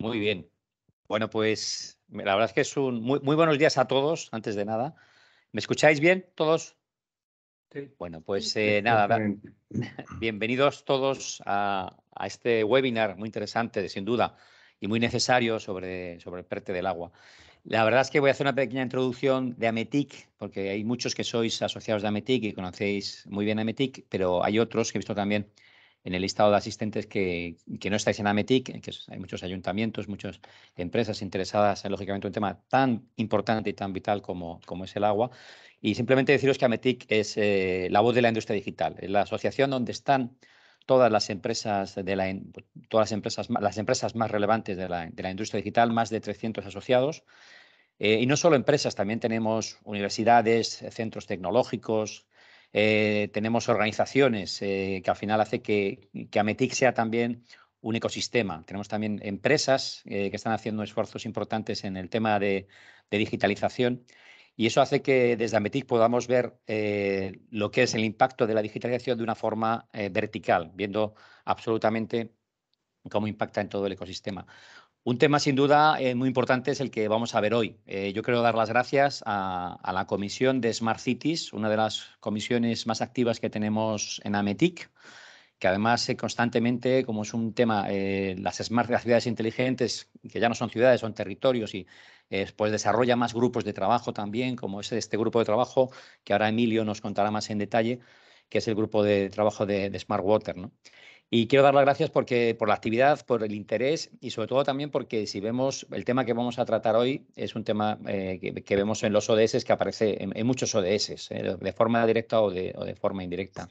Muy bien. Bueno, pues la verdad es que es un muy, muy buenos días a todos, antes de nada. ¿Me escucháis bien todos? Sí. Bueno, pues eh, nada, bienvenidos todos a, este webinar muy interesante, sin duda, y muy necesario sobre, sobre el PERTE del agua. La verdad es que voy a hacer una pequeña introducción de Ametic, porque hay muchos que sois asociados de Ametic y conocéis muy bien Ametic, pero hay otros que he visto también en el listado de asistentes que, no estáis en AMETIC, que hay muchos ayuntamientos, muchas empresas interesadas en, lógicamente, un tema tan importante y tan vital como, es el agua. Y simplemente deciros que AMETIC es eh, la voz de la industria digital, es la asociación donde están todas las empresas de pues, todas las empresas las empresas más relevantes de la, industria digital, más de 300 asociados. Eh, y no solo empresas, también tenemos universidades, centros tecnológicos, eh, tenemos organizaciones eh, que al final hace que, que Ametic sea también un ecosistema. Tenemos también empresas eh, que están haciendo esfuerzos importantes en el tema de, digitalización y eso hace que desde Ametic podamos ver lo que es el impacto de la digitalización de una forma vertical, viendo absolutamente cómo impacta en todo el ecosistema. Un tema sin duda eh, muy importante es el que vamos a ver hoy. Eh, yo quiero dar las gracias a, la comisión de Smart Cities, una de las comisiones más activas que tenemos en Ametic, que además eh, constantemente, como es un tema, las smart, ciudades inteligentes, que ya no son ciudades, son territorios y pues desarrolla más grupos de trabajo también, como es este grupo de trabajo que ahora Emilio nos contará más en detalle, que es el grupo de trabajo de, Smart Water, ¿no? Y quiero dar las gracias porque, por la actividad, por el interés y sobre todo también porque si vemos el tema que vamos a tratar hoy es un tema eh, que, vemos en los ODS que aparece en, muchos ODS, eh, de forma directa o de, forma indirecta.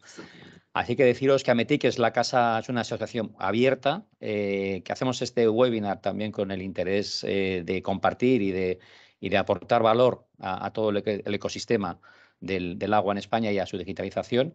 Así que deciros que Ametic es la casa, es una asociación abierta, eh, que hacemos este webinar también con el interés de compartir y de, aportar valor a, todo el, ecosistema del agua en España y a su digitalización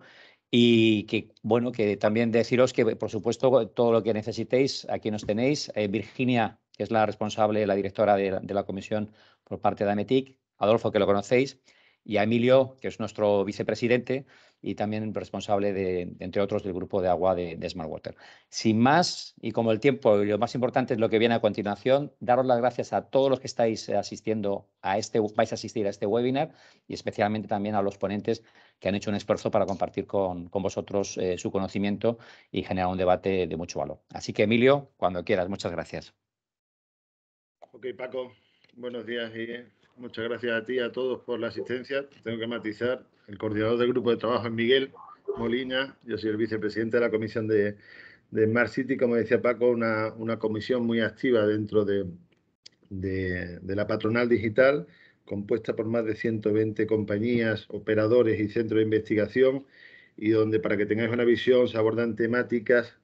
y que, bueno, que también deciros que, por supuesto, todo lo que necesitéis, aquí nos tenéis. Eh, Virginia, que es la responsable, la directora de, de, la comisión por parte de AMETIC, Adolfo, que lo conocéis, y a Emilio, que es nuestro vicepresidente, y también responsable, de, entre otros, del grupo de agua de, Smart Water. Sin más, y como el tiempo y lo más importante es lo que viene a continuación, daros las gracias a todos los que estáis asistiendo a este, vais a asistir a este webinar y especialmente también a los ponentes que han hecho un esfuerzo para compartir con, vosotros eh, su conocimiento y generar un debate de mucho valor. Así que, Emilio, cuando quieras, muchas gracias. Ok, Paco, buenos días. Muchas gracias a ti y a todos por la asistencia. Tengo que matizar, el coordinador del grupo de trabajo es Miguel Molina, yo soy el vicepresidente de la comisión de, de Smart City, como decía Paco, una, una comisión muy activa dentro de, de, la patronal digital, compuesta por más de 120 compañías, operadores y centros de investigación, y donde, para que tengáis una visión, se abordan temáticas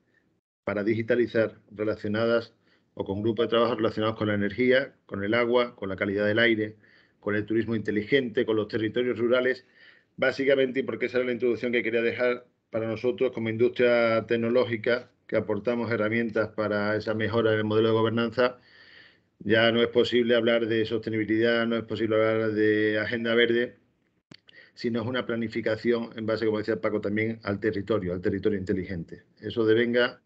para digitalizar relacionadas o con grupos de trabajo relacionados con la energía, con el agua, con la calidad del aire, con el turismo inteligente, con los territorios rurales, básicamente y porque esa era la introducción que quería dejar para nosotros como industria tecnológica que aportamos herramientas para esa mejora del modelo de gobernanza. Ya no es posible hablar de sostenibilidad, no es posible hablar de agenda verde, sino es una planificación en base, como decía Paco, también al territorio, al territorio inteligente. Eso devenga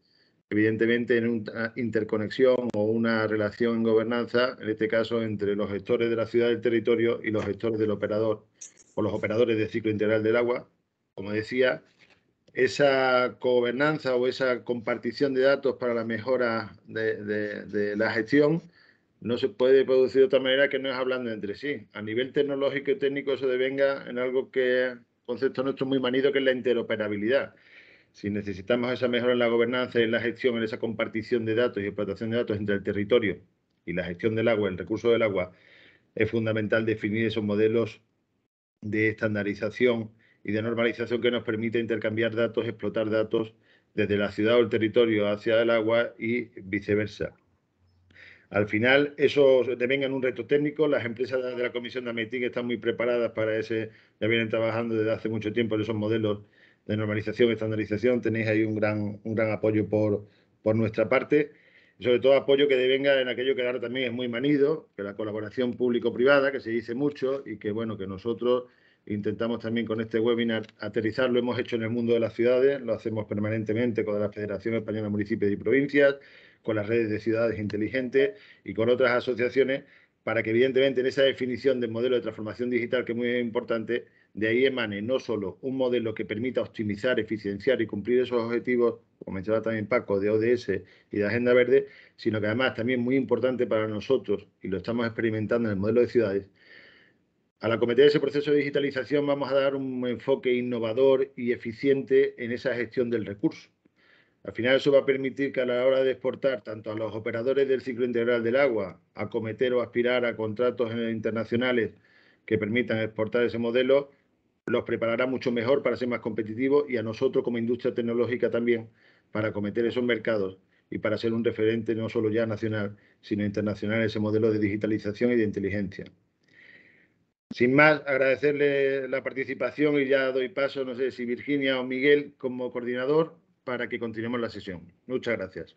evidentemente en una interconexión o una relación en gobernanza, en este caso entre los gestores de la ciudad del territorio y los gestores del operador o los operadores del ciclo integral del agua. Como decía, esa gobernanza o esa compartición de datos para la mejora de, la gestión no se puede producir de otra manera que no es hablando entre sí. A nivel tecnológico y técnico eso devenga en algo que concepto nuestro muy manido, que es la interoperabilidad. Si necesitamos esa mejora en la gobernanza, en la gestión, en esa compartición de datos y explotación de datos entre el territorio y la gestión del agua, el recurso del agua, es fundamental definir esos modelos de estandarización y de normalización que nos permite intercambiar datos, explotar datos desde la ciudad o el territorio hacia el agua y viceversa. Al final, eso en un reto técnico. Las empresas de la Comisión de Ametín están muy preparadas para ese, ya vienen trabajando desde hace mucho tiempo en esos modelos de normalización, y estandarización, tenéis ahí un gran, un gran apoyo por, por nuestra parte. sobre todo apoyo que devenga en aquello que ahora también es muy manido, que la colaboración público-privada, que se dice mucho y que bueno, que nosotros intentamos también con este webinar aterrizar, lo hemos hecho en el mundo de las ciudades, lo hacemos permanentemente con la Federación Española de Municipios y Provincias, con las redes de ciudades inteligentes y con otras asociaciones, para que evidentemente en esa definición del modelo de transformación digital que es muy importante, de ahí emane no solo un modelo que permita optimizar, eficienciar y cumplir esos objetivos, como mencionaba también Paco, de ODS y de Agenda Verde, sino que además también muy importante para nosotros, y lo estamos experimentando en el modelo de ciudades, al acometer ese proceso de digitalización vamos a dar un enfoque innovador y eficiente en esa gestión del recurso. Al final eso va a permitir que a la hora de exportar tanto a los operadores del ciclo integral del agua, acometer o aspirar a contratos internacionales que permitan exportar ese modelo, los preparará mucho mejor para ser más competitivos y a nosotros como industria tecnológica también para acometer esos mercados y para ser un referente no solo ya nacional, sino internacional en ese modelo de digitalización y de inteligencia. Sin más, agradecerle la participación y ya doy paso, no sé si Virginia o Miguel como coordinador, para que continuemos la sesión. Muchas gracias.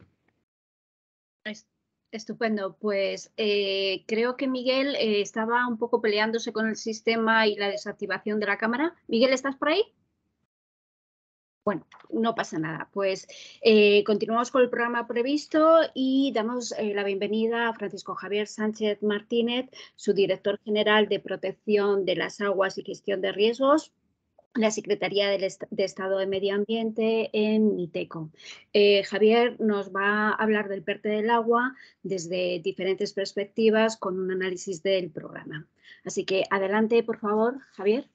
Estupendo, pues eh, creo que Miguel eh, estaba un poco peleándose con el sistema y la desactivación de la cámara. Miguel, ¿estás por ahí? Bueno, no pasa nada. Pues eh, continuamos con el programa previsto y damos la bienvenida a Francisco Javier Sánchez Martínez, su director general de Protección de las Aguas y Gestión de Riesgos, la Secretaría de Estado de Medio Ambiente en MITECO. Eh, Javier nos va a hablar del PERTE del agua desde diferentes perspectivas con un análisis del programa. Así que adelante, por favor, Javier.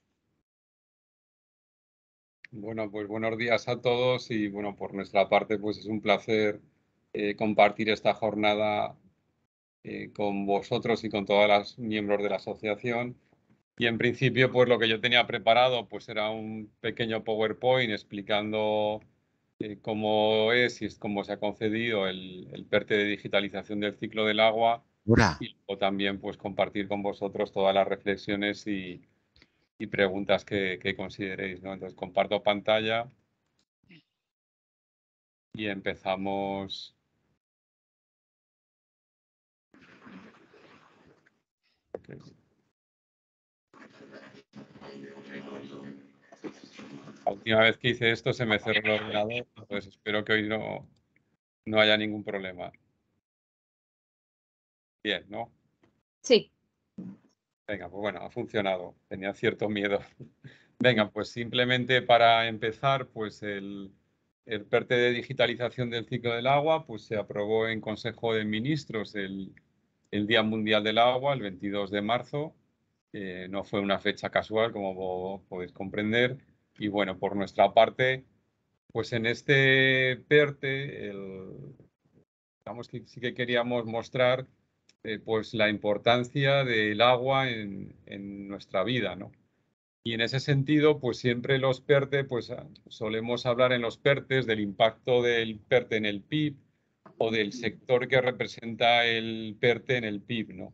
Bueno, pues buenos días a todos y bueno, por nuestra parte pues es un placer eh, compartir esta jornada eh, con vosotros y con todas las miembros de la asociación y en principio, pues lo que yo tenía preparado, pues era un pequeño PowerPoint explicando eh, cómo es y cómo se ha concedido el, el PERTE de digitalización del ciclo del agua. Y o también pues compartir con vosotros todas las reflexiones y, preguntas que, consideréis. ¿no? Entonces comparto pantalla y empezamos. la última vez que hice esto se me cerró el ordenador, pues espero que hoy no, no haya ningún problema. Bien, ¿no? Sí. Venga, pues bueno, ha funcionado. Tenía cierto miedo. Venga, pues simplemente para empezar, pues el, el PERTE de digitalización del ciclo del agua, pues se aprobó en Consejo de Ministros el, Día Mundial del Agua, el 22 de marzo. Eh, no fue una fecha casual, como podéis comprender. Y bueno, por nuestra parte, pues en este PERTE, el, digamos que sí que queríamos mostrar eh, pues la importancia del agua en, nuestra vida, ¿no? Y en ese sentido, pues siempre los PERTE, pues ah, solemos hablar en los PERTES del impacto del PERTE en el PIB o del sector que representa el PERTE en el PIB, ¿no?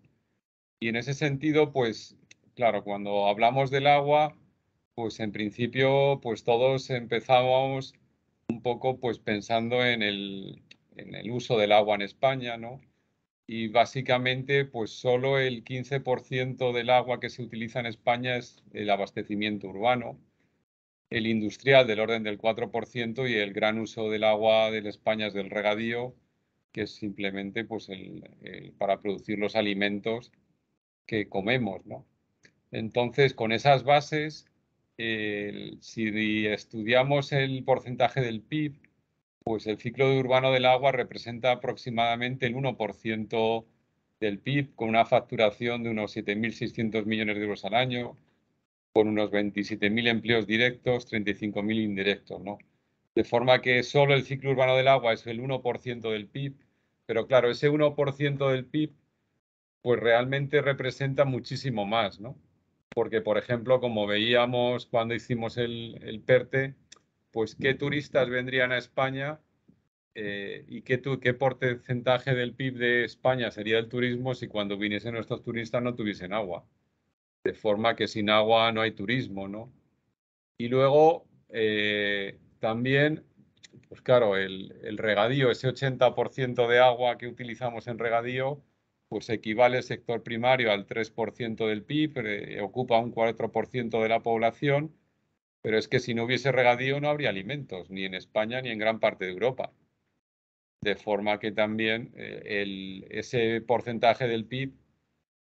Y en ese sentido, pues claro, cuando hablamos del agua, pues en principio, pues todos empezábamos un poco pues pensando en el, en el uso del agua en España, ¿no? Y básicamente, pues solo el 15% del agua que se utiliza en España es el abastecimiento urbano, el industrial del orden del 4% y el gran uso del agua de España es del regadío, que es simplemente pues, el, para producir los alimentos que comemos. ¿no? Entonces, con esas bases, el, si estudiamos el porcentaje del PIB, pues el ciclo urbano del agua representa aproximadamente el 1% del PIB, con una facturación de unos 7.600 millones de euros al año, con unos 27.000 empleos directos, 35.000 indirectos. ¿no? De forma que solo el ciclo urbano del agua es el 1% del PIB, pero claro, ese 1% del PIB pues realmente representa muchísimo más, ¿no? porque, por ejemplo, como veíamos cuando hicimos el, el PERTE, pues qué turistas vendrían a España eh, y qué, qué porcentaje del PIB de España sería el turismo si cuando viniesen nuestros turistas no tuviesen agua. De forma que sin agua no hay turismo, ¿no? Y luego eh, también, pues claro, el, el regadío, ese 80% de agua que utilizamos en regadío, pues equivale el sector primario al 3% del PIB, eh, ocupa un 4% de la población, pero es que si no hubiese regadío no habría alimentos, ni en España ni en gran parte de Europa. De forma que también eh, ese porcentaje del PIB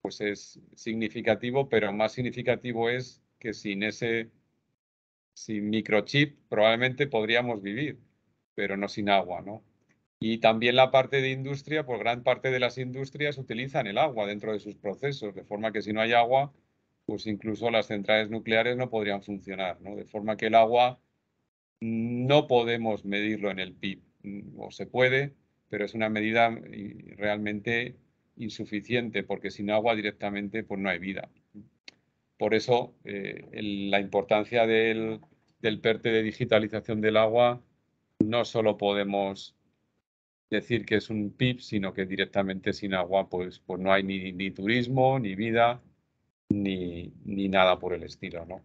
pues es significativo, pero más significativo es que sin ese sin microchip probablemente podríamos vivir, pero no sin agua, ¿no? Y también la parte de industria, pues gran parte de las industrias utilizan el agua dentro de sus procesos, de forma que si no hay agua, pues incluso las centrales nucleares no podrían funcionar, ¿no? De forma que el agua no podemos medirlo en el PIB, mm, o se puede, pero es una medida mm, realmente insuficiente, porque sin agua directamente pues no hay vida. Por eso eh, la importancia del, del PERTE de digitalización del agua no solo podemos decir que es un PIB, sino que directamente sin agua pues, pues no hay ni, ni turismo, ni vida, ni, ni, nada por el estilo. ¿no?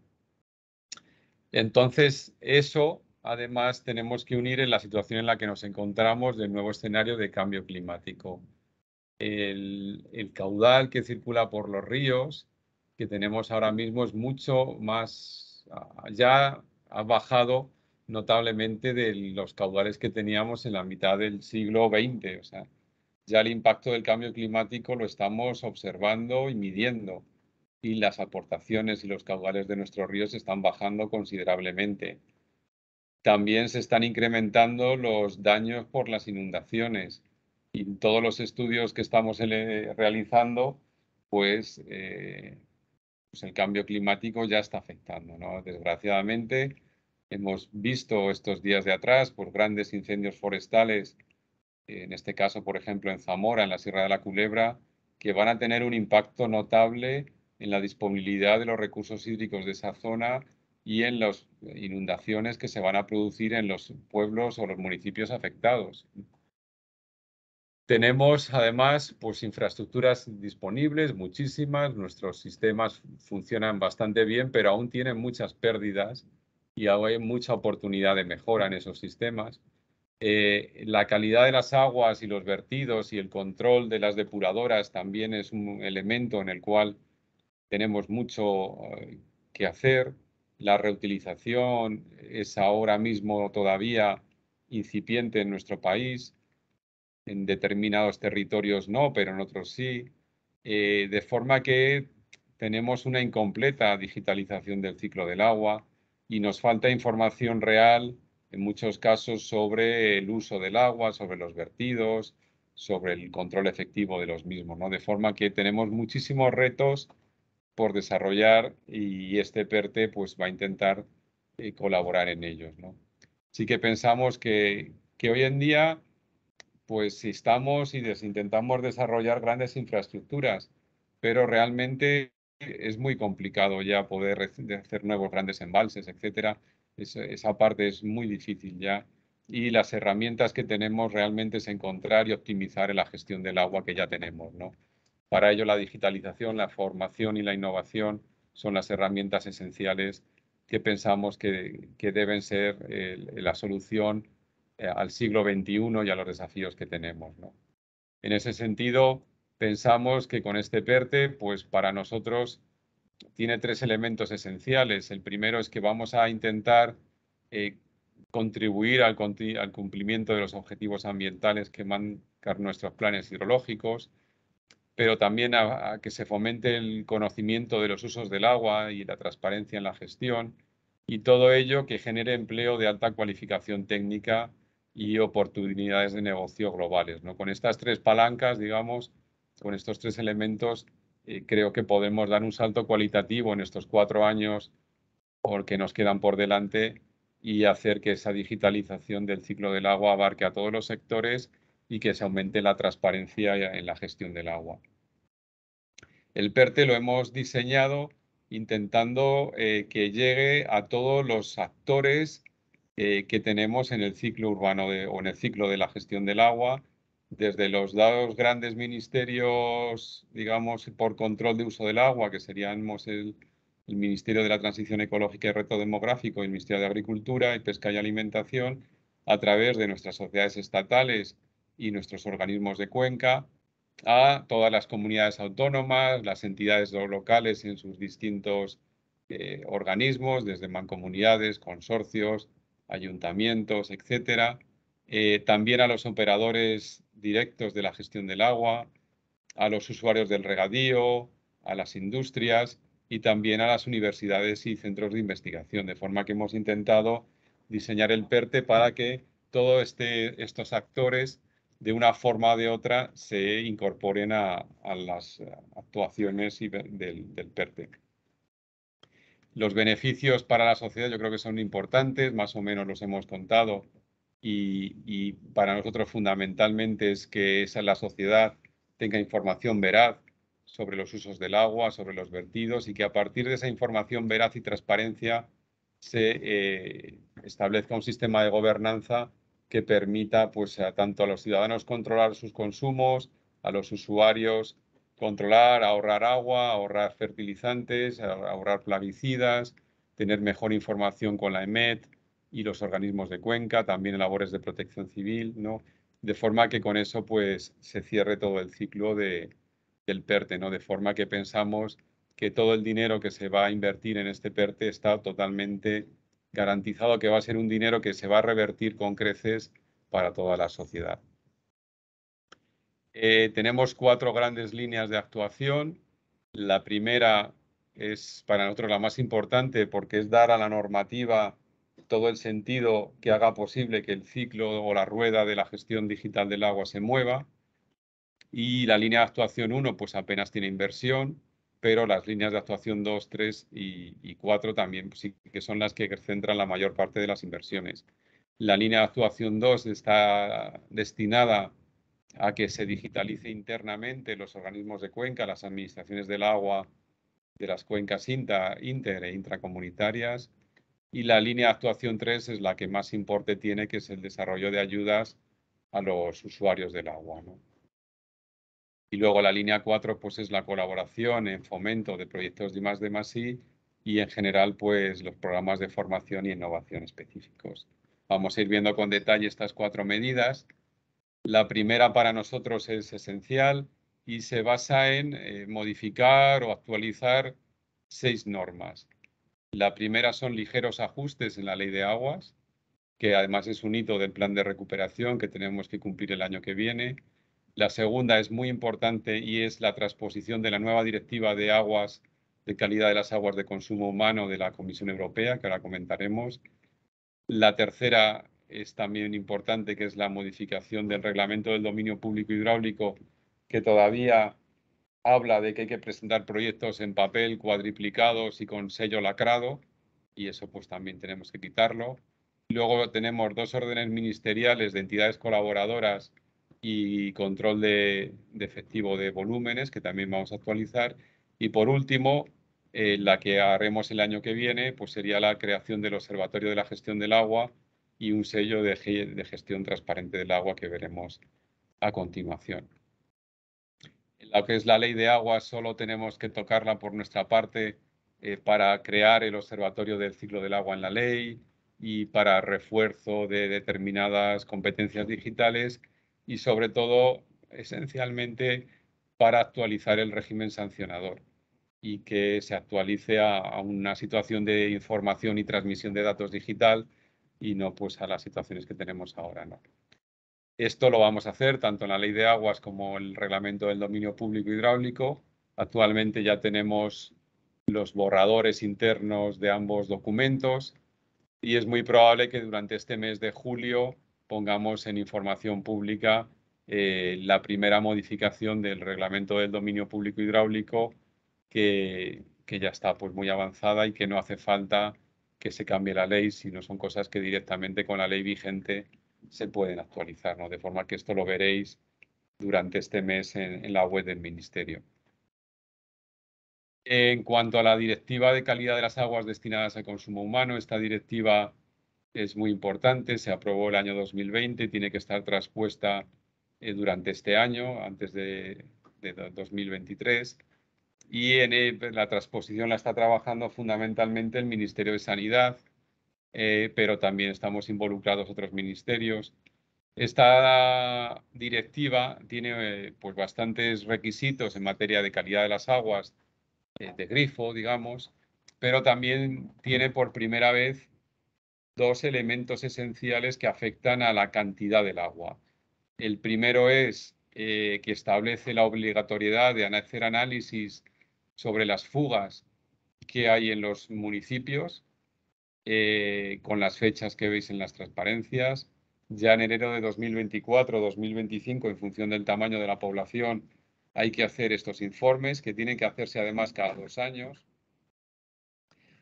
Entonces, eso además tenemos que unir en la situación en la que nos encontramos del nuevo escenario de cambio climático. El, el caudal que circula por los ríos que tenemos ahora mismo es mucho más, ya ha bajado notablemente de los caudales que teníamos en la mitad del siglo XX. O sea, ya el impacto del cambio climático lo estamos observando y midiendo y las aportaciones y los caudales de nuestros ríos están bajando considerablemente. También se están incrementando los daños por las inundaciones y todos los estudios que estamos eh, realizando, pues, eh, pues, el cambio climático ya está afectando, ¿no? Desgraciadamente, Hemos visto estos días de atrás por grandes incendios forestales, en este caso, por ejemplo, en Zamora, en la Sierra de la Culebra, que van a tener un impacto notable en la disponibilidad de los recursos hídricos de esa zona y en las inundaciones que se van a producir en los pueblos o los municipios afectados. Tenemos además pues, infraestructuras disponibles, muchísimas, nuestros sistemas funcionan bastante bien, pero aún tienen muchas pérdidas y hay mucha oportunidad de mejora en esos sistemas. Eh, la calidad de las aguas y los vertidos y el control de las depuradoras también es un elemento en el cual tenemos mucho eh, que hacer. La reutilización es ahora mismo todavía incipiente en nuestro país. En determinados territorios no, pero en otros sí. Eh, de forma que tenemos una incompleta digitalización del ciclo del agua y nos falta información real en muchos casos sobre el uso del agua, sobre los vertidos, sobre el control efectivo de los mismos, ¿no? De forma que tenemos muchísimos retos por desarrollar y este PERTE pues va a intentar eh, colaborar en ellos, ¿no? Sí que pensamos que, hoy en día pues si estamos y intentamos desarrollar grandes infraestructuras, pero realmente es muy complicado ya poder hacer nuevos grandes embalses, etcétera. esa parte es muy difícil ya. Y las herramientas que tenemos realmente es encontrar y optimizar la gestión del agua que ya tenemos, ¿no? Para ello la digitalización, la formación y la innovación son las herramientas esenciales que pensamos que, que deben ser la solución eh, al siglo XXI y a los desafíos que tenemos. ¿no? En ese sentido, Pensamos que con este PERTE, pues para nosotros tiene tres elementos esenciales. El primero es que vamos a intentar eh, contribuir al, cumplimiento de los objetivos ambientales que marcan nuestros planes hidrológicos, pero también a, que se fomente el conocimiento de los usos del agua y la transparencia en la gestión, y todo ello que genere empleo de alta cualificación técnica y oportunidades de negocio globales. ¿no? Con estas tres palancas, digamos, con estos tres elementos eh, creo que podemos dar un salto cualitativo en estos cuatro años porque nos quedan por delante y hacer que esa digitalización del ciclo del agua abarque a todos los sectores y que se aumente la transparencia en la gestión del agua. El PERTE lo hemos diseñado intentando eh, que llegue a todos los actores eh, que tenemos en el ciclo urbano o en el ciclo de la gestión del agua, desde los dos grandes ministerios, digamos, por control de uso del agua, que seríamos pues, el, Ministerio de la Transición Ecológica y Reto Demográfico, el Ministerio de Agricultura y Pesca y Alimentación, a través de nuestras sociedades estatales y nuestros organismos de cuenca, a todas las comunidades autónomas, las entidades locales en sus distintos eh, organismos, desde mancomunidades, consorcios, ayuntamientos, etcétera. Eh, también a los operadores directos de la gestión del agua, a los usuarios del regadío, a las industrias y también a las universidades y centros de investigación, de forma que hemos intentado diseñar el PERTE para que todos este, estos actores, de una forma o de otra, se incorporen a, las actuaciones del, del PERTE. Los beneficios para la sociedad yo creo que son importantes, más o menos los hemos contado y, para nosotros fundamentalmente es que esa, la sociedad tenga información veraz sobre los usos del agua, sobre los vertidos y que a partir de esa información veraz y transparencia se eh, establezca un sistema de gobernanza que permita pues, a, tanto a los ciudadanos controlar sus consumos, a los usuarios controlar, ahorrar agua, ahorrar fertilizantes, ahorrar plaguicidas, tener mejor información con la EMET, y los organismos de cuenca, también labores de protección civil, ¿no? De forma que con eso pues se cierre todo el ciclo de, del PERTE, ¿no? De forma que pensamos que todo el dinero que se va a invertir en este PERTE está totalmente garantizado que va a ser un dinero que se va a revertir con creces para toda la sociedad. Eh, tenemos cuatro grandes líneas de actuación. La primera es para nosotros la más importante porque es dar a la normativa todo el sentido que haga posible que el ciclo o la rueda de la gestión digital del agua se mueva. Y la línea de actuación 1 pues apenas tiene inversión, pero las líneas de actuación 2, 3 y, y 4 también pues, sí que son las que centran la mayor parte de las inversiones. La línea de actuación 2 está destinada a que se digitalice internamente los organismos de cuenca, las administraciones del agua de las cuencas inter e intracomunitarias, y la línea de actuación 3 es la que más importe tiene, que es el desarrollo de ayudas a los usuarios del agua. Y luego la línea 4 pues, es la colaboración en fomento de proyectos de más de más y, y en general pues, los programas de formación y innovación específicos. Vamos a ir viendo con detalle estas cuatro medidas. La primera para nosotros es esencial y se basa en eh, modificar o actualizar seis normas. La primera son ligeros ajustes en la ley de aguas, que además es un hito del plan de recuperación que tenemos que cumplir el año que viene. La segunda es muy importante y es la transposición de la nueva directiva de aguas de calidad de las aguas de consumo humano de la Comisión Europea, que ahora comentaremos. La tercera es también importante, que es la modificación del reglamento del dominio público hidráulico, que todavía habla de que hay que presentar proyectos en papel cuadriplicados y con sello lacrado, y eso pues también tenemos que quitarlo. Luego tenemos dos órdenes ministeriales de entidades colaboradoras y control de, efectivo de volúmenes, que también vamos a actualizar. Y por último, eh, la que haremos el año que viene, pues sería la creación del Observatorio de la Gestión del Agua y un sello de gestión transparente del agua que veremos a continuación lo que es la ley de agua solo tenemos que tocarla por nuestra parte eh, para crear el observatorio del ciclo del agua en la ley y para refuerzo de determinadas competencias digitales y sobre todo esencialmente para actualizar el régimen sancionador y que se actualice a, una situación de información y transmisión de datos digital y no pues a las situaciones que tenemos ahora. Esto lo vamos a hacer tanto en la ley de aguas como en el reglamento del dominio público hidráulico. Actualmente ya tenemos los borradores internos de ambos documentos y es muy probable que durante este mes de julio pongamos en información pública eh, la primera modificación del reglamento del dominio público hidráulico que, ya está pues muy avanzada y que no hace falta que se cambie la ley, no son cosas que directamente con la ley vigente se pueden actualizar, de forma que esto lo veréis durante este mes en, la web del Ministerio. En cuanto a la Directiva de Calidad de las Aguas destinadas al consumo humano, esta directiva es muy importante, se aprobó el año 2020, tiene que estar traspuesta eh, durante este año, antes de, 2023. Y en la transposición la está trabajando fundamentalmente el Ministerio de Sanidad, eh, pero también estamos involucrados otros ministerios. Esta directiva tiene eh, pues bastantes requisitos en materia de calidad de las aguas, eh, de grifo, digamos, pero también tiene por primera vez dos elementos esenciales que afectan a la cantidad del agua. El primero es que establece la obligatoriedad de hacer análisis sobre las fugas que hay en los municipios eh, con las fechas que veis en las transparencias. Ya en enero de 2024 2025, en función del tamaño de la población, hay que hacer estos informes que tienen que hacerse además cada dos años.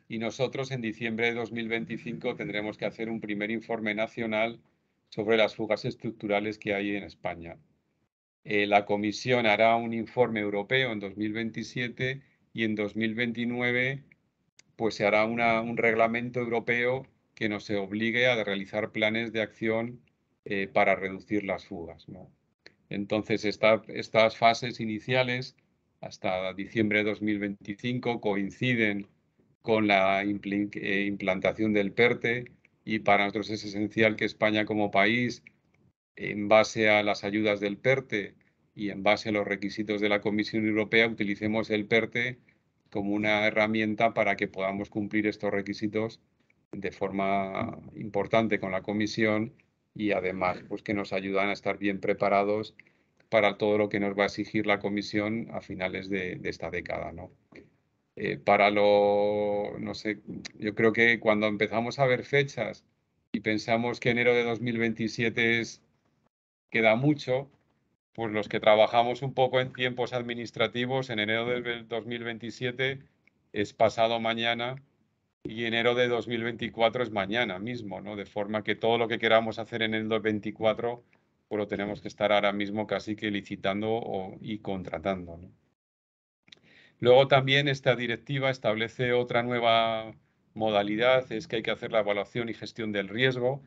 Y nosotros en diciembre de 2025 tendremos que hacer un primer informe nacional sobre las fugas estructurales que hay en España. Eh, la Comisión hará un informe europeo en 2027 y en 2029 pues se hará un reglamento europeo que nos obligue a realizar planes de acción eh, para reducir las fugas. Entonces, estas fases iniciales hasta diciembre de 2025 coinciden con la eh, implantación del PERTE y para nosotros es esencial que España como país, en base a las ayudas del PERTE y en base a los requisitos de la Comisión Europea, utilicemos el PERTE como una herramienta para que podamos cumplir estos requisitos de forma importante con la comisión y además pues que nos ayudan a estar bien preparados para todo lo que nos va a exigir la comisión a finales de, esta década. Eh, para lo, no sé, yo creo que cuando empezamos a ver fechas y pensamos que enero de 2027 queda mucho, pues los que trabajamos un poco en tiempos administrativos, en enero del 2027 es pasado mañana y enero de 2024 es mañana mismo, ¿no? De forma que todo lo que queramos hacer en el 2024, pues lo tenemos que estar ahora mismo casi que licitando y contratando, Luego también esta directiva establece otra nueva modalidad, es que hay que hacer la evaluación y gestión del riesgo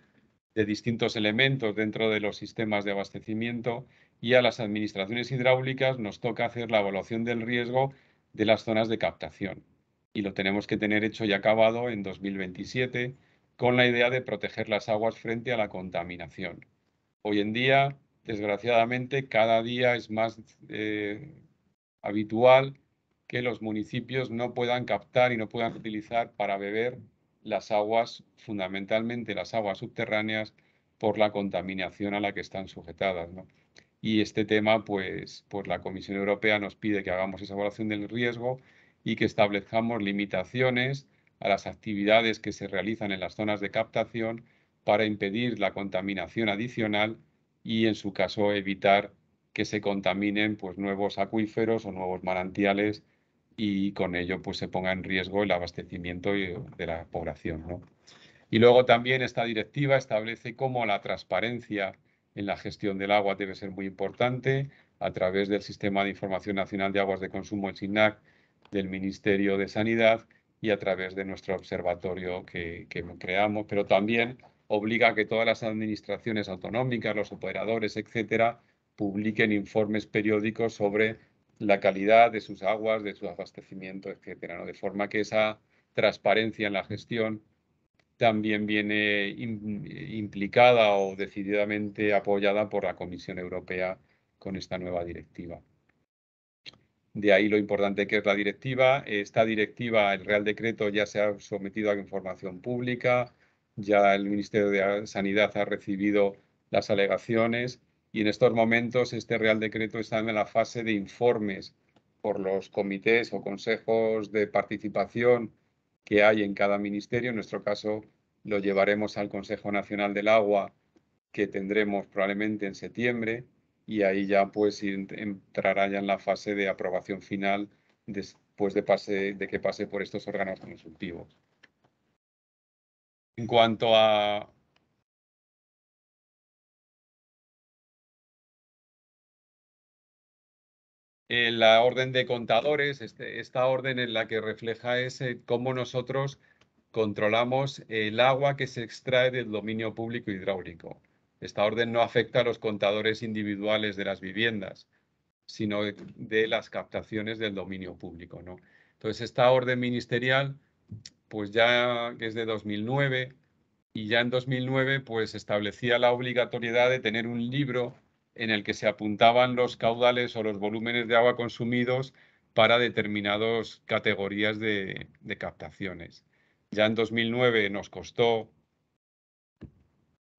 de distintos elementos dentro de los sistemas de abastecimiento y a las administraciones hidráulicas nos toca hacer la evaluación del riesgo de las zonas de captación. Y lo tenemos que tener hecho y acabado en 2027 con la idea de proteger las aguas frente a la contaminación. Hoy en día, desgraciadamente, cada día es más eh, habitual que los municipios no puedan captar y no puedan utilizar para beber las aguas, fundamentalmente las aguas subterráneas, por la contaminación a la que están sujetadas y este tema, pues, pues la Comisión Europea nos pide que hagamos esa evaluación del riesgo y que establezcamos limitaciones a las actividades que se realizan en las zonas de captación para impedir la contaminación adicional y, en su caso, evitar que se contaminen pues, nuevos acuíferos o nuevos manantiales y con ello pues, se ponga en riesgo el abastecimiento eh, de la población. Y luego también esta directiva establece cómo la transparencia en la gestión del agua debe ser muy importante a través del Sistema de Información Nacional de Aguas de Consumo, el SINAC, del Ministerio de Sanidad y a través de nuestro observatorio que, creamos, pero también obliga a que todas las administraciones autonómicas, los operadores, etcétera, publiquen informes periódicos sobre la calidad de sus aguas, de su abastecimiento, etcétera, ¿no? de forma que esa transparencia en la gestión también viene eh, implicada o decididamente apoyada por la Comisión Europea con esta nueva directiva. De ahí lo importante que es la directiva. Esta directiva, el Real Decreto, ya se ha sometido a información pública, ya el Ministerio de Sanidad ha recibido las alegaciones y en estos momentos este Real Decreto está en la fase de informes por los comités o consejos de participación que hay en cada ministerio. En nuestro caso, lo llevaremos al Consejo Nacional del Agua, que tendremos probablemente en septiembre, y ahí ya pues entrará ya en la fase de aprobación final después de, pase, de que pase por estos órganos consultivos. En cuanto a Eh, la orden de contadores, este, esta orden en la que refleja es cómo nosotros controlamos el agua que se extrae del dominio público hidráulico. Esta orden no afecta a los contadores individuales de las viviendas, sino de, las captaciones del dominio público. ¿no? Entonces, esta orden ministerial, pues ya que es de 2009, y ya en 2009 pues establecía la obligatoriedad de tener un libro en el que se apuntaban los caudales o los volúmenes de agua consumidos para determinadas categorías de, captaciones. Ya en 2009 nos costó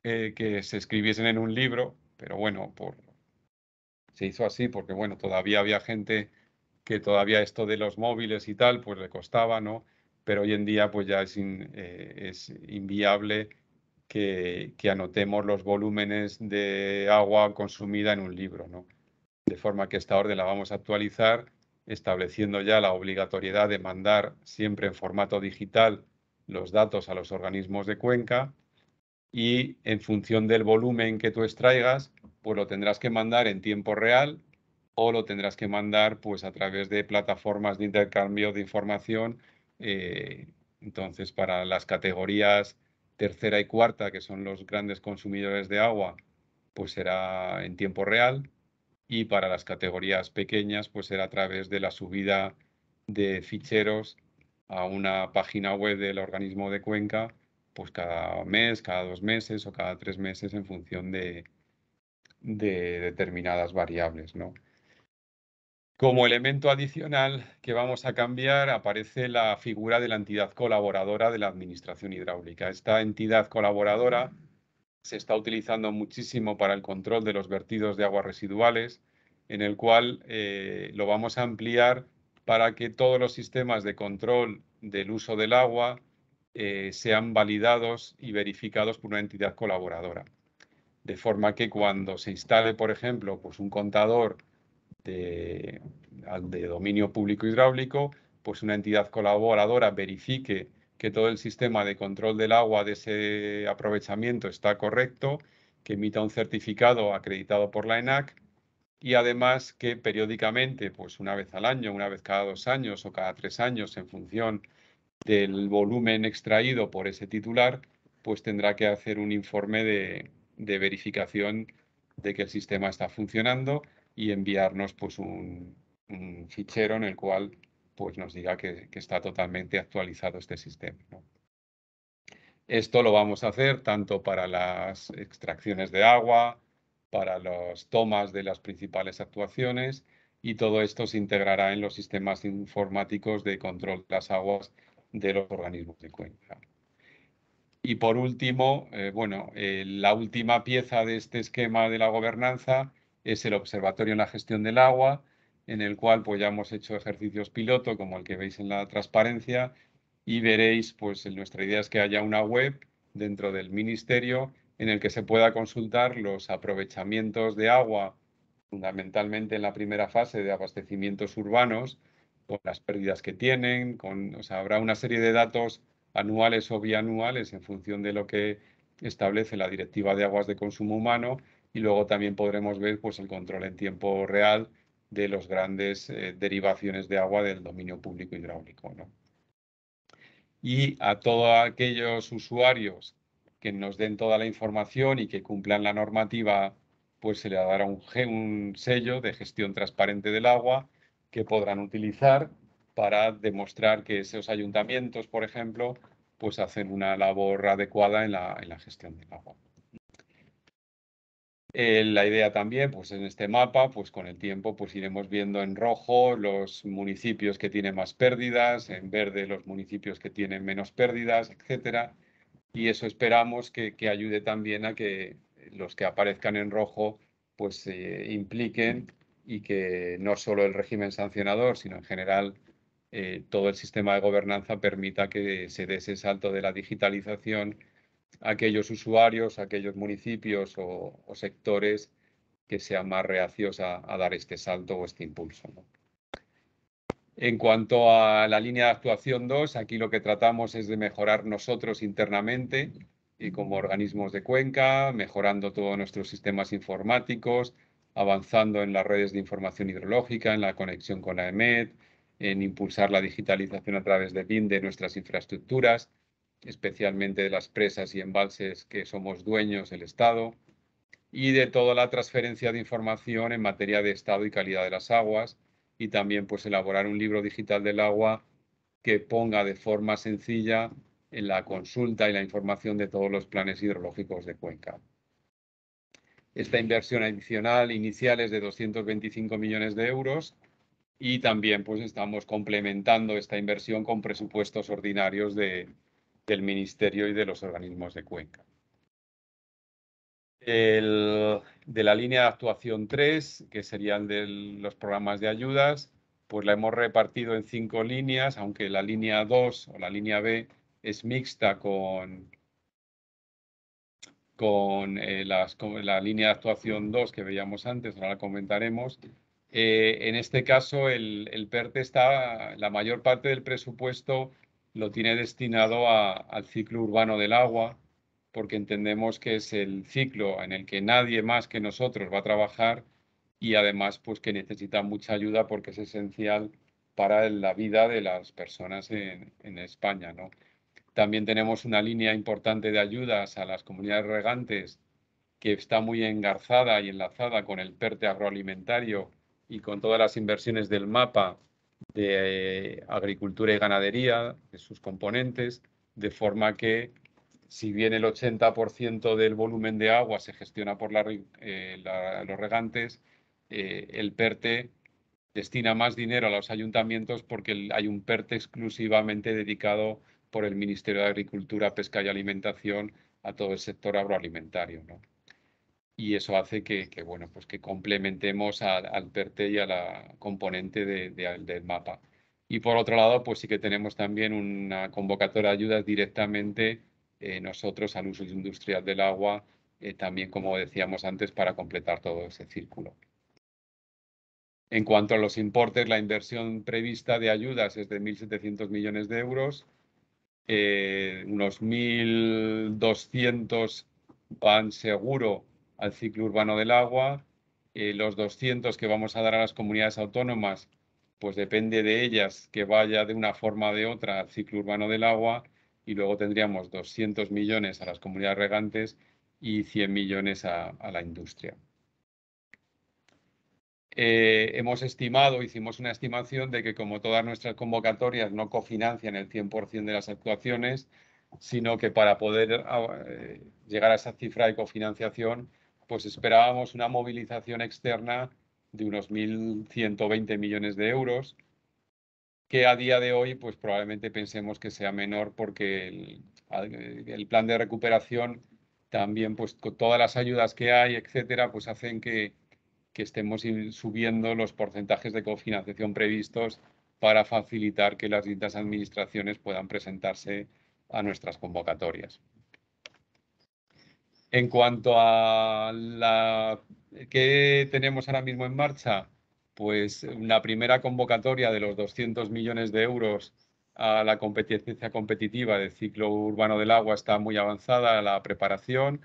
eh, que se escribiesen en un libro, pero bueno, por, se hizo así porque bueno, todavía había gente que todavía esto de los móviles y tal, pues le costaba, ¿no? Pero hoy en día pues ya es eh, inviable que, anotemos los volúmenes de agua consumida en un libro. De forma que esta orden la vamos a actualizar estableciendo ya la obligatoriedad de mandar siempre en formato digital los datos a los organismos de cuenca y en función del volumen que tú extraigas, pues lo tendrás que mandar en tiempo real o lo tendrás que mandar pues a través de plataformas de intercambio de información. Eh, entonces, para las categorías tercera y cuarta, que son los grandes consumidores de agua, pues será en tiempo real y para las categorías pequeñas, pues será a través de la subida de ficheros a una página web del organismo de Cuenca, pues cada mes, cada dos meses o cada tres meses en función de, de determinadas variables, ¿no? Como elemento adicional que vamos a cambiar aparece la figura de la entidad colaboradora de la Administración Hidráulica. Esta entidad colaboradora se está utilizando muchísimo para el control de los vertidos de aguas residuales, en el cual eh, lo vamos a ampliar para que todos los sistemas de control del uso del agua eh, sean validados y verificados por una entidad colaboradora. De forma que cuando se instale, por ejemplo, pues un contador de, dominio público hidráulico, pues una entidad colaboradora verifique que todo el sistema de control del agua de ese aprovechamiento está correcto, que emita un certificado acreditado por la ENAC y además que periódicamente, pues una vez al año, una vez cada dos años o cada tres años, en función del volumen extraído por ese titular, pues tendrá que hacer un informe de, de verificación de que el sistema está funcionando y enviarnos pues un, fichero en el cual pues nos diga que, está totalmente actualizado este sistema. Esto lo vamos a hacer tanto para las extracciones de agua, para las tomas de las principales actuaciones y todo esto se integrará en los sistemas informáticos de control de las aguas de los organismos de cuenca. Y por último, eh, bueno, eh, la última pieza de este esquema de la gobernanza es el Observatorio en la Gestión del Agua, en el cual pues, ya hemos hecho ejercicios piloto, como el que veis en la transparencia, y veréis, pues nuestra idea es que haya una web dentro del Ministerio en el que se pueda consultar los aprovechamientos de agua, fundamentalmente en la primera fase de abastecimientos urbanos, con las pérdidas que tienen, con, o sea, habrá una serie de datos anuales o bianuales en función de lo que establece la Directiva de Aguas de Consumo Humano y luego también podremos ver pues, el control en tiempo real de las grandes eh, derivaciones de agua del dominio público hidráulico. Y a todos aquellos usuarios que nos den toda la información y que cumplan la normativa, pues se le dará un, un sello de gestión transparente del agua que podrán utilizar para demostrar que esos ayuntamientos, por ejemplo, pues hacen una labor adecuada en la, en la gestión del agua. Eh, la idea también, pues en este mapa, pues con el tiempo, pues iremos viendo en rojo los municipios que tienen más pérdidas, en verde los municipios que tienen menos pérdidas, etcétera. Y eso esperamos que, ayude también a que los que aparezcan en rojo, pues se eh, impliquen y que no solo el régimen sancionador, sino en general eh, todo el sistema de gobernanza permita que se dé ese salto de la digitalización aquellos usuarios, aquellos municipios o, sectores que sean más reacios a, dar este salto o este impulso. En cuanto a la línea de actuación 2, aquí lo que tratamos es de mejorar nosotros internamente y como organismos de cuenca, mejorando todos nuestros sistemas informáticos, avanzando en las redes de información hidrológica, en la conexión con la EMED, en impulsar la digitalización a través de BIM de nuestras infraestructuras, especialmente de las presas y embalses que somos dueños del Estado, y de toda la transferencia de información en materia de estado y calidad de las aguas, y también pues elaborar un libro digital del agua que ponga de forma sencilla en la consulta y la información de todos los planes hidrológicos de cuenca. Esta inversión adicional inicial es de 225 millones de euros y también pues estamos complementando esta inversión con presupuestos ordinarios de, del Ministerio y de los organismos de Cuenca. El, de la línea de actuación 3, que serían de los programas de ayudas, pues la hemos repartido en cinco líneas, aunque la línea 2 o la línea B es mixta con, con, eh, las, la línea de actuación 2 que veíamos antes, ahora la comentaremos. Eh, en este caso, el, el PERTE e está, la mayor parte del presupuesto lo tiene destinado al ciclo urbano del agua, porque entendemos que es el ciclo en el que nadie más que nosotros va a trabajar y además pues que necesita mucha ayuda porque es esencial para la vida de las personas en, España. También tenemos una línea importante de ayudas a las comunidades regantes que está muy engarzada y enlazada con el PERTE agroalimentario y con todas las inversiones del mapa de eh, agricultura y ganadería, de sus componentes, de forma que si bien el 80% del volumen de agua se gestiona por eh, los regantes, eh, el PERTE destina más dinero a los ayuntamientos porque hay un PERTE exclusivamente dedicado por el Ministerio de Agricultura, Pesca y Alimentación a todo el sector agroalimentario y eso hace que, bueno, pues que complementemos al, al PERTE y a la componente del mapa. Y por otro lado, pues sí que tenemos también una convocatoria de ayudas directamente eh, nosotros al uso industrial del agua, eh, también como decíamos antes, para completar todo ese círculo. En cuanto a los importes, la inversión prevista de ayudas es de 1.700 millones de euros, eh, unos 1.200 van seguro al ciclo urbano del agua. Eh, los 200 que vamos a dar a las comunidades autónomas, pues depende de ellas que vaya de una forma o de otra al ciclo urbano del agua. Y luego tendríamos 200 millones a las comunidades regantes y 100 millones a, la industria. Eh, hemos estimado, hicimos una estimación de que como todas nuestras convocatorias no cofinancian el 100% de las actuaciones, sino que para poder eh, llegar a esa cifra de cofinanciación pues esperábamos una movilización externa de unos 1.120 millones de euros, que a día de hoy pues probablemente pensemos que sea menor porque el, plan de recuperación también pues con todas las ayudas que hay, etcétera, pues hacen que estemos subiendo los porcentajes de cofinanciación previstos para facilitar que las distintas administraciones puedan presentarse a nuestras convocatorias. En cuanto a la que tenemos ahora mismo en marcha, pues la primera convocatoria de los 200 millones de euros a la competencia competitiva del ciclo urbano del agua está muy avanzada la preparación.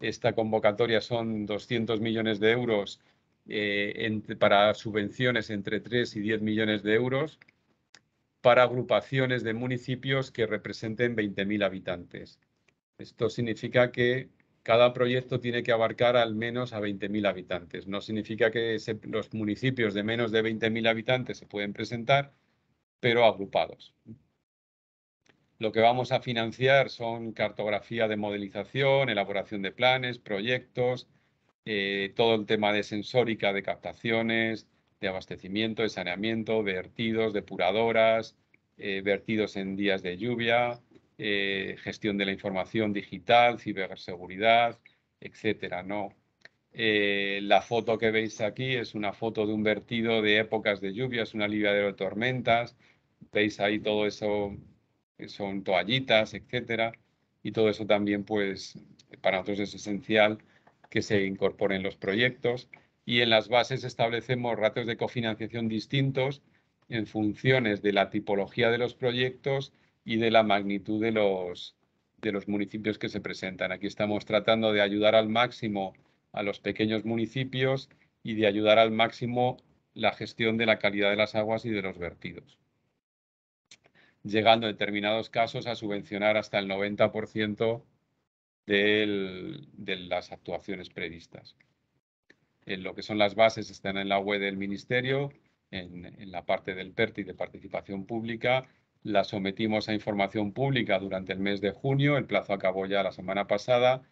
Esta convocatoria son 200 millones de euros eh, para subvenciones entre 3 y 10 millones de euros para agrupaciones de municipios que representen 20.000 habitantes. Esto significa que cada proyecto tiene que abarcar al menos a 20.000 habitantes. No significa que los municipios de menos de 20.000 habitantes se pueden presentar, pero agrupados. Lo que vamos a financiar son cartografía de modelización, elaboración de planes, proyectos, eh, todo el tema de sensórica, de captaciones, de abastecimiento, de saneamiento, vertidos, depuradoras, eh, vertidos en días de lluvia, eh, gestión de la información digital, ciberseguridad, etcétera. ¿no? Eh, la foto que veis aquí es una foto de un vertido de épocas de lluvias, una aliviadero de tormentas. Veis ahí todo eso, son toallitas, etcétera. Y todo eso también, pues, para nosotros es esencial que se incorporen los proyectos. Y en las bases establecemos ratios de cofinanciación distintos en funciones de la tipología de los proyectos y de la magnitud de los, municipios que se presentan. Aquí estamos tratando de ayudar al máximo a los pequeños municipios y de ayudar al máximo la gestión de la calidad de las aguas y de los vertidos, llegando en determinados casos a subvencionar hasta el 90% de las actuaciones previstas. En lo que son las bases están en la web del Ministerio, en, en la parte del PERTI de participación pública la sometimos a información pública durante el mes de junio, el plazo acabó ya la semana pasada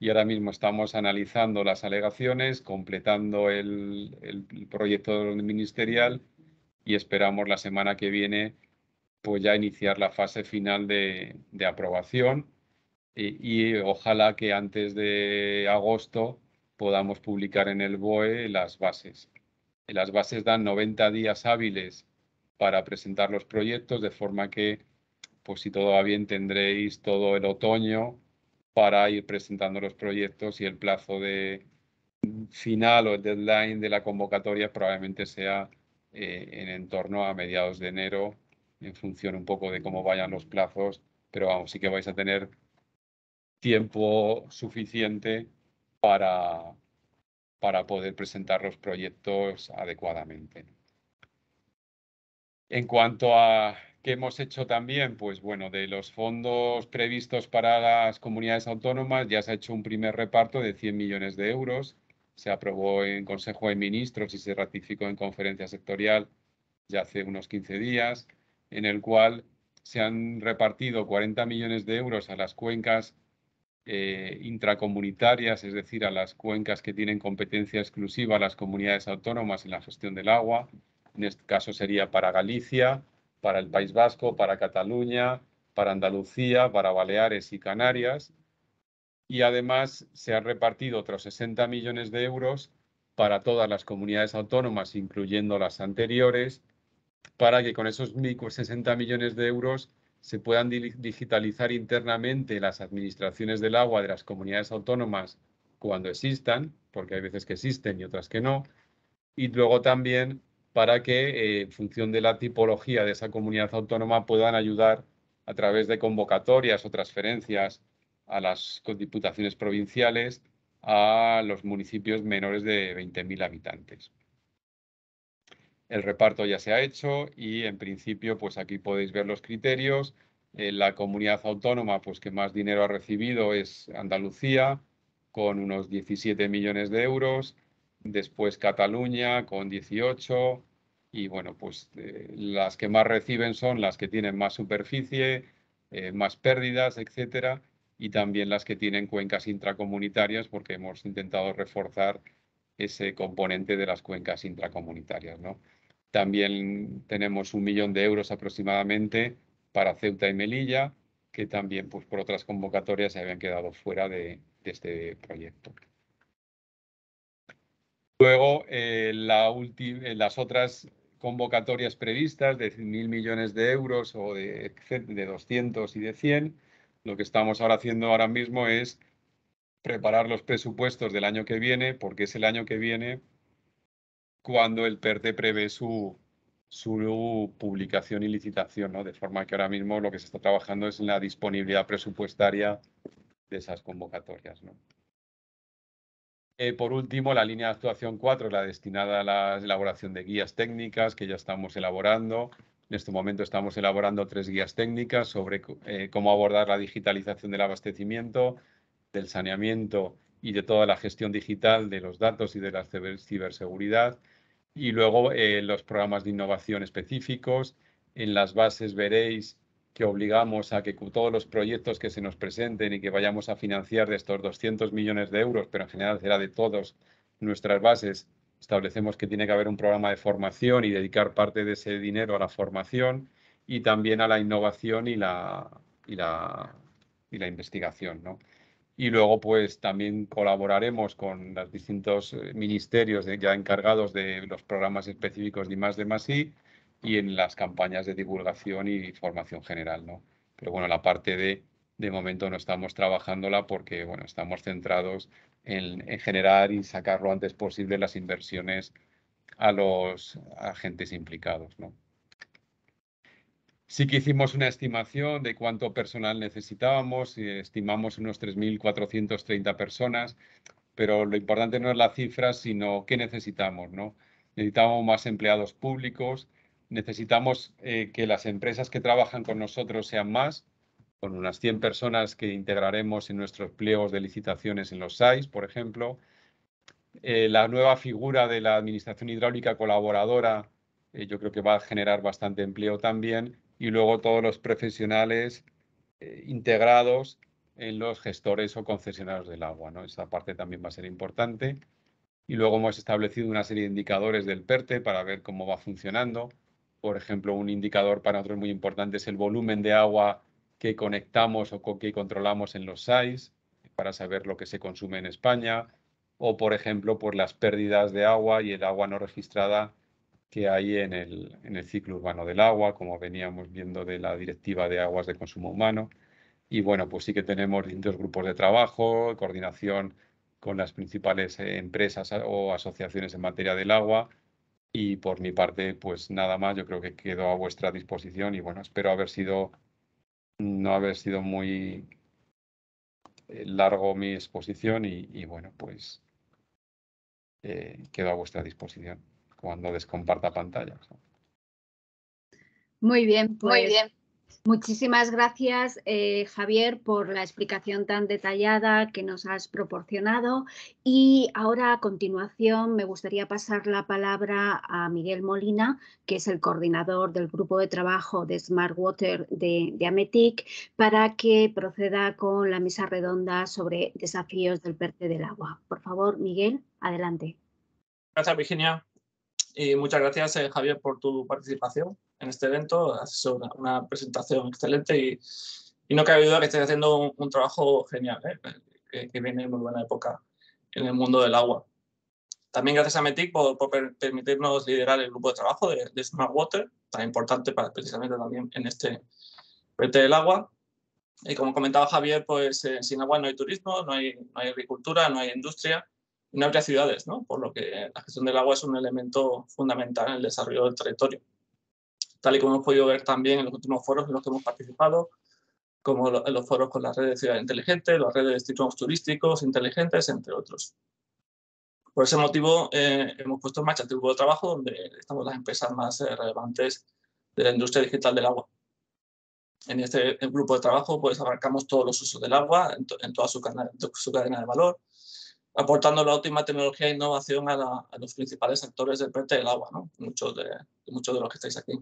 y ahora mismo estamos analizando las alegaciones, completando el, proyecto ministerial y esperamos la semana que viene pues ya iniciar la fase final de, aprobación y, y, ojalá que antes de agosto podamos publicar en el BOE las bases. Las bases dan 90 días hábiles para presentar los proyectos, de forma que, pues si todo va bien, tendréis todo el otoño para ir presentando los proyectos y el plazo de mm, final o el deadline de la convocatoria probablemente sea eh, en torno a mediados de enero, en función un poco de cómo vayan los plazos, pero vamos, sí que vais a tener tiempo suficiente para, para poder presentar los proyectos adecuadamente. En cuanto a qué hemos hecho también, pues bueno, de los fondos previstos para las comunidades autónomas ya se ha hecho un primer reparto de 100 millones de euros. Se aprobó en Consejo de Ministros y se ratificó en conferencia sectorial ya hace unos 15 días, en el cual se han repartido 40 millones de euros a las cuencas eh, intracomunitarias, es decir, a las cuencas que tienen competencia exclusiva a las comunidades autónomas en la gestión del agua, en este caso sería para Galicia, para el País Vasco, para Cataluña, para Andalucía, para Baleares y Canarias. Y además se han repartido otros 60 millones de euros para todas las comunidades autónomas, incluyendo las anteriores, para que con esos 60 millones de euros se puedan digitalizar internamente las administraciones del agua de las comunidades autónomas cuando existan, porque hay veces que existen y otras que no, y luego también para que, eh, en función de la tipología de esa comunidad autónoma, puedan ayudar a través de convocatorias o transferencias a las diputaciones provinciales a los municipios menores de 20.000 habitantes. El reparto ya se ha hecho y, en principio, pues aquí podéis ver los criterios. Eh, la comunidad autónoma pues, que más dinero ha recibido es Andalucía, con unos 17 millones de euros después Cataluña con 18 y bueno, pues eh, las que más reciben son las que tienen más superficie, eh, más pérdidas, etcétera, y también las que tienen cuencas intracomunitarias porque hemos intentado reforzar ese componente de las cuencas intracomunitarias, También tenemos un millón de euros aproximadamente para Ceuta y Melilla, que también pues, por otras convocatorias se habían quedado fuera de este proyecto. Luego, eh, eh, las otras convocatorias previstas de mil millones de euros o de, 200 y de 100, lo que estamos ahora haciendo ahora mismo es preparar los presupuestos del año que viene, porque es el año que viene cuando el PERTE prevé su, publicación y licitación, De forma que ahora mismo lo que se está trabajando es en la disponibilidad presupuestaria de esas convocatorias, ¿no? Eh, por último, la línea de actuación 4, la destinada a la elaboración de guías técnicas que ya estamos elaborando. En este momento estamos elaborando tres guías técnicas sobre eh, cómo abordar la digitalización del abastecimiento, del saneamiento y de toda la gestión digital de los datos y de la ciberseguridad. Y luego eh, los programas de innovación específicos. En las bases veréis que obligamos a que todos los proyectos que se nos presenten y que vayamos a financiar de estos 200 millones de euros, pero en general será de todos nuestras bases, establecemos que tiene que haber un programa de formación y dedicar parte de ese dinero a la formación y también a la innovación y la, y la, y la investigación. ¿no? Y luego, pues también colaboraremos con los distintos eh, ministerios eh, ya encargados de los programas específicos de más de más y en las campañas de divulgación y formación general, ¿no? Pero bueno, la parte de, momento no estamos trabajándola porque, bueno, estamos centrados en, generar y sacar lo antes posible las inversiones a los agentes implicados, ¿no? Sí que hicimos una estimación de cuánto personal necesitábamos, y estimamos unos 3.430 personas, pero lo importante no es la cifra, sino qué necesitamos, ¿no? Necesitamos más empleados públicos, necesitamos eh, que las empresas que trabajan con nosotros sean más, con unas 100 personas que integraremos en nuestros pliegos de licitaciones en los SAIS, por ejemplo. Eh, la nueva figura de la Administración Hidráulica Colaboradora eh, yo creo que va a generar bastante empleo también. Y luego todos los profesionales integrados en los gestores o concesionarios del agua. ¿no? Esa parte también va a ser importante. Y luego hemos establecido una serie de indicadores del PERTE para ver cómo va funcionando por ejemplo, un indicador para nosotros muy importante es el volumen de agua que conectamos o que controlamos en los SAIS para saber lo que se consume en España, o por ejemplo, por las pérdidas de agua y el agua no registrada que hay en el, en el ciclo urbano del agua, como veníamos viendo de la Directiva de Aguas de Consumo Humano. Y bueno, pues sí que tenemos distintos grupos de trabajo, coordinación con las principales empresas o asociaciones en materia del agua y por mi parte, pues nada más, yo creo que quedo a vuestra disposición y bueno, espero haber sido, no haber sido muy eh, largo mi exposición y, bueno, pues eh, quedo a vuestra disposición cuando descomparta pantalla. Muy bien, muy pues bien. Muchísimas gracias, eh, Javier, por la explicación tan detallada que nos has proporcionado. Y ahora, a continuación, me gustaría pasar la palabra a Miguel Molina, que es el coordinador del grupo de trabajo de Smart Water de, Ametic, para que proceda con la mesa redonda sobre desafíos del PERTE del agua. Por favor, Miguel, adelante. Gracias, Virginia. Y muchas gracias, eh, Javier, por tu participación en este evento, haces una, una presentación excelente y, no cabe duda que estés haciendo un, trabajo genial, ¿eh? que, viene viene muy buena época en el mundo del agua. También gracias a Metic por, permitirnos liderar el grupo de trabajo de, Smart Water, tan importante para, precisamente también en este frente del agua. Y como comentaba Javier, pues eh, sin agua no hay turismo, no hay, agricultura, no hay industria, no habría ciudades, Por lo que la gestión del agua es un elemento fundamental en el desarrollo del territorio tal y como hemos podido ver también en los últimos foros en los que hemos participado, como en los foros con las redes de ciudades inteligentes, las redes de destinos turísticos inteligentes, entre otros. Por ese motivo, eh, hemos puesto en marcha el grupo de trabajo donde estamos las empresas más eh, relevantes de la industria digital del agua. En este grupo de trabajo pues, abarcamos todos los usos del agua en, toda su, su, cadena de valor, aportando la última tecnología e innovación a, los principales actores del frente del agua, muchos, de, muchos de los que estáis aquí.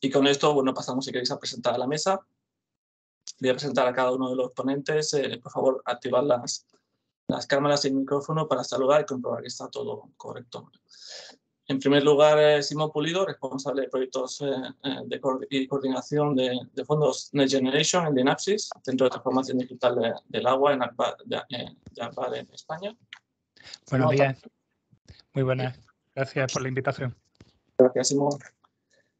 Y con esto, bueno, pasamos si queréis a presentar a la mesa. Voy a presentar a cada uno de los ponentes. Eh, por favor, activad las, las cámaras y el micrófono para saludar y comprobar que está todo correcto. En primer lugar, eh, Simón Pulido, responsable de proyectos eh, de y coordinación de, fondos Next Generation en Dynapsis, Centro de Transformación Digital del Agua en ACPA, en España. Buenos días. Muy buenas. Gracias por la invitación. Gracias, Simón.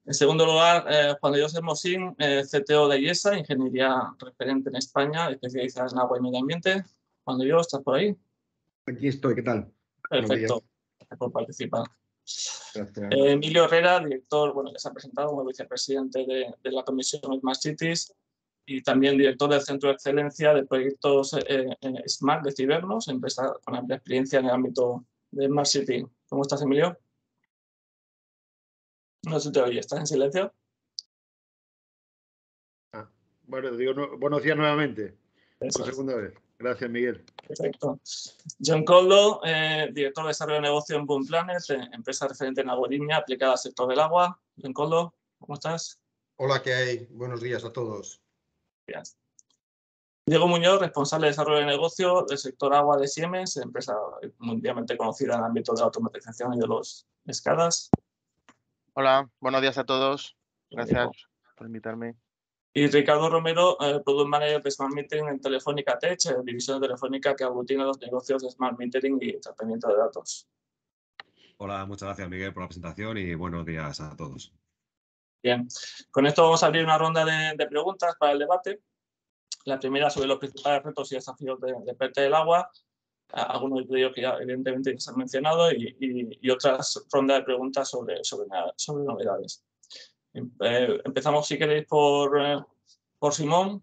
En segundo lugar, eh, Juan de Dios Hermosín, eh, CTO de IESA, Ingeniería Referente en España, especializada en agua y medio ambiente. Juan de Dios, ¿estás por ahí? Aquí estoy, ¿qué tal? Perfecto, gracias por participar. Eh, Emilio Herrera, director, bueno, que se ha presentado como vicepresidente de, de la Comisión Smart Cities y también director del Centro de Excelencia de Proyectos Smart de Cibernos, empresa con amplia experiencia en el ámbito de Smart City. ¿Cómo estás, Emilio? No se te oye, ¿estás en silencio? Ah, bueno, digo, buenos días nuevamente. por segunda vez. Gracias, Miguel. Perfecto. John Coldo, eh, director de desarrollo de negocio en Boom Planet, eh, empresa referente en algoritmia aplicada al sector del agua. John Coldo, ¿cómo estás? Hola, ¿qué hay? Buenos días a todos. Diego Muñoz, responsable de desarrollo de negocio del sector agua de Siemens, empresa mundialmente conocida en el ámbito de la automatización y de los escadas. Hola, buenos días a todos. Gracias por invitarme. Y Ricardo Romero, eh, Product Manager de Smart Metering en Telefónica Tech, eh, división de Telefónica que aglutina los negocios de Smart Metering y tratamiento de datos. Hola, muchas gracias Miguel por la presentación y buenos días a todos. Bien, con esto vamos a abrir una ronda de, preguntas para el debate. La primera sobre los principales retos y desafíos de, de del agua, algunos de ellos que ya evidentemente ya se han mencionado y, otras rondas de preguntas sobre, sobre, sobre novedades. Em, eh, empezamos, si queréis, por, eh, por Simón.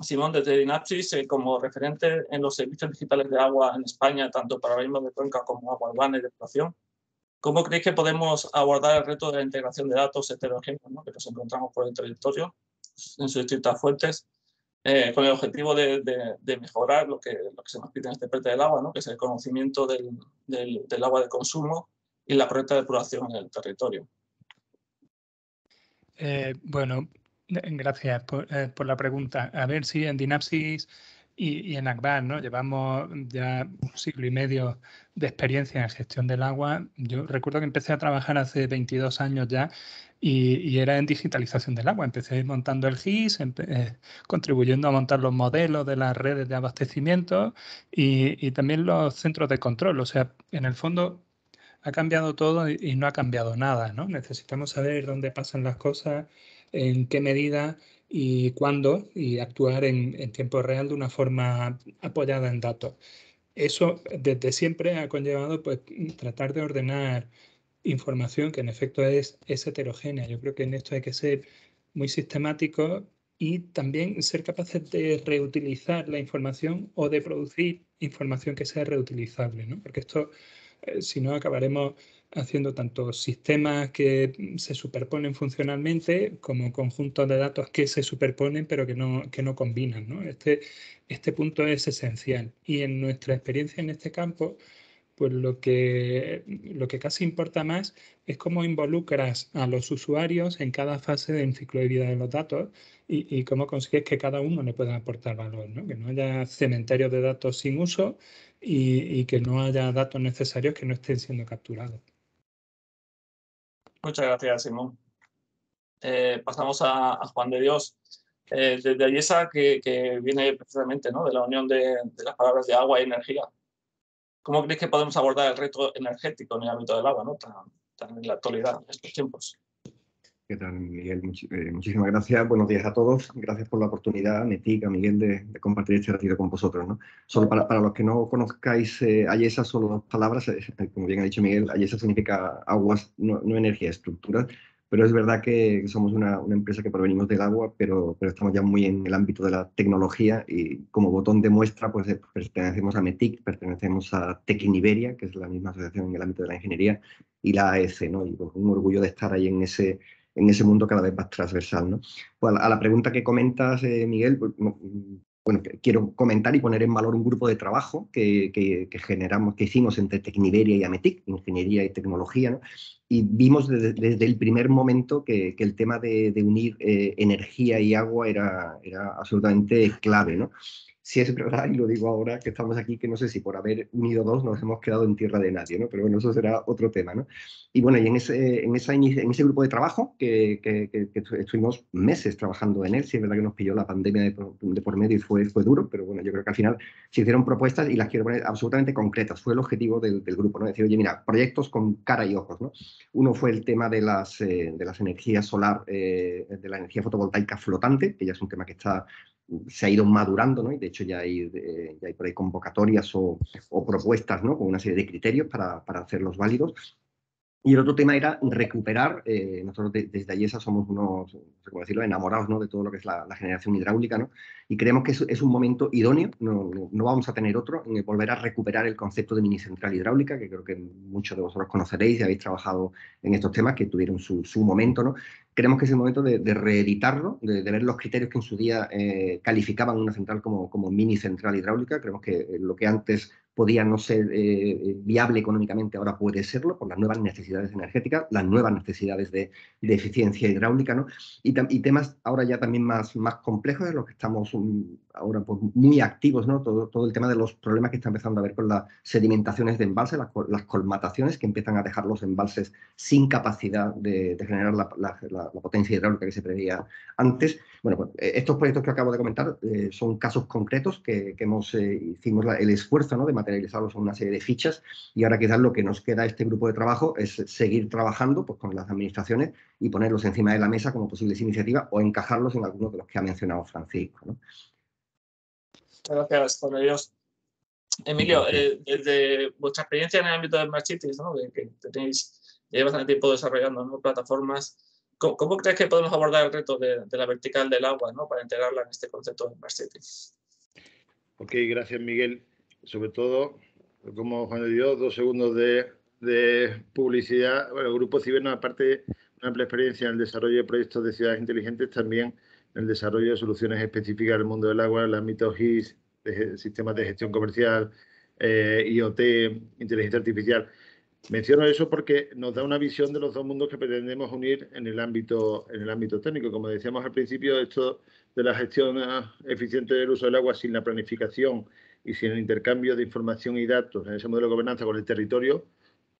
Simón, desde Dynapsis, eh, como referente en los servicios digitales de agua en España, tanto para organismos de cuenca como agua urbana y de población ¿cómo creéis que podemos abordar el reto de la integración de datos heterogéneos que nos encontramos por el trayectorio en sus distintas fuentes? Eh, con el objetivo de, mejorar lo que, se nos pide en este parte del agua, que es el conocimiento del, agua de consumo y la correcta depuración en el territorio. Eh, bueno, eh, gracias por, la pregunta. A ver si en Dinapsis y, en ACBAR, ¿no? Llevamos ya un siglo y medio de experiencia en gestión del agua. Yo recuerdo que empecé a trabajar hace 22 años ya y, era en digitalización del agua. Empecé montando el GIS, eh, contribuyendo a montar los modelos de las redes de abastecimiento y, también los centros de control. O sea, en el fondo ha cambiado todo y, no ha cambiado nada, ¿no? Necesitamos saber dónde pasan las cosas, en qué medida y cuándo, y actuar en, tiempo real de una forma apoyada en datos. Eso desde siempre ha conllevado pues, tratar de ordenar información que en efecto es, heterogénea. Yo creo que en esto hay que ser muy sistemático y también ser capaces de reutilizar la información o de producir información que sea reutilizable, ¿no? Porque esto, eh, si no, acabaremos haciendo tanto sistemas que se superponen funcionalmente como conjuntos de datos que se superponen pero que no, que no combinan, ¿no? Este, este punto es esencial y en nuestra experiencia en este campo pues lo que, lo que casi importa más es cómo involucras a los usuarios en cada fase del ciclo de vida de los datos y, cómo consigues que cada uno le pueda aportar valor, que no haya cementerios de datos sin uso y, que no haya datos necesarios que no estén siendo capturados. Muchas gracias, Simón. Eh, pasamos a, Juan de Dios. Eh, desde IESA, que, que, viene precisamente ¿no? de la unión de las palabras de agua y energía. ¿Cómo creéis que podemos abordar el reto energético en el ámbito del agua, ¿no? tan, en la actualidad, en estos tiempos? ¿Qué tal, Miguel? Eh, muchísimas gracias. Buenos días a todos. Gracias por la oportunidad, Metica, Miguel, de, compartir este ratito con vosotros. ¿no? Solo para, para, los que no conozcáis hay eh, Ayesa, solo dos palabras. Eh, como bien ha dicho Miguel, Ayesa significa aguas, no, no energía, estructuras. Pero es verdad que somos una, empresa que provenimos del agua, pero, pero estamos ya muy en el ámbito de la tecnología y como botón de muestra, pues eh, pertenecemos a METIC, pertenecemos a Tecniberia, que es la misma asociación en el ámbito de la ingeniería, y la AEC, ¿no? Y pues, un orgullo de estar ahí en ese, en ese mundo cada vez más transversal. ¿no? a la pregunta que comentas, eh, Miguel, pues, bueno, quiero comentar y poner en valor un grupo de trabajo que, que, generamos, que hicimos entre Tecniveria y Ametic, Ingeniería y Tecnología, ¿no? y vimos desde, el primer momento que, que el tema de, unir eh, energía y agua era, era absolutamente clave, ¿no? si es verdad, y lo digo ahora que estamos aquí, que no sé si por haber unido dos nos hemos quedado en tierra de nadie, ¿no? Pero bueno, eso será otro tema, ¿no? Y bueno, y en ese, en ese grupo de trabajo que, estuvimos meses trabajando en él, si es verdad que nos pilló la pandemia de por, medio y fue, fue duro, pero bueno, yo creo que al final se hicieron propuestas y las quiero poner absolutamente concretas. Fue el objetivo del, grupo, ¿no? Decir, oye, mira, proyectos con cara y ojos, ¿no? Uno fue el tema de las, eh, de las energías solar, eh, de la energía fotovoltaica flotante, que ya es un tema que está se ha ido madurando, ¿no? Y de hecho ya hay, eh, hay convocatorias o, propuestas, ¿no? Con una serie de criterios para, para hacerlos válidos. Y el otro tema era recuperar, eh, nosotros desde Ayesa somos unos, no decirlo, enamorados ¿no? de todo lo que es la, generación hidráulica, ¿no? y creemos que es, un momento idóneo, no, vamos a tener otro, en volver a recuperar el concepto de mini central hidráulica, que creo que muchos de vosotros conoceréis y habéis trabajado en estos temas, que tuvieron su, momento. ¿no? Creemos que es el momento de, reeditarlo, de, ver los criterios que en su día eh, calificaban una central como, como mini central hidráulica. Creemos que eh, lo que antes podía no ser eh, eh, viable económicamente, ahora puede serlo por las nuevas necesidades energéticas, las nuevas necesidades de, eficiencia hidráulica, ¿no? Y, y, temas ahora ya también más, más complejos de los que estamos mm, ahora pues, muy activos, ¿no? Todo, todo, el tema de los problemas que está empezando a haber con las sedimentaciones de embalses, las, colmataciones que empiezan a dejar los embalses sin capacidad de, generar la, potencia hidráulica que se preveía antes. Bueno, pues, eh, estos proyectos que acabo de comentar son casos concretos que, hemos, hicimos el esfuerzo, ¿no? De materializarlos en una serie de fichas y ahora quizás lo que nos queda a este grupo de trabajo es seguir trabajando pues, con las administraciones y ponerlos encima de la mesa como posibles iniciativas o encajarlos en alguno de los que ha mencionado Francisco. ¿no? Gracias, por ellos. Emilio, eh, desde vuestra experiencia en el ámbito de Smart que, tenéis ya bastante tiempo desarrollando plataformas, ¿cómo, crees que podemos abordar el reto de, la vertical del agua para integrarla en este concepto de Smart Cities? Ok, gracias Miguel sobre todo, como Juan dio, dos segundos de, publicidad. Bueno, el Grupo Ciberna, aparte de una amplia experiencia en el desarrollo de proyectos de ciudades inteligentes, también en el desarrollo de soluciones específicas del mundo del agua, el ámbito GIS, sistemas de gestión comercial, eh, IoT, inteligencia artificial. Menciono eso porque nos da una visión de los dos mundos que pretendemos unir en el ámbito, en el ámbito técnico. Como decíamos al principio, esto de la gestión ah, eficiente del uso del agua sin la planificación y sin el intercambio de información y datos en ese modelo de gobernanza con el territorio,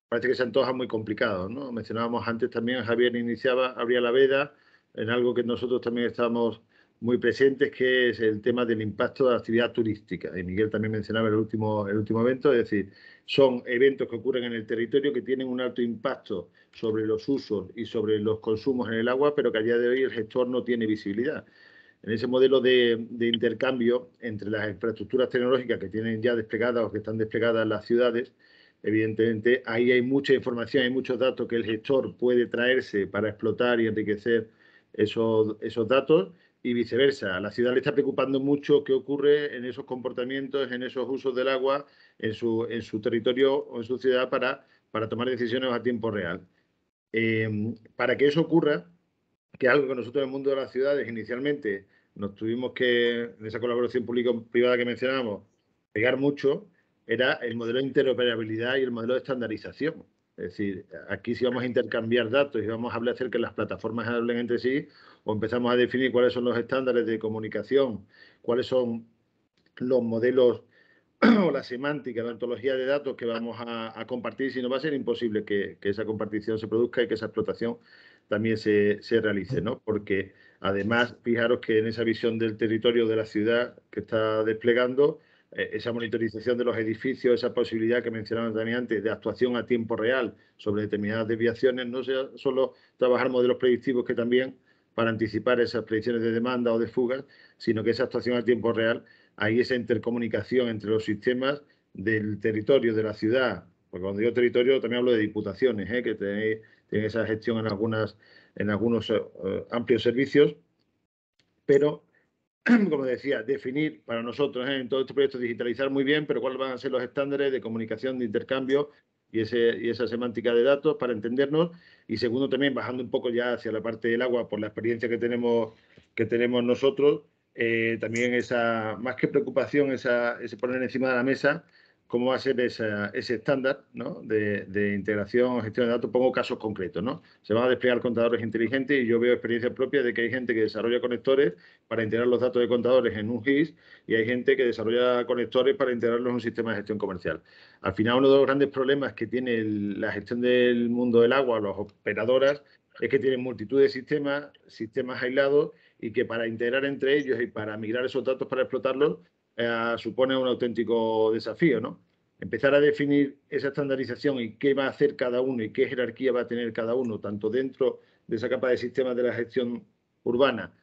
parece que se antoja muy complicado. ¿no? Mencionábamos antes también, Javier iniciaba, abría la veda en algo que nosotros también estamos muy presentes, que es el tema del impacto de la actividad turística. Y Miguel también mencionaba el último, el último evento, es decir, son eventos que ocurren en el territorio que tienen un alto impacto sobre los usos y sobre los consumos en el agua, pero que a día de hoy el gestor no tiene visibilidad en ese modelo de, intercambio entre las infraestructuras tecnológicas que tienen ya desplegadas o que están desplegadas las ciudades, evidentemente ahí hay mucha información, hay muchos datos que el gestor puede traerse para explotar y enriquecer esos, datos y viceversa. la ciudad le está preocupando mucho qué ocurre en esos comportamientos, en esos usos del agua, en su, en su territorio o en su ciudad para, tomar decisiones a tiempo real. Eh, para que eso ocurra, que algo que nosotros en el mundo de las ciudades inicialmente nos tuvimos que, en esa colaboración público-privada que mencionábamos, pegar mucho, era el modelo de interoperabilidad y el modelo de estandarización. Es decir, aquí si vamos a intercambiar datos y vamos a hacer que las plataformas hablen entre sí, o empezamos a definir cuáles son los estándares de comunicación, cuáles son los modelos o la semántica, la ontología de datos que vamos a, compartir, si no va a ser imposible que esa compartición se produzca y que esa explotación también se, realice, ¿no? Porque además, fijaros que en esa visión del territorio de la ciudad que está desplegando, eh, esa monitorización de los edificios, esa posibilidad que mencionaban también antes de actuación a tiempo real sobre determinadas desviaciones, no sea solo trabajar modelos predictivos que también para anticipar esas predicciones de demanda o de fugas, sino que esa actuación a tiempo real, ahí esa intercomunicación entre los sistemas del territorio de la ciudad, porque cuando digo territorio también hablo de diputaciones, ¿eh? que tenéis en esa gestión en, algunas, en algunos eh, eh, amplios servicios, pero como decía, definir para nosotros ¿eh? en todo este proyecto digitalizar muy bien, pero cuáles van a ser los estándares de comunicación, de intercambio y, esa semántica de datos para entendernos. Y segundo, también bajando un poco ya hacia la parte del agua, por la experiencia que tenemos, que tenemos nosotros, también esa, más que preocupación, esa, ese poner encima de la mesa cómo va a ser ese estándar de, integración o gestión de datos. Pongo casos concretos. ¿no? Se van a desplegar contadores inteligentes y yo veo experiencia propia de que hay gente que desarrolla conectores para integrar los datos de contadores en un GIS y hay gente que desarrolla conectores para integrarlos en un sistema de gestión comercial. Al final, uno de los grandes problemas que tiene la gestión del mundo del agua, las operadoras, es que tienen multitud de sistemas, sistemas aislados y que para integrar entre ellos y para migrar esos datos para explotarlos eh, supone un auténtico desafío, ¿no? Empezar a definir esa estandarización y qué va a hacer cada uno y qué jerarquía va a tener cada uno, tanto dentro de esa capa de sistemas de la gestión urbana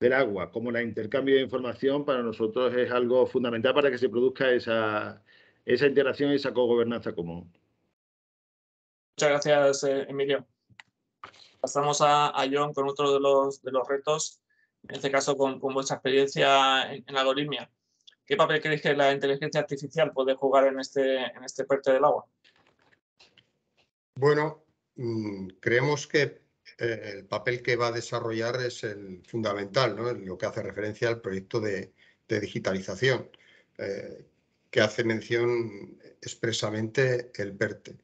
del agua como la intercambio de información, para nosotros es algo fundamental para que se produzca esa, esa y esa cogobernanza común. Muchas gracias, eh, Emilio. Pasamos a, John con otro los, de los retos en este caso con, vuestra experiencia en, la algoritmia, ¿qué papel creéis que la inteligencia artificial puede jugar en este, en este del agua? Bueno, mm, creemos que eh, el papel que va a desarrollar es el fundamental, ¿no? lo que hace referencia al proyecto de, digitalización, eh, que hace mención expresamente el PERTE.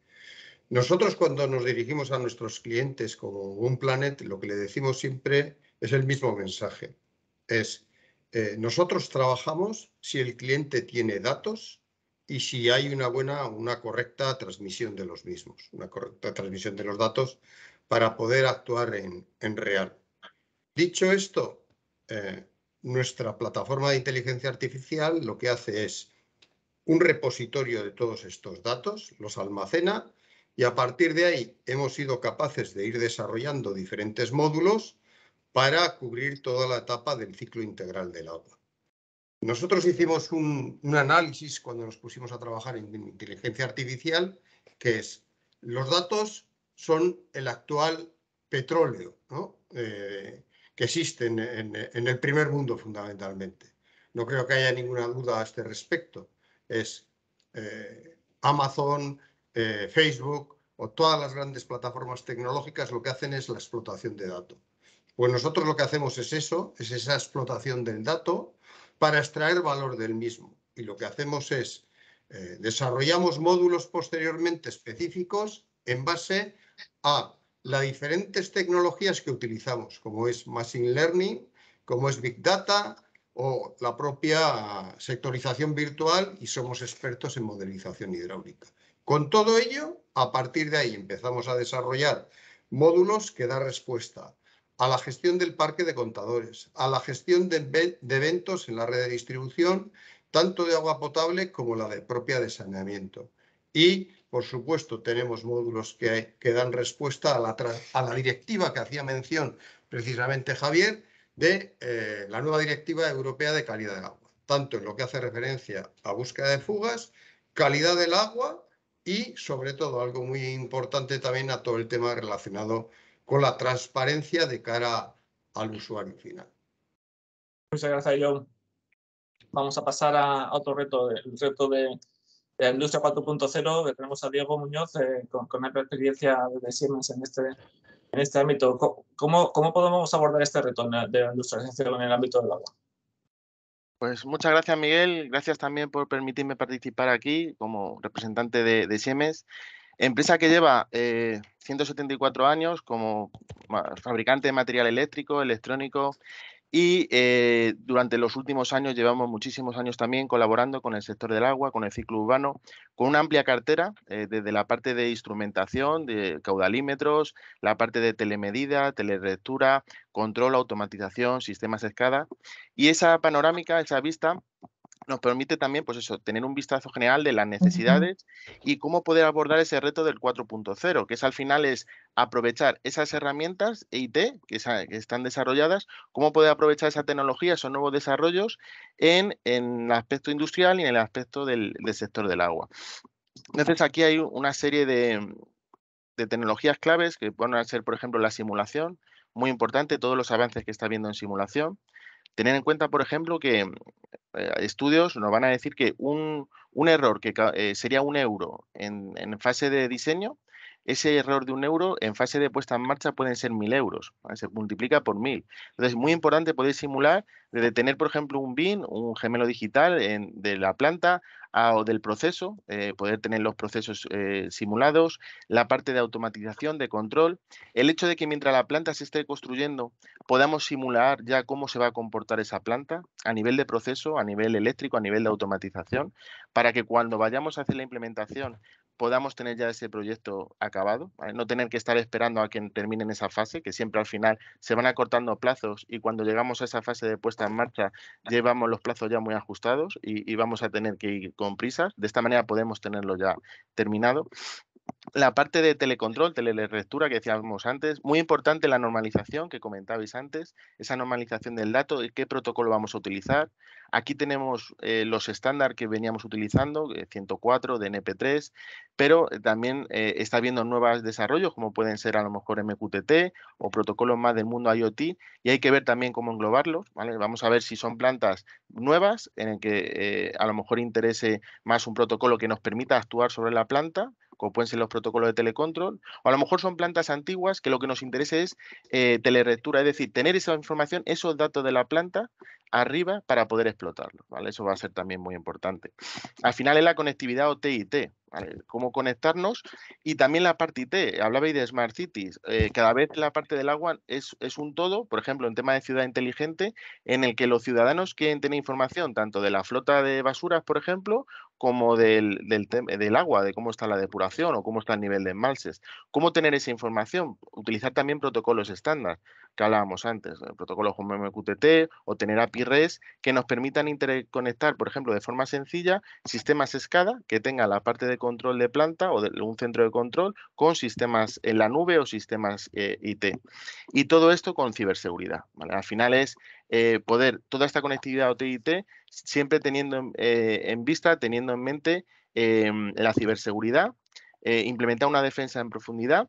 Nosotros cuando nos dirigimos a nuestros clientes como un planet, lo que le decimos siempre es el mismo mensaje. Es, eh, nosotros trabajamos si el cliente tiene datos y si hay una buena, una correcta transmisión de los mismos, una correcta transmisión de los datos para poder actuar en, real. Dicho esto, eh, nuestra plataforma de inteligencia artificial lo que hace es un repositorio de todos estos datos, los almacena y a partir de ahí hemos sido capaces de ir desarrollando diferentes módulos para cubrir toda la etapa del ciclo integral del agua. Nosotros hicimos un, análisis cuando nos pusimos a trabajar en inteligencia artificial, que es los datos son el actual petróleo eh, que existe en, el primer mundo fundamentalmente. No creo que haya ninguna duda a este respecto. Es eh, Amazon, eh, Facebook o todas las grandes plataformas tecnológicas lo que hacen es la explotación de datos. Pues nosotros lo que hacemos es eso, es esa explotación del dato para extraer valor del mismo. Y lo que hacemos es, eh, desarrollamos módulos posteriormente específicos en base a las diferentes tecnologías que utilizamos, como es Machine Learning, como es Big Data o la propia sectorización virtual y somos expertos en modelización hidráulica. Con todo ello, a partir de ahí empezamos a desarrollar módulos que dan respuesta a la gestión del parque de contadores, a la gestión de, eventos en la red de distribución, tanto de agua potable como la de propia de saneamiento. Y, por supuesto, tenemos módulos que, dan respuesta a la, directiva que hacía mención precisamente Javier, de eh, la nueva Directiva Europea de Calidad del Agua, tanto en lo que hace referencia a búsqueda de fugas, calidad del agua y, sobre todo, algo muy importante también a todo el tema relacionado con la transparencia de cara al usuario final. Muchas gracias, John. Vamos a pasar a, otro reto, el reto de, la industria 4.0, tenemos a Diego Muñoz eh, con, con, experiencia de Siemens en este, en este ámbito. ¿Cómo, ¿Cómo podemos abordar este reto de la industria en el ámbito del agua? Pues muchas gracias, Miguel. Gracias también por permitirme participar aquí como representante de, de Siemens. Empresa que lleva 174 eh, años como fabricante de material eléctrico, electrónico y eh, durante los últimos años llevamos muchísimos años también colaborando con el sector del agua, con el ciclo urbano, con una amplia cartera eh, desde la parte de instrumentación, de caudalímetros, la parte de telemedida, telelectura, control, automatización, sistemas escada. Y esa panorámica, esa vista, nos permite también, pues eso, tener un vistazo general de las necesidades y cómo poder abordar ese reto del 4.0, que es al final es aprovechar esas herramientas EIT que, están desarrolladas, cómo poder aprovechar esa tecnología, esos nuevos desarrollos en, el aspecto industrial y en el aspecto del, sector del agua. Entonces, aquí hay una serie de, de tecnologías claves que van a ser, por ejemplo, la simulación, muy importante, todos los avances que está viendo en simulación, Tener en cuenta, por ejemplo, que mm, eh, estudios nos van a decir que un, un error que eh, sería un euro en, en, fase de diseño ese error de un euro en fase de puesta en marcha pueden ser mil euros, se multiplica por mil. Entonces, es muy importante poder simular desde tener, por ejemplo, un BIN, un gemelo digital de la planta o del proceso, eh, poder tener los procesos eh, simulados, la parte de automatización, de control, el hecho de que mientras la planta se esté construyendo podamos simular ya cómo se va a comportar esa planta a nivel de proceso, a nivel eléctrico, a nivel de automatización, para que cuando vayamos a hacer la implementación podamos tener ya ese proyecto acabado, no tener que estar esperando a que terminen esa fase, que siempre al final se van acortando plazos y cuando llegamos a esa fase de puesta en marcha llevamos los plazos ya muy ajustados y, y vamos a tener que ir con prisas. De esta manera podemos tenerlo ya terminado la parte de telecontrol, telelectura que decíamos antes, muy importante la normalización que comentabais antes, esa normalización del dato, de qué protocolo vamos a utilizar. Aquí tenemos eh, los estándares que veníamos utilizando, 104 eh, de 3 pero eh, también está habiendo nuevos desarrollos, como pueden ser a lo mejor MQTT o protocolos más del mundo IoT, y hay que ver también cómo englobarlos. Vamos a ver si son plantas nuevas en el que a lo mejor interese más un protocolo que nos permita actuar sobre la planta como pueden ser los protocolos de telecontrol, o a lo mejor son plantas antiguas que lo que nos interesa es eh, telerectura, es decir, tener esa información, esos datos de la planta arriba para poder explotarlo. ¿vale? Eso va a ser también muy importante. Al final es la conectividad ot ¿vale? cómo conectarnos y también la parte IT. Hablabais de Smart Cities. Eh, cada vez la parte del agua es, es, un todo, por ejemplo, en tema de ciudad inteligente, en el que los ciudadanos quieren tener información tanto de la flota de basuras, por ejemplo, como del, del, agua, de cómo está la depuración o cómo está el nivel de embalses. ¿Cómo tener esa información? Utilizar también protocolos estándar que hablábamos antes, eh, protocolos protocolo MQTT o tener API RES que nos permitan interconectar, por ejemplo, de forma sencilla, sistemas SCADA que tengan la parte de control de planta o de un centro de control con sistemas en la nube o sistemas eh, IT. Y todo esto con ciberseguridad. Al final es eh, poder toda esta conectividad OT-IT siempre teniendo en vista, teniendo en mente em, la ciberseguridad, implementar una defensa en profundidad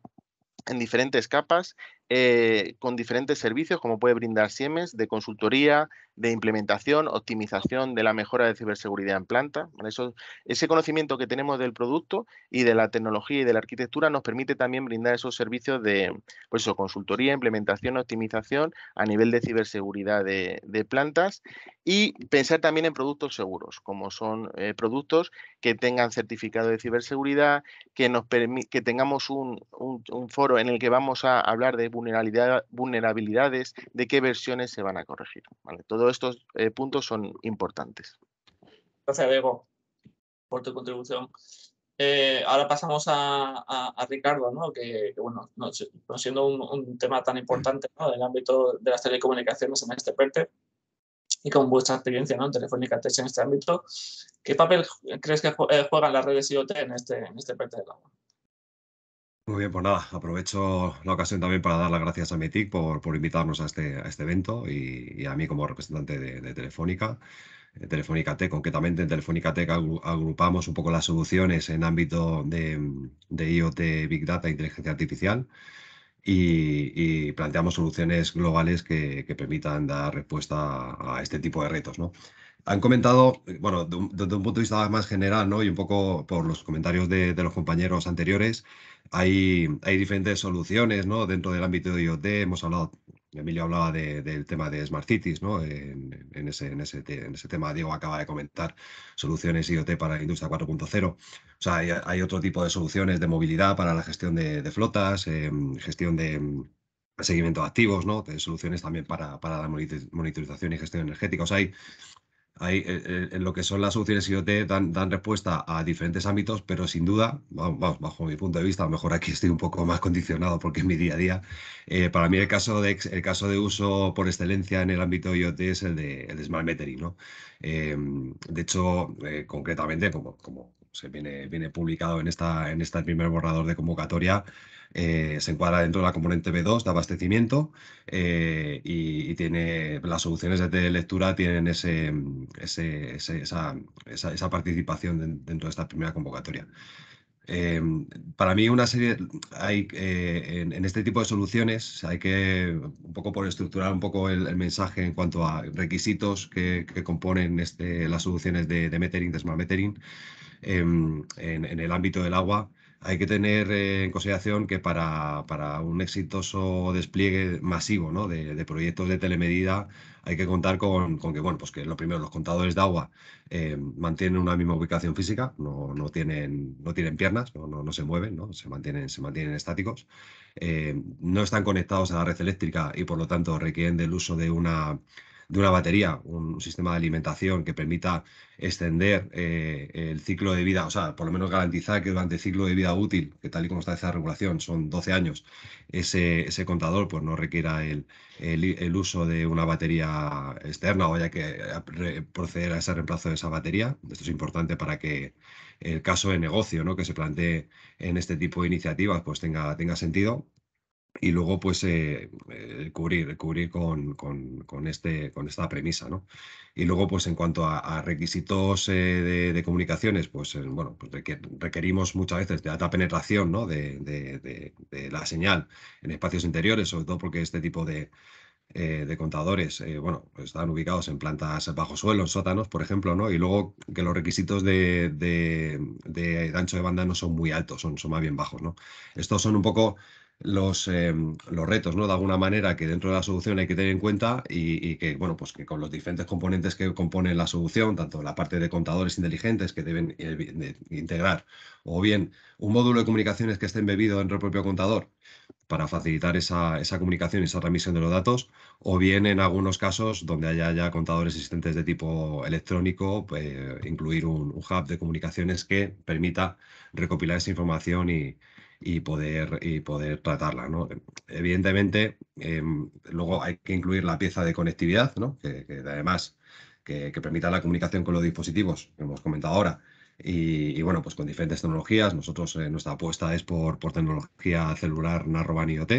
en diferentes capas eh, con diferentes servicios como puede brindar Siemens de consultoría, de implementación, optimización de la mejora de ciberseguridad en planta. Eso, ese conocimiento que tenemos del producto y de la tecnología y de la arquitectura nos permite también brindar esos servicios de pues consultoría, implementación, optimización a nivel de ciberseguridad de, plantas y pensar también en productos seguros, como son eh, productos que tengan certificado de ciberseguridad, que, nos que tengamos un, foro en el que vamos a hablar de vulnerabilidad, vulnerabilidades, de qué versiones se van a corregir. ¿vale? Todo estos eh, puntos son importantes. Gracias, Diego, por tu contribución. Eh, ahora pasamos a, Ricardo, que, bueno, no, siendo un, tema tan importante en del ámbito de las telecomunicaciones en este PERTE e, y con vuestra experiencia ¿no? telefónica en este ámbito, ¿qué papel crees que eh, juegan las redes IoT en este, en este PERTE de la muy bien, pues nada, aprovecho la ocasión también para dar las gracias a Metic por, por invitarnos a este, a este evento y, a mí como representante de, Telefónica. Eh, Telefónica Tech, concretamente en Telefónica Tech agrupamos un poco las soluciones en ámbito de, IoT, Big Data, inteligencia artificial y, planteamos soluciones globales que, que, permitan dar respuesta a, este tipo de retos. ¿no? Han comentado, eh, bueno, desde un, punto de vista más general, ¿no? Y un poco por los comentarios de, los compañeros anteriores, hay, hay, diferentes soluciones, ¿no? Dentro del ámbito de IoT, hemos hablado, Emilio hablaba del tema de Smart Cities, ¿no? En, ese, en, ese, en, ese, tema, Diego acaba de comentar, soluciones IoT para la industria 4.0. O sea, hay, otro tipo de soluciones de movilidad para la gestión de, flotas, em, gestión de em, seguimiento de activos, ¿no? De soluciones también para, para la monitorización y gestión energética. O sea, hay, eh, eh, en lo que son las soluciones IoT dan, respuesta a diferentes ámbitos, pero sin duda, vamos, bajo mi punto de vista, a lo mejor aquí estoy un poco más condicionado porque es mi día a día. Eh, para mí el caso, de, el caso de uso por excelencia en el ámbito IoT es el de, Smart Metering. Em, de hecho, concretamente, como, se viene, viene publicado en, esta, en este primer borrador de convocatoria, eh, se encuadra dentro de la componente B2 de abastecimiento eh, y, tiene las soluciones de lectura tienen esa, participación dentro de esta primera convocatoria. Eh, para mí una serie, hay, en, este tipo de soluciones hay que, un poco por estructurar un poco el, mensaje en cuanto a requisitos que, componen este, las soluciones de, metering, de smart metering, em, en, el ámbito del agua, hay que tener eh, en consideración que para, para un exitoso despliegue masivo ¿no? de, proyectos de telemedida hay que contar con, que, bueno, pues que lo primero, los contadores de agua eh, mantienen una misma ubicación física, no, no, tienen, no tienen piernas, no, no, se mueven, ¿no? Se, mantienen, se mantienen estáticos, eh, no están conectados a la red eléctrica y por lo tanto requieren del uso de una de una batería, un sistema de alimentación que permita extender eh, el ciclo de vida, o sea, por lo menos garantizar que durante el ciclo de vida útil, que tal y como está esa regulación, son 12 años, ese, ese contador pues no requiera el, el, uso de una batería externa o haya que eh, proceder a ese reemplazo de esa batería. Esto es importante para que el caso de negocio ¿no? que se plantee en este tipo de iniciativas pues tenga, tenga sentido y luego pues eh, eh, cubrir, cubrir con, este, con esta premisa. ¿no? Y luego pues en cuanto a, requisitos eh, de, comunicaciones, pues bueno, pues requerimos muchas veces de alta penetración ¿no? de, la señal en espacios interiores, sobre todo porque este tipo de, contadores, bueno, pues, están ubicados en plantas bajo suelo, en sótanos, por ejemplo, ¿no? Y luego que los requisitos de, ancho de banda no son muy altos, son, son más bien bajos, ¿no? Estos son un poco los, eh, los retos, ¿no? De alguna manera que dentro de la solución hay que tener en cuenta y, que, bueno, pues que con los diferentes componentes que componen la solución, tanto la parte de contadores inteligentes que deben eh, integrar, o bien un módulo de comunicaciones que esté embebido dentro del propio contador para facilitar esa, comunicación y esa remisión de los datos, o bien en algunos casos donde haya ya contadores existentes de tipo electrónico, eh, incluir un hub de comunicaciones que permita recopilar esa información y, y poder, y poder tratarla. ¿no? Evidentemente, em, luego hay que incluir la pieza de conectividad, ¿no? que, además que, permita la comunicación con los dispositivos, que hemos comentado ahora. Y, bueno, pues con diferentes tecnologías, nosotros eh, nuestra apuesta es por, por tecnología celular Narroban IoT,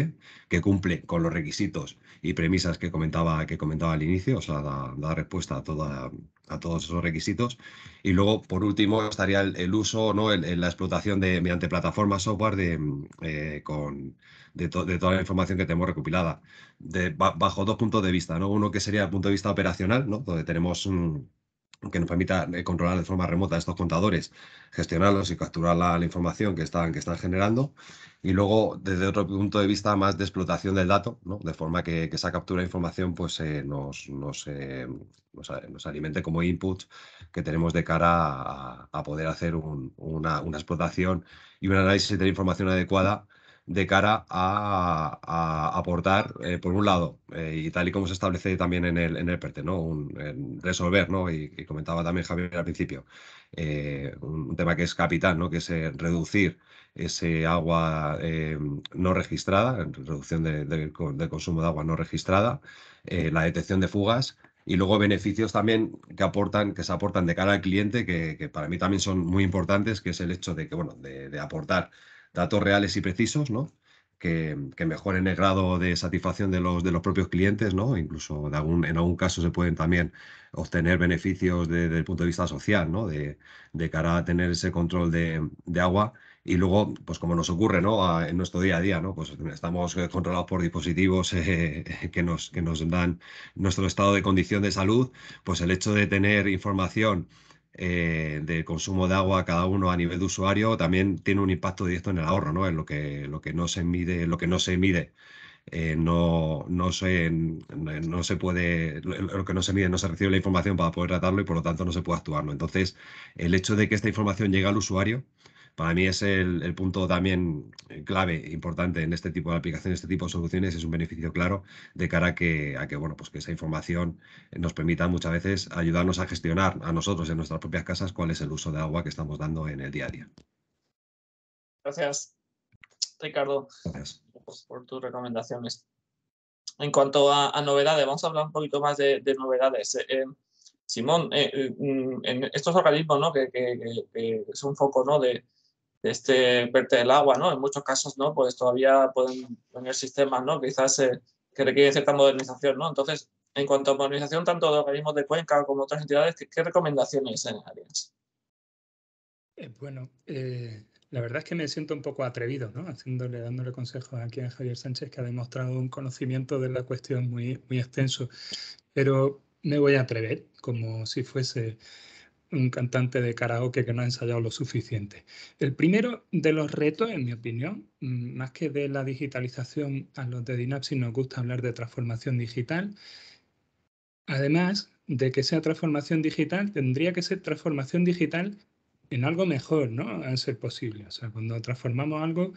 que cumple con los requisitos y premisas que comentaba, que comentaba al inicio, o sea, da respuesta a toda, a todos esos requisitos. Y luego, por último, estaría el, uso, ¿no? la explotación de, mediante plataformas software de, eh, con, de, toda la información que tenemos recopilada, de, bajo dos puntos de vista. ¿no? Uno que sería el punto de vista operacional, ¿no? donde tenemos que nos permita eh, controlar de forma remota estos contadores, gestionarlos y capturar la, información que están, que están generando y luego desde otro punto de vista más de explotación del dato, ¿no? de forma que, esa captura de información pues, eh, nos, eh, eh, nos, alimente como input que tenemos de cara a, poder hacer una, explotación y un análisis de la información adecuada de cara a, aportar, por un lado, y tal y como se establece también en el, en el PERTE, e, ¿no? resolver, ¿no? Y, comentaba también Javier al principio, un, tema que es capital, ¿no? que es reducir ese agua eh, no registrada, reducción del de, consumo de agua no registrada, eh, la detección de fugas y luego beneficios también que aportan, que se aportan de cara al cliente, que, para mí también son muy importantes, que es el hecho de que, bueno, de, aportar datos reales y precisos, Que, mejoren el grado de satisfacción de los, de los propios clientes, ¿no? Incluso en algún caso se pueden también obtener beneficios desde el punto de vista social, De, cara a tener ese control de agua y luego, pues como nos ocurre ¿no? Ah, en nuestro día a día, ¿no? pues estamos eh, controlados por dispositivos eh, que, nos, que nos dan nuestro estado de condición de salud, pues el hecho de tener información eh, del consumo de agua cada uno a nivel de usuario también tiene un impacto directo en el ahorro, ¿no? En lo que, lo que no se mide, lo que no se mide. Eh, no, no, se, no se puede, lo que no se mide, no se recibe la información para poder tratarlo y por lo tanto no se puede actuar. Entonces, el hecho de que esta información llegue al usuario, para mí es el, punto también eh, clave, importante en este tipo de aplicaciones, este tipo de soluciones, es un beneficio claro de cara a que, bueno, pues que esa información nos permita muchas veces ayudarnos a gestionar a nosotros en nuestras propias casas cuál es el uso de agua que estamos dando en el día a día. Gracias, Ricardo, pues, por tus recomendaciones. En cuanto a, novedades, vamos a hablar un poquito más de, novedades. Eh, eh, Simón, mm, en estos organismos ¿no? que, es un foco ¿no? de, este verte del agua, ¿no? En muchos casos, ¿no? Pues todavía pueden tener sistemas, ¿no? Quizás eh, que requieren cierta modernización, ¿no? Entonces, en cuanto a modernización, tanto de organismos de cuenca como otras entidades, ¿qué, recomendaciones en Eh, bueno, eh, la verdad es que me siento un poco atrevido, ¿no? Haciéndole, dándole consejos aquí a Javier Sánchez, que ha demostrado un conocimiento de la cuestión muy, muy extenso. Pero me voy a atrever, como si fuese un cantante de karaoke que no ha ensayado lo suficiente. El primero de los retos, en mi opinión, mm, más que de la digitalización, a los de Dynapsis nos gusta hablar de transformación digital. Además de que sea transformación digital, tendría que ser transformación digital en algo mejor, ¿no? A ser posible. O sea, cuando transformamos algo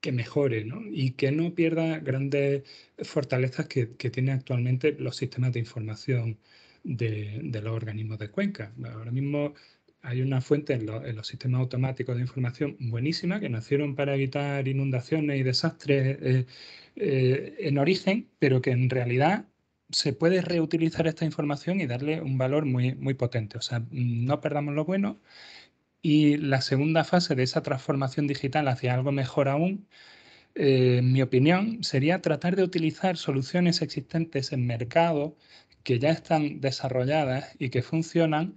que mejore, Y que no pierda grandes fortalezas que, que tienen actualmente los sistemas de información de, los organismos de Cuenca. Ahora mismo hay una fuente en, los sistemas automáticos de información buenísima que nacieron para evitar inundaciones y desastres eh, eh, en origen, pero que en realidad se puede reutilizar esta información y darle un valor muy, muy potente. O sea, no perdamos lo bueno. Y la segunda fase de esa transformación digital hacia algo mejor aún, eh, en mi opinión, sería tratar de utilizar soluciones existentes en mercado que ya están desarrolladas y que funcionan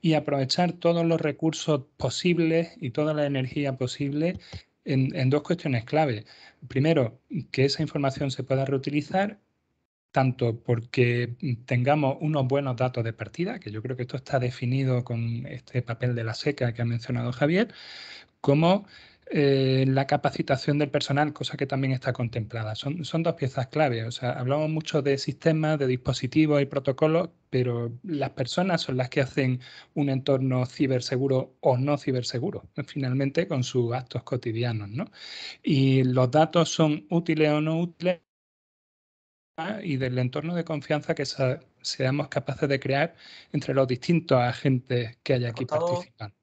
y aprovechar todos los recursos posibles y toda la energía posible en, dos cuestiones clave. Primero, que esa información se pueda reutilizar, tanto porque tengamos unos buenos datos de partida, que yo creo que esto está definido con este papel de la seca que ha mencionado Javier, como eh, la capacitación del personal, cosa que también está contemplada. Son, dos piezas clave. O sea, hablamos mucho de sistemas, de dispositivos y protocolos, pero las personas son las que hacen un entorno ciberseguro o no ciberseguro, finalmente con sus actos cotidianos. Y los datos son útiles o no útiles y del entorno de confianza que seamos capaces de crear entre los distintos agentes que hay aquí participando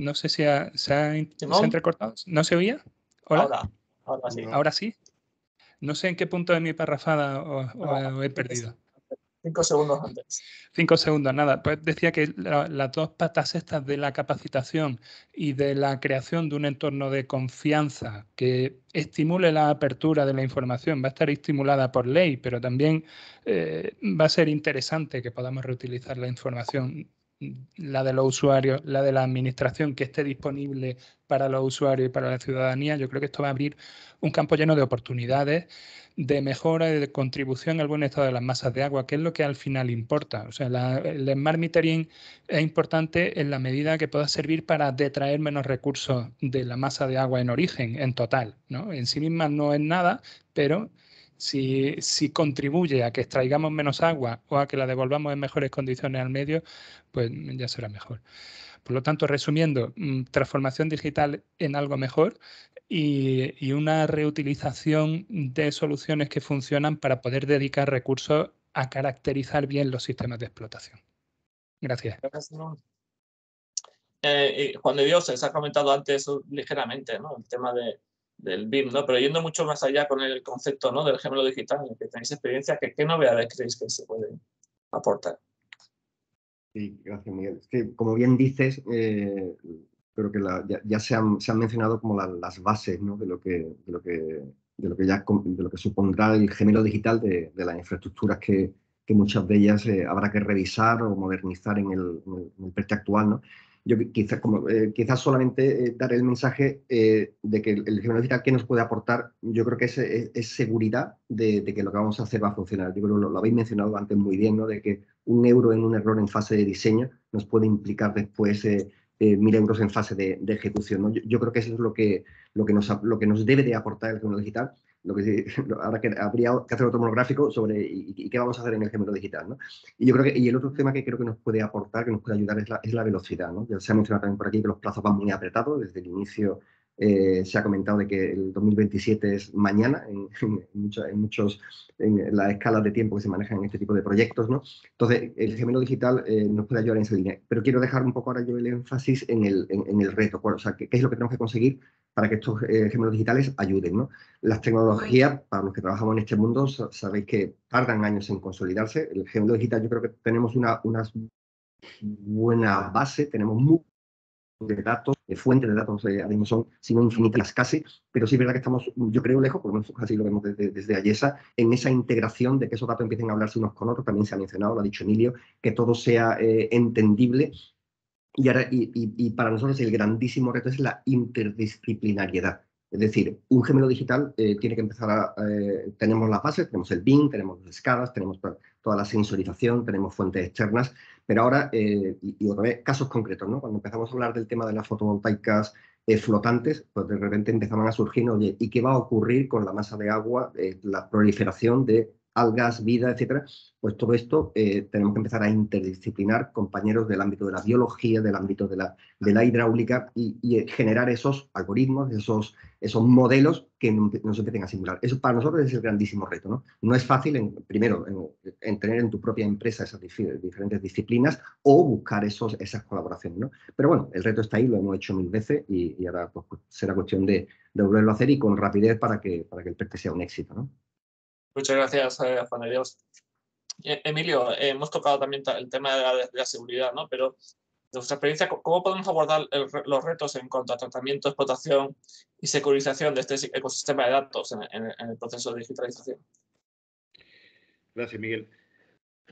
no sé si se, ha, entrecortado. ¿No se oía? ¿Hola? Ahora, sí. No sé en qué punto de mi parrafada os, he perdido. Cinco segundos antes. Cinco segundos, nada. Pues decía que las dos patas estas de la capacitación y de la creación de un entorno de confianza que estimule la apertura de la información va a estar estimulada por ley, pero también eh, va a ser interesante que podamos reutilizar la información la de los usuarios, la de la administración que esté disponible para los usuarios y para la ciudadanía, yo creo que esto va a abrir un campo lleno de oportunidades, de mejora y de contribución al buen estado de las masas de agua, que es lo que al final importa. O sea, el smart metering es importante en la medida que pueda servir para detraer menos recursos de la masa de agua en origen, en total. ¿no? En sí misma no es nada, pero si, contribuye a que extraigamos menos agua o a que la devolvamos en mejores condiciones al medio, pues ya será mejor. Por lo tanto, resumiendo, mm, transformación digital en algo mejor y, una reutilización de soluciones que funcionan para poder dedicar recursos a caracterizar bien los sistemas de explotación. Gracias. Eh, Juan de Dios, se ha comentado antes ligeramente ¿no? el tema de, del BIM, ¿no? Pero yendo mucho más allá con el concepto, Del gemelo digital, que tenéis experiencia, ¿qué, qué novedades creéis que se pueden aportar? Sí, gracias Miguel. Es que, como bien dices, eh, creo que ya, se, han, mencionado como las bases ¿no? de, lo que, de, lo que, de lo que ya de lo que supondrá el gemelo digital de, las infraestructuras que, muchas de ellas eh, habrá que revisar o modernizar en el, precio actual. ¿no? Yo quizás como eh, quizás solamente eh, dar el mensaje eh, de que el, el qué que nos puede aportar, yo creo que es, es, seguridad de, que lo que vamos a hacer va a funcionar. Yo creo que lo, lo, habéis mencionado antes muy bien, ¿no? de que un euro en un error en fase de diseño nos puede implicar después eh, mil euros en fase de, ejecución. Yo, creo que eso es lo que, lo que, nos, lo que nos debe de aportar el género digital. Lo que, ahora que habría que hacer otro monográfico sobre y, qué vamos a hacer en el género digital. Y yo creo que y el otro tema que creo que nos puede aportar, que nos puede ayudar, es la, es la velocidad. Ya se ha mencionado también por aquí que los plazos van muy apretados desde el inicio eh, se ha comentado de que el 2027 es mañana en, en, muchos, en las escalas de tiempo que se manejan en este tipo de proyectos, ¿no? Entonces, el gemelo digital eh, nos puede ayudar en esa línea. Pero quiero dejar un poco ahora yo el énfasis en el, en, reto, o sea, ¿qué, es lo que tenemos que conseguir para que estos eh, gemelos digitales ayuden, ¿no? Las tecnologías, para los que trabajamos en este mundo, sabéis que tardan años en consolidarse. El gemelo digital yo creo que tenemos una, buena base, tenemos muy de datos, de fuentes de datos, eh, son sino infinitas casi, pero sí es verdad que estamos, yo creo, lejos, por lo menos así lo vemos desde, desde Ayesa, en esa integración de que esos datos empiecen a hablarse unos con otros, también se ha mencionado, lo ha dicho Emilio, que todo sea eh, entendible y, ahora, y, y, para nosotros el grandísimo reto es la interdisciplinariedad. Es decir, un gemelo digital eh, tiene que empezar a... Eh, tenemos las bases, tenemos el BIM, tenemos las escalas, tenemos toda la sensorización, tenemos fuentes externas, pero ahora, eh, y, y, otra vez, casos concretos, ¿no? Cuando empezamos a hablar del tema de las fotovoltaicas flotantes, pues de repente empezaban a surgir, oye, ¿y qué va a ocurrir con la masa de agua, la proliferación de algas, vida, etcétera, pues todo esto eh, tenemos que empezar a interdisciplinar compañeros del ámbito de la biología, del ámbito de la, de la hidráulica y, eh, generar esos algoritmos, esos, esos modelos que nos empiecen a simular. Eso para nosotros es el grandísimo reto. No, no es fácil, en, primero, en, tener en tu propia empresa esas diferentes disciplinas o buscar esos, esas colaboraciones. ¿no? Pero bueno, el reto está ahí, lo hemos hecho mil veces y, ahora pues, pues, será cuestión de, volverlo a hacer y con rapidez para que, para que el PERTE e sea un éxito. ¿no? Muchas gracias, eh, Juan Dios. E, Emilio, hemos tocado también el tema de la, seguridad, ¿no? Pero de vuestra experiencia, ¿cómo podemos abordar los retos en cuanto a tratamiento, explotación y securización de este ecosistema de datos en, el proceso de digitalización? Gracias, Miguel.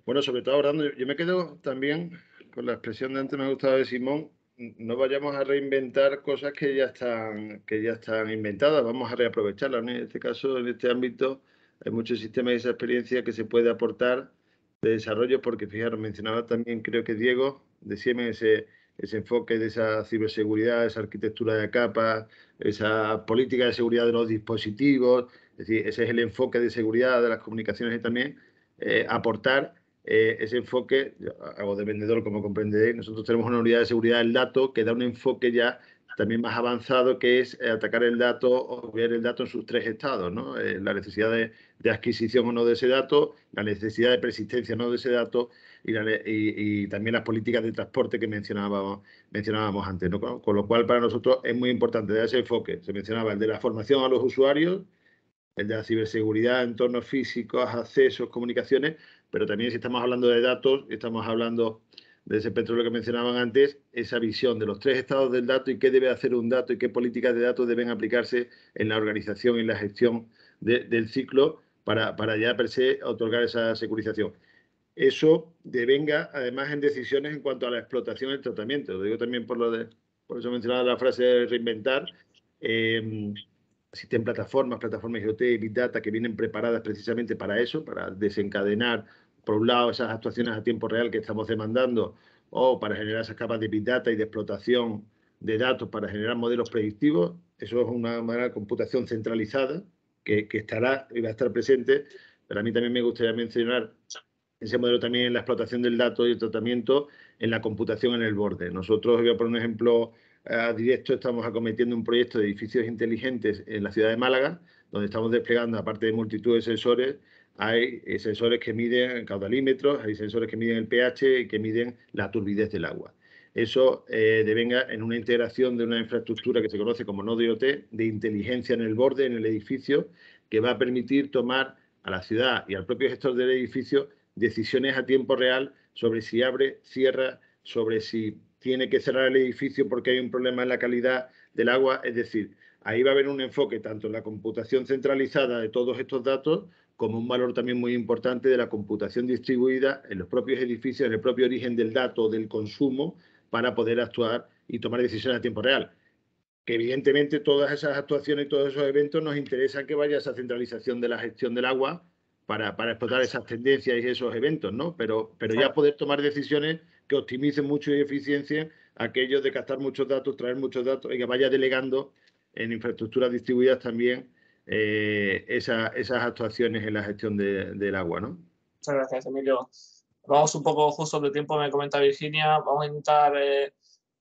Bueno, sobre todo hablando, yo me quedo también con la expresión de antes me ha gustado de Simón, no vayamos a reinventar cosas que ya están, que ya están inventadas, vamos a reaprovecharlas. En este caso, en este ámbito, hay muchos sistemas y esa experiencia que se puede aportar de desarrollo, porque fijaros, mencionaba también, creo que Diego, de Siemens, ese, enfoque de esa ciberseguridad, esa arquitectura de capas, esa política de seguridad de los dispositivos, es decir, ese es el enfoque de seguridad de las comunicaciones y también eh, aportar eh, ese enfoque, hago de vendedor como comprenderéis, nosotros tenemos una unidad de seguridad del dato que da un enfoque ya también más avanzado, que es eh, atacar el dato o ver el dato en sus tres estados, ¿no? Eh, la necesidad de, adquisición o no de ese dato, la necesidad de persistencia o no de ese dato y, también las políticas de transporte que mencionábamos, mencionábamos antes, ¿no? Con, con lo cual para nosotros es muy importante dar ese enfoque. Se mencionaba el de la formación a los usuarios, el de la ciberseguridad, entornos físicos, accesos, comunicaciones, pero también si estamos hablando de datos, estamos hablando de ese petróleo que mencionaban antes, esa visión de los tres estados del dato y qué debe hacer un dato y qué políticas de datos deben aplicarse en la organización y la gestión del ciclo para, para ya per se otorgar esa securización. Eso devenga además en decisiones en cuanto a la explotación y el tratamiento. Lo digo también por lo de, por eso mencionaba la frase de reinventar. Em, existen plataformas, plataformas IoT y Big Data que vienen preparadas precisamente para eso, para desencadenar por un lado, esas actuaciones a tiempo real que estamos demandando, o para generar esas capas de big data y de explotación de datos para generar modelos predictivos, eso es una manera de computación centralizada que, estará y va a estar presente. Pero a mí también me gustaría mencionar ese modelo también en la explotación del dato y el tratamiento en la computación en el borde. Nosotros, por un ejemplo eh, directo, estamos acometiendo un proyecto de edificios inteligentes en la ciudad de Málaga, donde estamos desplegando, aparte de multitud de sensores, hay sensores que miden caudalímetros, hay sensores que miden el pH y que miden la turbidez del agua. Eso eh, devenga en una integración de una infraestructura que se conoce como nodo IoT de inteligencia en el borde, en el edificio, que va a permitir tomar a la ciudad y al propio gestor del edificio decisiones a tiempo real sobre si abre, cierra, sobre si tiene que cerrar el edificio porque hay un problema en la calidad del agua. Es decir, ahí va a haber un enfoque tanto en la computación centralizada de todos estos datos como un valor también muy importante de la computación distribuida en los propios edificios, en el propio origen del dato, del consumo, para poder actuar y tomar decisiones a tiempo real. Que evidentemente todas esas actuaciones y todos esos eventos nos interesan que vaya esa centralización de la gestión del agua para, para explotar esas tendencias y esos eventos, ¿no? Pero, pero ya poder tomar decisiones que optimicen mucho y eficiencia, aquellos de captar muchos datos, traer muchos datos y que vaya delegando en infraestructuras distribuidas también eh, esas actuaciones en la gestión del agua, ¿no? Muchas gracias, Emilio. Vamos un poco justo de tiempo, me comenta Virginia. Vamos a intentar eh,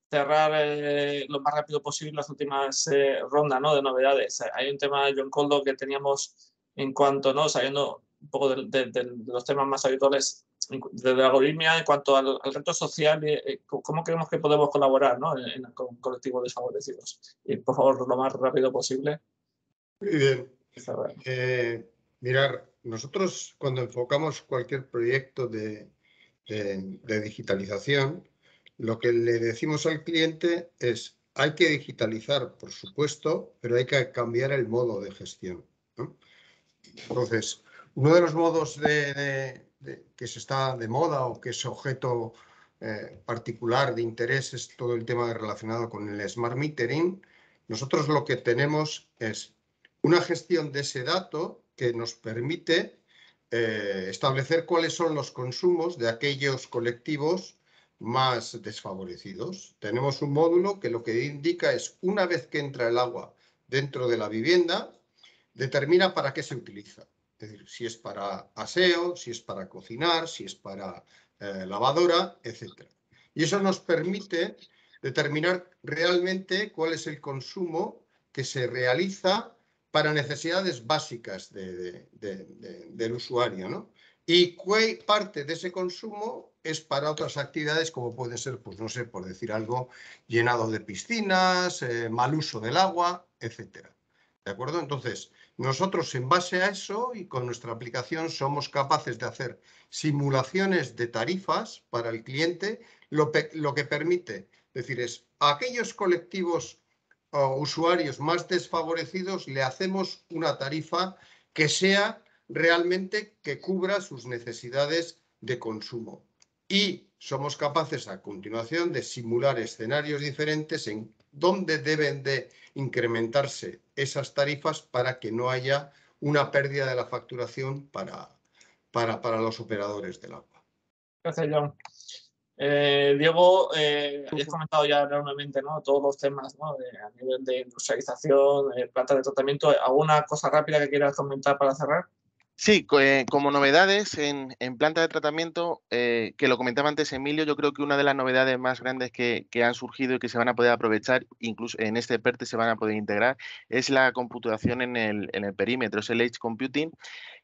cerrar eh, lo más rápido posible las últimas rondas ¿no? de novedades. Hay un tema de John Coldo que teníamos en cuanto, ¿no? Sabiendo un poco de, los temas más habituales de la algoritmia en cuanto al, reto social, ¿cómo creemos que podemos colaborar ¿no? con colectivos desfavorecidos? Y por favor, lo más rápido posible. Muy bien. Eh, mirar, nosotros cuando enfocamos cualquier proyecto de, digitalización, lo que le decimos al cliente es hay que digitalizar, por supuesto, pero hay que cambiar el modo de gestión. Entonces, uno de los modos de, que se está de moda o que es objeto eh, particular de interés es todo el tema relacionado con el smart metering. Nosotros lo que tenemos es una gestión de ese dato que nos permite eh, establecer cuáles son los consumos de aquellos colectivos más desfavorecidos. Tenemos un módulo que lo que indica es una vez que entra el agua dentro de la vivienda, determina para qué se utiliza. Es decir, si es para aseo, si es para cocinar, si es para eh, lavadora, etc. Y eso nos permite determinar realmente cuál es el consumo que se realiza para necesidades básicas del usuario, ¿no? Y parte de ese consumo es para otras actividades como puede ser, pues no sé, por decir algo, llenado de piscinas, eh, mal uso del agua, etcétera. ¿De acuerdo? Entonces, nosotros en base a eso y con nuestra aplicación somos capaces de hacer simulaciones de tarifas para el cliente, lo, lo que permite, es decir, es aquellos colectivos usuarios más desfavorecidos le hacemos una tarifa que sea realmente que cubra sus necesidades de consumo. Y somos capaces a continuación de simular escenarios diferentes en dónde deben de incrementarse esas tarifas para que no haya una pérdida de la facturación para, para, para los operadores del agua. Gracias, John. Eh, Diego, eh, comentado ya enormemente ¿no? todos los temas ¿no? a nivel de industrialización, de eh, planta de tratamiento. ¿Alguna cosa rápida que quieras comentar para cerrar? Sí, eh, como novedades en, plantas planta de tratamiento, que lo comentaba antes Emilio, yo creo que una de las novedades más grandes que, han surgido y que se van a poder aprovechar, incluso en este PERTE se van a poder integrar, es la computación en el, perímetro, es el Edge Computing,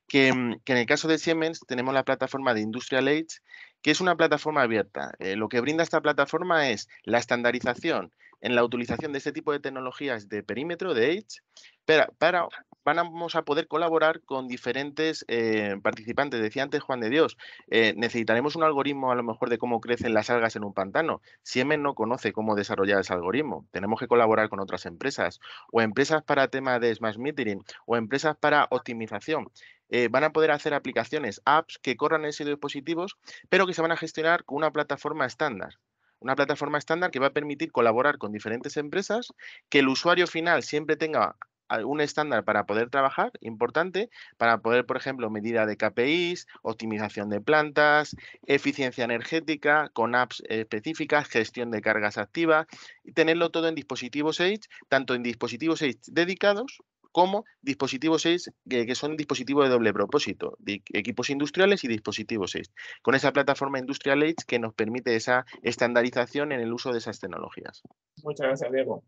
que, que, en el caso de Siemens tenemos la plataforma de Industrial Edge que es una plataforma abierta? Eh, lo que brinda esta plataforma es la estandarización en la utilización de este tipo de tecnologías de perímetro, de Edge, para, para vamos a poder colaborar con diferentes eh, participantes. Decía antes Juan de Dios, eh, necesitaremos un algoritmo a lo mejor de cómo crecen las algas en un pantano. Siemens no conoce cómo desarrollar ese algoritmo. Tenemos que colaborar con otras empresas o empresas para tema de smart Metering o empresas para optimización. Eh, van a poder hacer aplicaciones, apps que corran en esos dispositivos, pero que se van a gestionar con una plataforma estándar una plataforma estándar que va a permitir colaborar con diferentes empresas, que el usuario final siempre tenga un estándar para poder trabajar importante, para poder, por ejemplo, medida de KPIs, optimización de plantas, eficiencia energética con apps específicas, gestión de cargas activas y tenerlo todo en dispositivos Edge, tanto en dispositivos Edge dedicados como dispositivos Edge que, son dispositivos de doble propósito, equipos industriales y dispositivos Edge, con esa plataforma Industrial Edge que nos permite esa estandarización en el uso de esas tecnologías. Muchas gracias, Diego.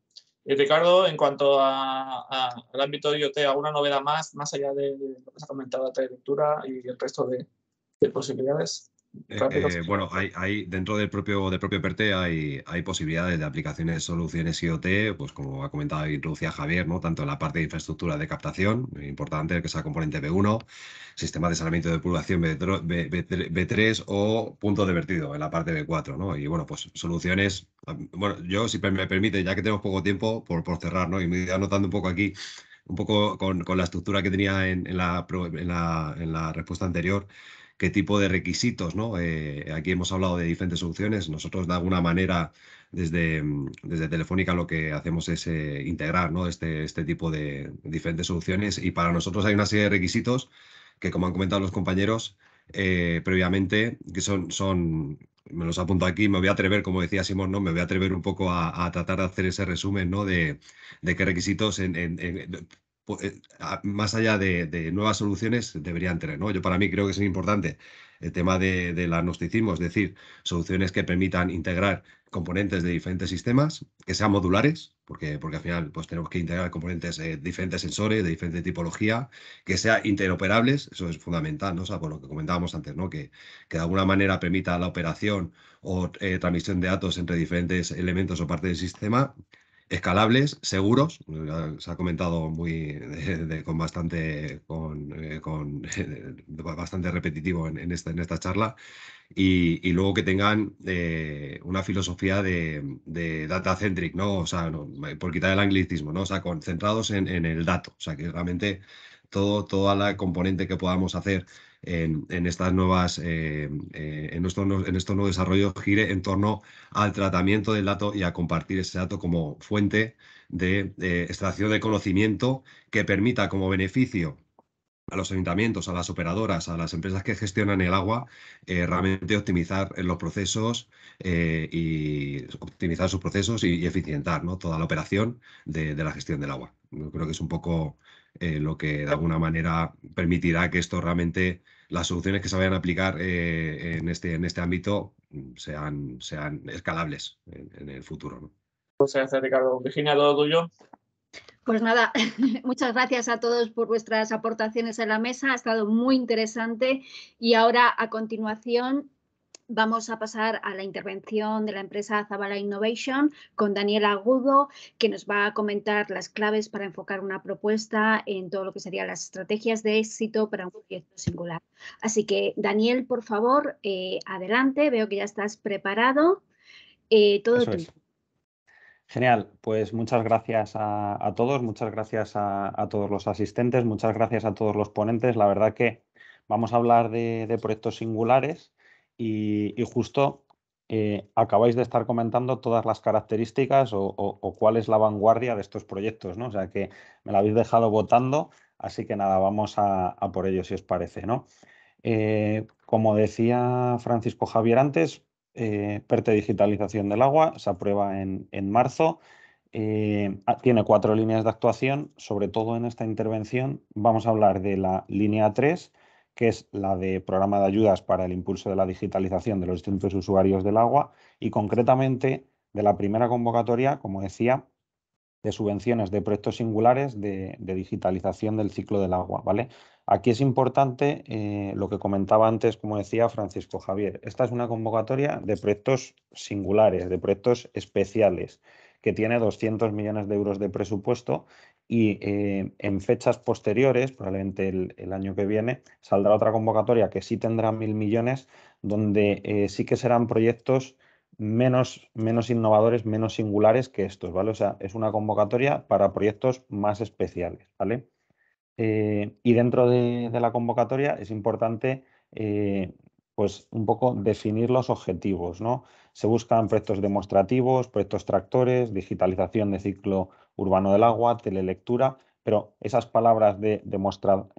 Eh, Ricardo, en cuanto al ámbito de IoT, ¿alguna novedad más, más allá de, lo que se ha comentado, la trayectoria y el resto de posibilidades? Eh, bueno, hay, dentro del propio, de propio PERTE hay, hay posibilidades de aplicaciones, soluciones IoT, pues como ha comentado y introducía Javier, ¿no? tanto en la parte de infraestructura de captación, importante que sea componente B1, sistema de saneamiento de depuración B, 3 o punto de vertido en la parte B4. ¿no? Y bueno, pues soluciones, bueno, yo si me permite, ya que tenemos poco tiempo por, por cerrar, ¿no? y me voy anotando un poco aquí, un poco con, la estructura que tenía en, la, en, la, en la respuesta anterior qué tipo de requisitos, ¿no? Eh, aquí hemos hablado de diferentes soluciones. Nosotros, de alguna manera, desde, mm, desde Telefónica lo que hacemos es eh, integrar ¿no? este, este tipo de diferentes soluciones y para nosotros hay una serie de requisitos que, como han comentado los compañeros eh, previamente, que son, son me los apunto aquí, me voy a atrever, como decía Simón, ¿no? me voy a atrever un poco a, tratar de hacer ese resumen ¿no? de, qué requisitos en, eh, más allá de, nuevas soluciones, deberían tener. ¿no? Yo para mí creo que es importante el tema de, del agnosticismo, es decir, soluciones que permitan integrar componentes de diferentes sistemas, que sean modulares, porque, porque al final pues, tenemos que integrar componentes de eh, diferentes sensores, de diferente tipología, que sean interoperables, eso es fundamental, ¿no? O sea, por lo que comentábamos antes, ¿no? Que, que de alguna manera permita la operación o eh, transmisión de datos entre diferentes elementos o partes del sistema, escalables, seguros, se ha comentado muy con bastante con, eh, bastante repetitivo en, esta, en esta charla, y, luego que tengan eh, una filosofía de, data centric, ¿no? O sea, por quitar el anglicismo, ¿no? O sea, concentrados en, el dato, o sea, que realmente todo, toda la componente que podamos hacer en, estas nuevas, eh, eh, en, estos, en estos nuevos desarrollos gire en torno al tratamiento del dato y a compartir ese dato como fuente de eh, extracción de conocimiento que permita como beneficio a los ayuntamientos, a las operadoras, a las empresas que gestionan el agua, realmente optimizar los procesos y optimizar sus procesos y, eficientar ¿no? toda la operación de, de, la gestión del agua. Yo creo que es un poco eh, lo que de alguna manera permitirá que esto realmente, las soluciones que se vayan a aplicar eh, en, este, en este ámbito mm, sean, sean escalables en, el futuro. Muchas pues gracias, Ricardo. Virginia, todo tuyo. Pues nada, muchas gracias a todos por vuestras aportaciones a la mesa, ha estado muy interesante y ahora a continuación Vamos a pasar a la intervención de la empresa Zavala Innovation con Daniel Agudo, que nos va a comentar las claves para enfocar una propuesta en todo lo que serían las estrategias de éxito para un proyecto singular. Así que, Daniel, por favor, eh, adelante. Veo que ya estás preparado. Eh, todo Eso Genial, pues muchas gracias a, todos, muchas gracias a, todos los asistentes, muchas gracias a todos los ponentes. La verdad que vamos a hablar de proyectos singulares y, justo eh, acabáis de estar comentando todas las características o, cuál es la vanguardia de estos proyectos, ¿no? O sea que me la habéis dejado votando, así que nada, vamos a, por ello si os parece, ¿no? Eh, como decía Francisco Javier antes, eh, PERTE Digitalización del Agua se aprueba en, marzo. Ah, tiene cuatro líneas de actuación, sobre todo en esta intervención vamos a hablar de la línea 3, que es la de programa de ayudas para el impulso de la digitalización de los distintos usuarios del agua y concretamente de la primera convocatoria, como decía, de subvenciones de proyectos singulares de, digitalización del ciclo del agua. ¿vale? Aquí es importante eh, lo que comentaba antes, como decía Francisco Javier. Esta es una convocatoria de proyectos singulares, de proyectos especiales, que tiene 200 millones de euros de presupuesto y eh, en fechas posteriores, probablemente el, año que viene, saldrá otra convocatoria que sí tendrá mil millones, donde eh, sí que serán proyectos menos, menos innovadores, menos singulares que estos, ¿vale? O sea, es una convocatoria para proyectos más especiales, ¿vale? Eh, y dentro de, de, la convocatoria es importante, pues, un poco definir los objetivos, ¿no? Se buscan proyectos demostrativos, proyectos tractores, digitalización de ciclo Urbano del Agua, telelectura, pero esas palabras de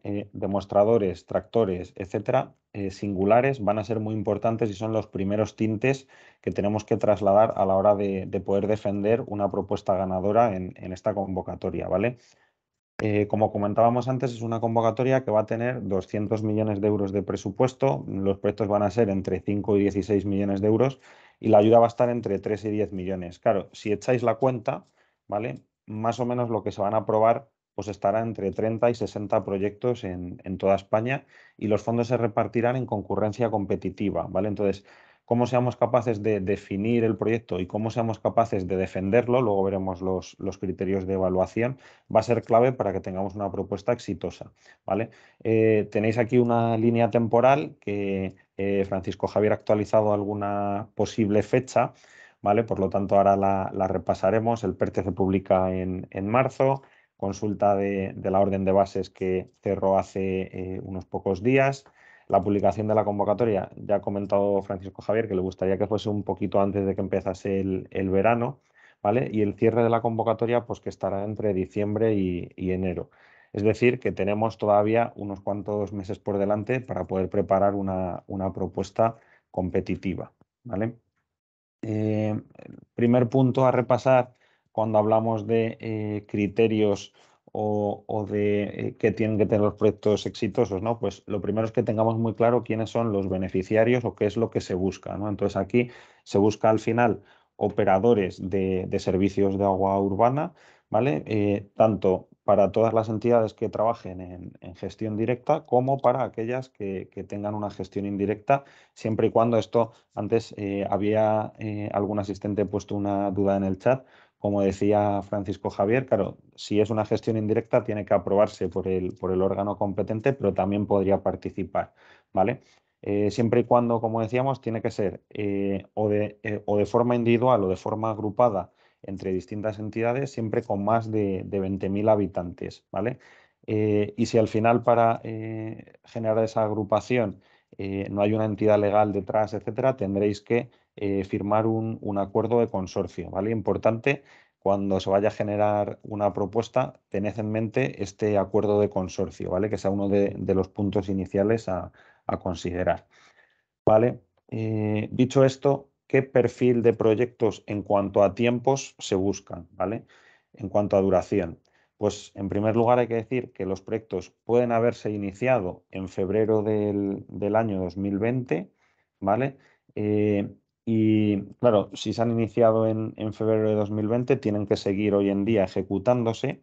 eh, demostradores, tractores, etcétera, eh, singulares, van a ser muy importantes y son los primeros tintes que tenemos que trasladar a la hora de, poder defender una propuesta ganadora en, esta convocatoria, ¿vale? Eh, como comentábamos antes, es una convocatoria que va a tener 200 millones de euros de presupuesto. Los proyectos van a ser entre 5 y 16 millones de euros y la ayuda va a estar entre 3 y 10 millones. Claro, si echáis la cuenta, ¿vale? más o menos lo que se van a aprobar pues estará entre 30 y 60 proyectos en, toda España y los fondos se repartirán en concurrencia competitiva, ¿vale? Entonces, cómo seamos capaces de definir el proyecto y cómo seamos capaces de defenderlo, luego veremos los, criterios de evaluación, va a ser clave para que tengamos una propuesta exitosa, ¿vale? Eh, tenéis aquí una línea temporal que eh, Francisco Javier ha actualizado alguna posible fecha, por lo tanto, ahora la, repasaremos. El PERTE se publica en, marzo, consulta de, la orden de bases que cerró hace eh, unos pocos días. La publicación de la convocatoria, ya ha comentado Francisco Javier que le gustaría que fuese un poquito antes de que empezase el, verano, ¿vale? Y el cierre de la convocatoria, pues que estará entre diciembre y, enero. Es decir, que tenemos todavía unos cuantos meses por delante para poder preparar una, una propuesta competitiva. ¿vale? El eh, primer punto a repasar cuando hablamos de eh, criterios o, de eh, que qué tienen que tener los proyectos exitosos, ¿no? Pues lo primero es que tengamos muy claro quiénes son los beneficiarios o qué es lo que se busca, ¿no? Entonces aquí se busca al final operadores de servicios de agua urbana ¿vale? Eh, tanto para todas las entidades que trabajen en, gestión directa como para aquellas que, tengan una gestión indirecta, siempre y cuando esto, antes eh, había eh, algún asistente puesto una duda en el chat, como decía Francisco Javier, claro, si es una gestión indirecta tiene que aprobarse por el, por el órgano competente, pero también podría participar, ¿vale? siempre y cuando, como decíamos, tiene que ser o, o, de, forma individual o de forma agrupada entre distintas entidades, siempre con más de, 20.000 habitantes, ¿vale? Eh, y si al final para eh, generar esa agrupación eh, no hay una entidad legal detrás, etcétera, tendréis que firmar un, acuerdo de consorcio, ¿vale? Importante, cuando se vaya a generar una propuesta, tened en mente este acuerdo de consorcio, ¿vale? Que sea uno de, los puntos iniciales a, a considerar, ¿vale? dicho esto, qué perfil de proyectos en cuanto a tiempos se buscan, ¿vale? En cuanto a duración. Pues en primer lugar hay que decir que los proyectos pueden haberse iniciado en febrero del, año 2020, ¿vale? Eh, y claro, si se han iniciado en, en febrero de 2020, tienen que seguir hoy en día ejecutándose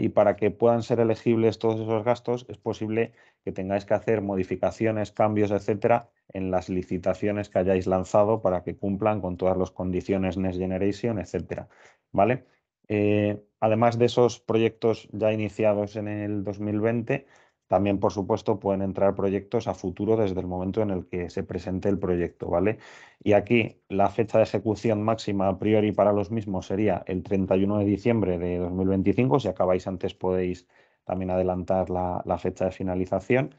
y para que puedan ser elegibles todos esos gastos, es posible que tengáis que hacer modificaciones, cambios, etcétera, en las licitaciones que hayáis lanzado para que cumplan con todas las condiciones Next Generation, etcétera, ¿vale? Eh, además de esos proyectos ya iniciados en el 2020, también, por supuesto, pueden entrar proyectos a futuro desde el momento en el que se presente el proyecto, ¿vale? Y aquí la fecha de ejecución máxima a priori para los mismos sería el 31 de diciembre de 2025. Si acabáis antes podéis también adelantar la, fecha de finalización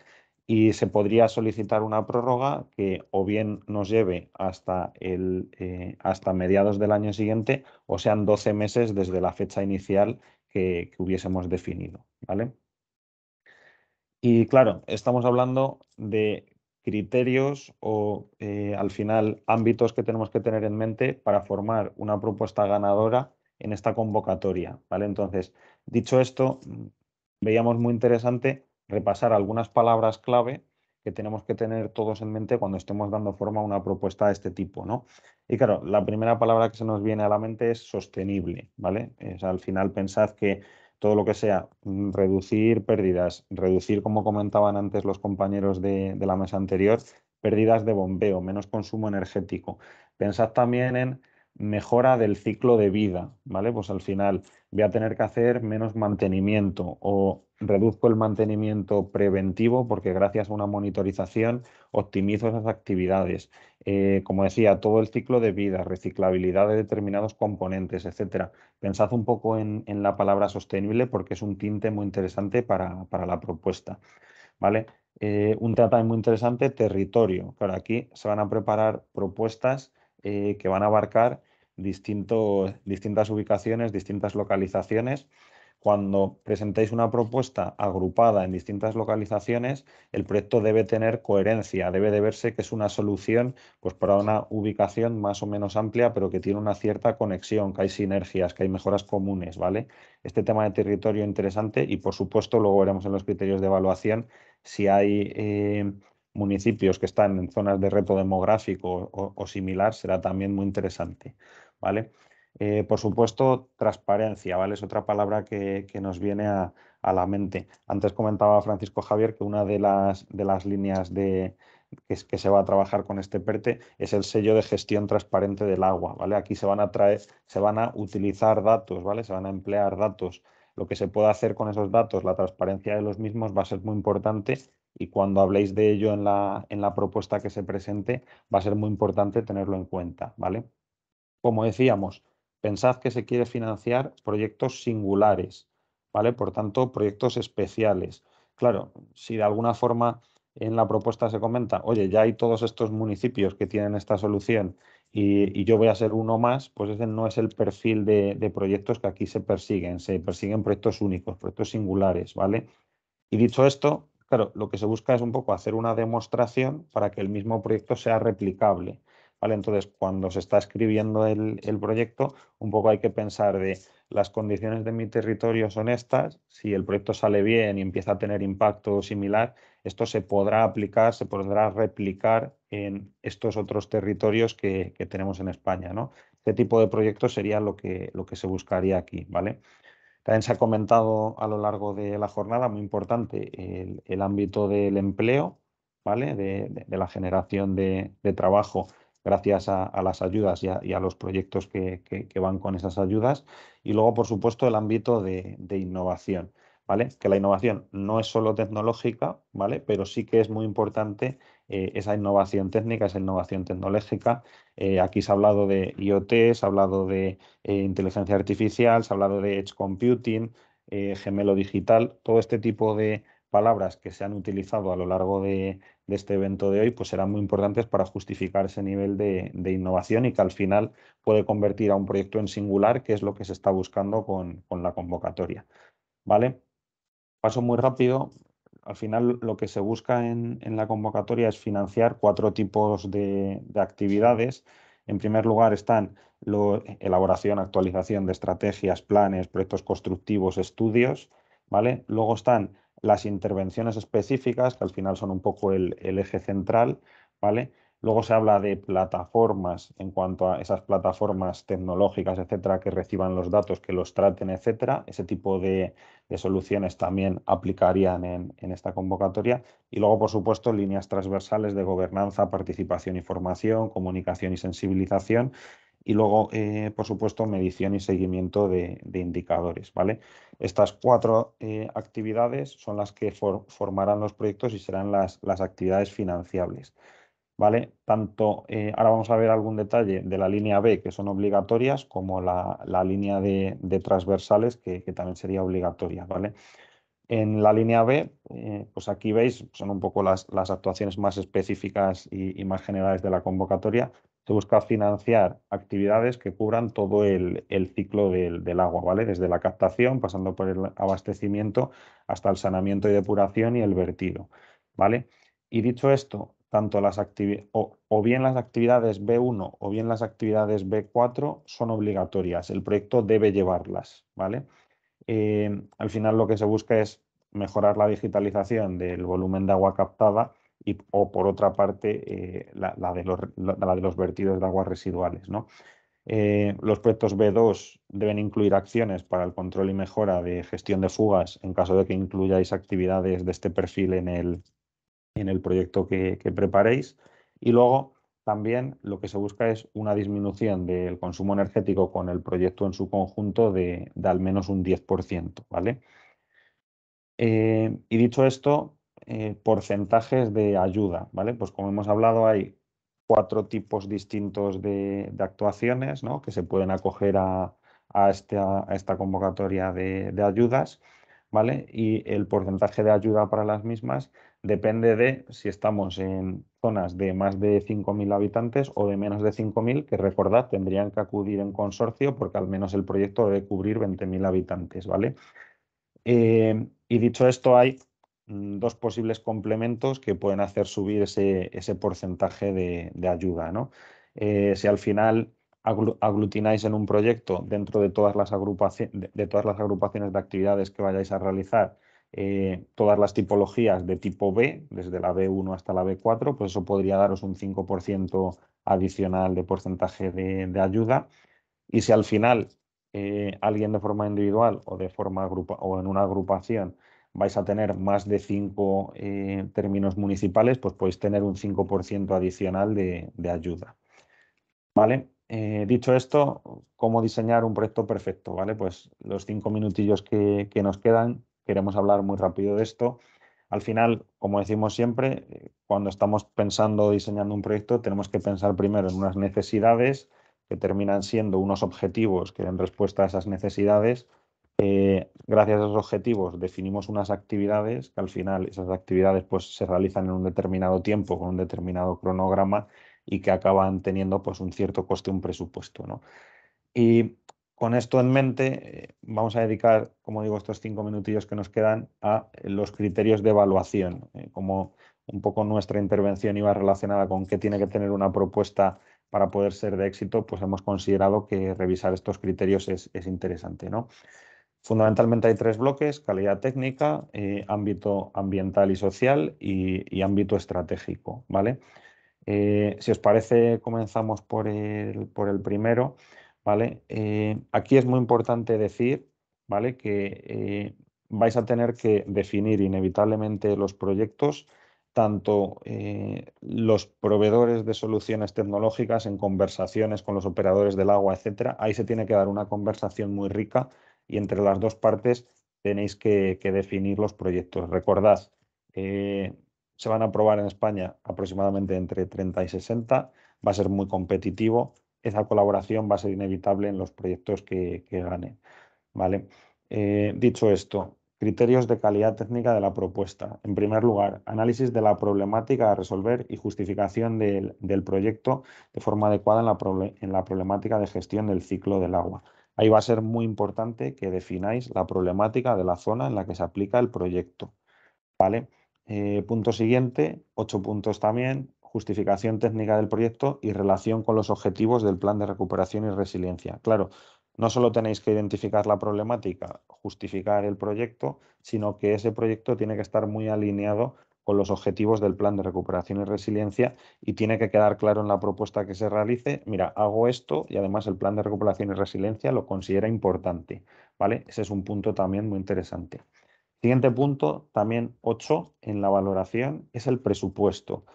y se podría solicitar una prórroga que o bien nos lleve hasta, el, eh, hasta mediados del año siguiente o sean 12 meses desde la fecha inicial que, que hubiésemos definido. ¿vale? Y claro, estamos hablando de criterios o eh, al final ámbitos que tenemos que tener en mente para formar una propuesta ganadora en esta convocatoria. ¿vale? Entonces, dicho esto, mm, veíamos muy interesante repasar algunas palabras clave que tenemos que tener todos en mente cuando estemos dando forma a una propuesta de este tipo. ¿no? Y claro, la primera palabra que se nos viene a la mente es sostenible. ¿vale? Es, al final pensad que todo lo que sea mm, reducir pérdidas, reducir, como comentaban antes los compañeros de, la mesa anterior, pérdidas de bombeo, menos consumo energético. Pensad también en mejora del ciclo de vida, ¿vale? Pues al final voy a tener que hacer menos mantenimiento o reduzco el mantenimiento preventivo porque gracias a una monitorización optimizo esas actividades. Eh, como decía, todo el ciclo de vida, reciclabilidad de determinados componentes, etcétera. Pensad un poco en, la palabra sostenible porque es un tinte muy interesante para, la propuesta. ¿Vale? Eh, un tema muy interesante, territorio. Claro, aquí se van a preparar propuestas eh, que van a abarcar distintas ubicaciones, distintas localizaciones. Cuando presentéis una propuesta agrupada en distintas localizaciones, el proyecto debe tener coherencia, debe de verse que es una solución pues, para una ubicación más o menos amplia, pero que tiene una cierta conexión, que hay sinergias, que hay mejoras comunes, ¿vale? Este tema de territorio interesante y, por supuesto, luego veremos en los criterios de evaluación si hay... Eh, municipios que están en zonas de reto demográfico o, similar será también muy interesante, ¿vale? Eh, por supuesto, transparencia, ¿vale? Es otra palabra que, nos viene a, la mente. Antes comentaba Francisco Javier que una de las, de las líneas de, que, se va a trabajar con este PERTE e es el sello de gestión transparente del agua, ¿vale? Aquí se van a traer, se van a utilizar datos, ¿vale? Se van a emplear datos. Lo que se pueda hacer con esos datos, la transparencia de los mismos va a ser muy importante y cuando habléis de ello en la, en la propuesta que se presente, va a ser muy importante tenerlo en cuenta, ¿vale? Como decíamos, pensad que se quiere financiar proyectos singulares, ¿vale? Por tanto, proyectos especiales. Claro, si de alguna forma en la propuesta se comenta, oye, ya hay todos estos municipios que tienen esta solución y, yo voy a ser uno más, pues ese no es el perfil de, de, proyectos que aquí se persiguen, se persiguen proyectos únicos, proyectos singulares, ¿vale? Y dicho esto, Claro, lo que se busca es un poco hacer una demostración para que el mismo proyecto sea replicable. ¿Vale? Entonces, cuando se está escribiendo el, proyecto, un poco hay que pensar de las condiciones de mi territorio son estas, si el proyecto sale bien y empieza a tener impacto similar, esto se podrá aplicar, se podrá replicar en estos otros territorios que, tenemos en España, ¿no? Este tipo de proyecto sería lo que, lo que se buscaría aquí, ¿vale? También se ha comentado a lo largo de la jornada, muy importante, el, ámbito del empleo, ¿vale? de, la generación de, trabajo gracias a, las ayudas y a, los proyectos que, van con esas ayudas. Y luego, por supuesto, el ámbito de, de, innovación, ¿vale? Que la innovación no es solo tecnológica, ¿vale? Pero sí que es muy importante eh, esa innovación técnica, esa innovación tecnológica. Eh, aquí se ha hablado de IoT, se ha hablado de eh, inteligencia artificial, se ha hablado de edge computing, gemelo digital, todo este tipo de palabras que se han utilizado a lo largo de, este evento de hoy, pues serán muy importantes para justificar ese nivel de, innovación y que al final puede convertir a un proyecto en singular, que es lo que se está buscando con, con la convocatoria. ¿Vale? Paso muy rápido al final lo que se busca en, la convocatoria es financiar cuatro tipos de, actividades. En primer lugar están la elaboración, actualización de estrategias, planes, proyectos constructivos, estudios, ¿vale? Luego están las intervenciones específicas, que al final son un poco el, el eje central, ¿vale? Luego se habla de plataformas en cuanto a esas plataformas tecnológicas, etcétera, que reciban los datos, que los traten, etcétera. Ese tipo de, soluciones también aplicarían en, esta convocatoria. Y luego, por supuesto, líneas transversales de gobernanza, participación y formación, comunicación y sensibilización. Y luego, eh, por supuesto, medición y seguimiento de, indicadores. ¿vale? Estas cuatro eh, actividades son las que formarán los proyectos y serán las actividades financiables. ¿vale? Tanto, eh, ahora vamos a ver algún detalle de la línea B, que son obligatorias, como la, la línea de, transversales, que, también sería obligatoria, ¿vale? En la línea B, eh, pues aquí veis, son un poco las, las actuaciones más específicas y, más generales de la convocatoria. Se busca financiar actividades que cubran todo el, ciclo del, agua, ¿vale? Desde la captación, pasando por el abastecimiento, hasta el saneamiento y depuración y el vertido, ¿vale? Y dicho esto, tanto las actividades, o, bien las actividades B1 o bien las actividades B4 son obligatorias. El proyecto debe llevarlas, ¿vale? Eh, al final lo que se busca es mejorar la digitalización del volumen de agua captada y, o por otra parte, eh, la, la, de los, vertidos de aguas residuales, ¿no? Eh, los proyectos B2 deben incluir acciones para el control y mejora de gestión de fugas en caso de que incluyáis actividades de este perfil en el, en el proyecto que, preparéis. Y luego también lo que se busca es una disminución del consumo energético con el proyecto en su conjunto de, al menos un 10%. ¿vale? Eh, y dicho esto, eh, porcentajes de ayuda. ¿vale? Pues como hemos hablado, hay cuatro tipos distintos de, actuaciones que se pueden acoger este, a, esta, convocatoria de, de ayudas. ¿vale? Y el porcentaje de ayuda para las mismas depende de si estamos en zonas de más de 5.000 habitantes o de menos de 5.000, que recordad, tendrían que acudir en consorcio porque al menos el proyecto debe cubrir 20.000 habitantes, ¿vale? Eh, y dicho esto, hay mm, dos posibles complementos que pueden hacer subir ese, porcentaje de, ayuda, ¿no? Eh, si al final aglutináis en un proyecto dentro de todas, las agrupaciones de todas las agrupaciones de actividades que vayáis a realizar eh, todas las tipologías de tipo B, desde la B1 hasta la B4, pues eso podría daros un 5% adicional de porcentaje de, ayuda. Y si al final eh, alguien de forma individual o de forma o en una agrupación vais a tener más de 5 eh, términos municipales, pues podéis tener un 5% adicional de, ayuda. ¿Vale? dicho esto, ¿cómo diseñar un proyecto perfecto? ¿Vale? Pues los cinco minutillos que nos quedan, queremos hablar muy rápido de esto. Al final, como decimos siempre, eh, cuando estamos pensando, o diseñando un proyecto, tenemos que pensar primero en unas necesidades que terminan siendo unos objetivos que den respuesta a esas necesidades. Eh, gracias a esos objetivos definimos unas actividades que al final esas actividades pues, se realizan en un determinado tiempo, con un determinado cronograma y que acaban teniendo pues, un cierto coste, un presupuesto. ¿no? Y con esto en mente, eh, vamos a dedicar, como digo, estos cinco minutillos que nos quedan a eh, los criterios de evaluación, eh, como un poco nuestra intervención iba relacionada con qué tiene que tener una propuesta para poder ser de éxito, pues hemos considerado que revisar estos criterios es, interesante. ¿no? Fundamentalmente hay tres bloques, calidad técnica, ámbito ambiental y social y, ámbito estratégico. ¿vale? si os parece, comenzamos por el, por el primero. ¿vale? Eh, aquí es muy importante decir, ¿vale? Que eh, vais a tener que definir inevitablemente los proyectos, tanto eh, los proveedores de soluciones tecnológicas en conversaciones con los operadores del agua, etcétera. Ahí se tiene que dar una conversación muy rica y entre las dos partes tenéis que, definir los proyectos. Recordad, se van a aprobar en España aproximadamente entre 30 y 60, va a ser muy competitivo, esa colaboración va a ser inevitable en los proyectos que, gane. ¿vale? Eh, dicho esto, criterios de calidad técnica de la propuesta. En primer lugar, análisis de la problemática a resolver y justificación del, proyecto de forma adecuada en la, problemática de gestión del ciclo del agua. Ahí va a ser muy importante que defináis la problemática de la zona en la que se aplica el proyecto. ¿vale? Eh, punto siguiente, ocho puntos también, justificación técnica del proyecto y relación con los objetivos del plan de recuperación y resiliencia. Claro, no solo tenéis que identificar la problemática, justificar el proyecto, sino que ese proyecto tiene que estar muy alineado con los objetivos del plan de recuperación y resiliencia y tiene que quedar claro en la propuesta que se realice, mira, hago esto y además el plan de recuperación y resiliencia lo considera importante, ¿vale? Ese es un punto también muy interesante. Siguiente punto, también 8 en la valoración, es el presupuesto.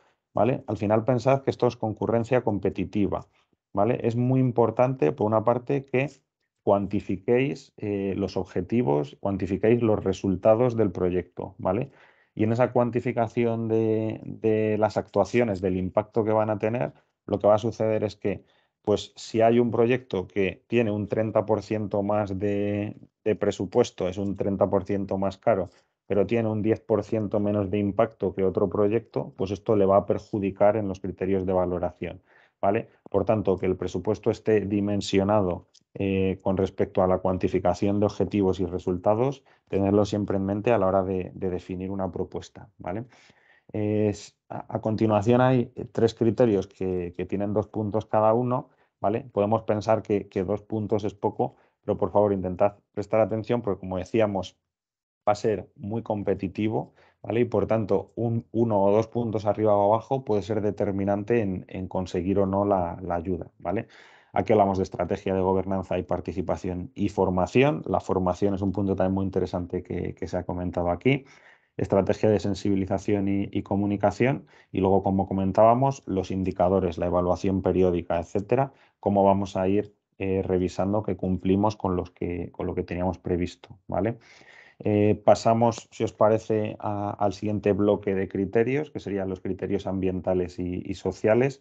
Al final pensad que esto es concurrencia competitiva, ¿vale? Es muy importante, por una parte, que cuantifiquéis eh, los objetivos, cuantifiquéis los resultados del proyecto, ¿vale? Y en esa cuantificación de, las actuaciones, del impacto que van a tener, lo que va a suceder es que, pues si hay un proyecto que tiene un 30% más de, de presupuesto, es un 30% más caro pero tiene un 10% menos de impacto que otro proyecto, pues esto le va a perjudicar en los criterios de valoración. ¿vale? Por tanto, que el presupuesto esté dimensionado eh, con respecto a la cuantificación de objetivos y resultados, tenerlo siempre en mente a la hora de, definir una propuesta. ¿vale? a, continuación hay tres criterios que, tienen dos puntos cada uno. ¿vale? Podemos pensar que dos puntos es poco, pero por favor intentad prestar atención porque, como decíamos, va a ser muy competitivo, ¿vale? Y por tanto, un, uno o dos puntos arriba o abajo puede ser determinante en, conseguir o no la, ayuda, ¿vale? Aquí hablamos de estrategia de gobernanza y participación y formación. La formación es un punto también muy interesante que, se ha comentado aquí estrategia de sensibilización y, comunicación y luego, como comentábamos, los indicadores, la evaluación periódica, etcétera, cómo vamos a ir eh, revisando que cumplimos con, los que, con lo que teníamos previsto, ¿vale? Eh, pasamos, si os parece, al siguiente bloque de criterios, que serían los criterios ambientales y, sociales.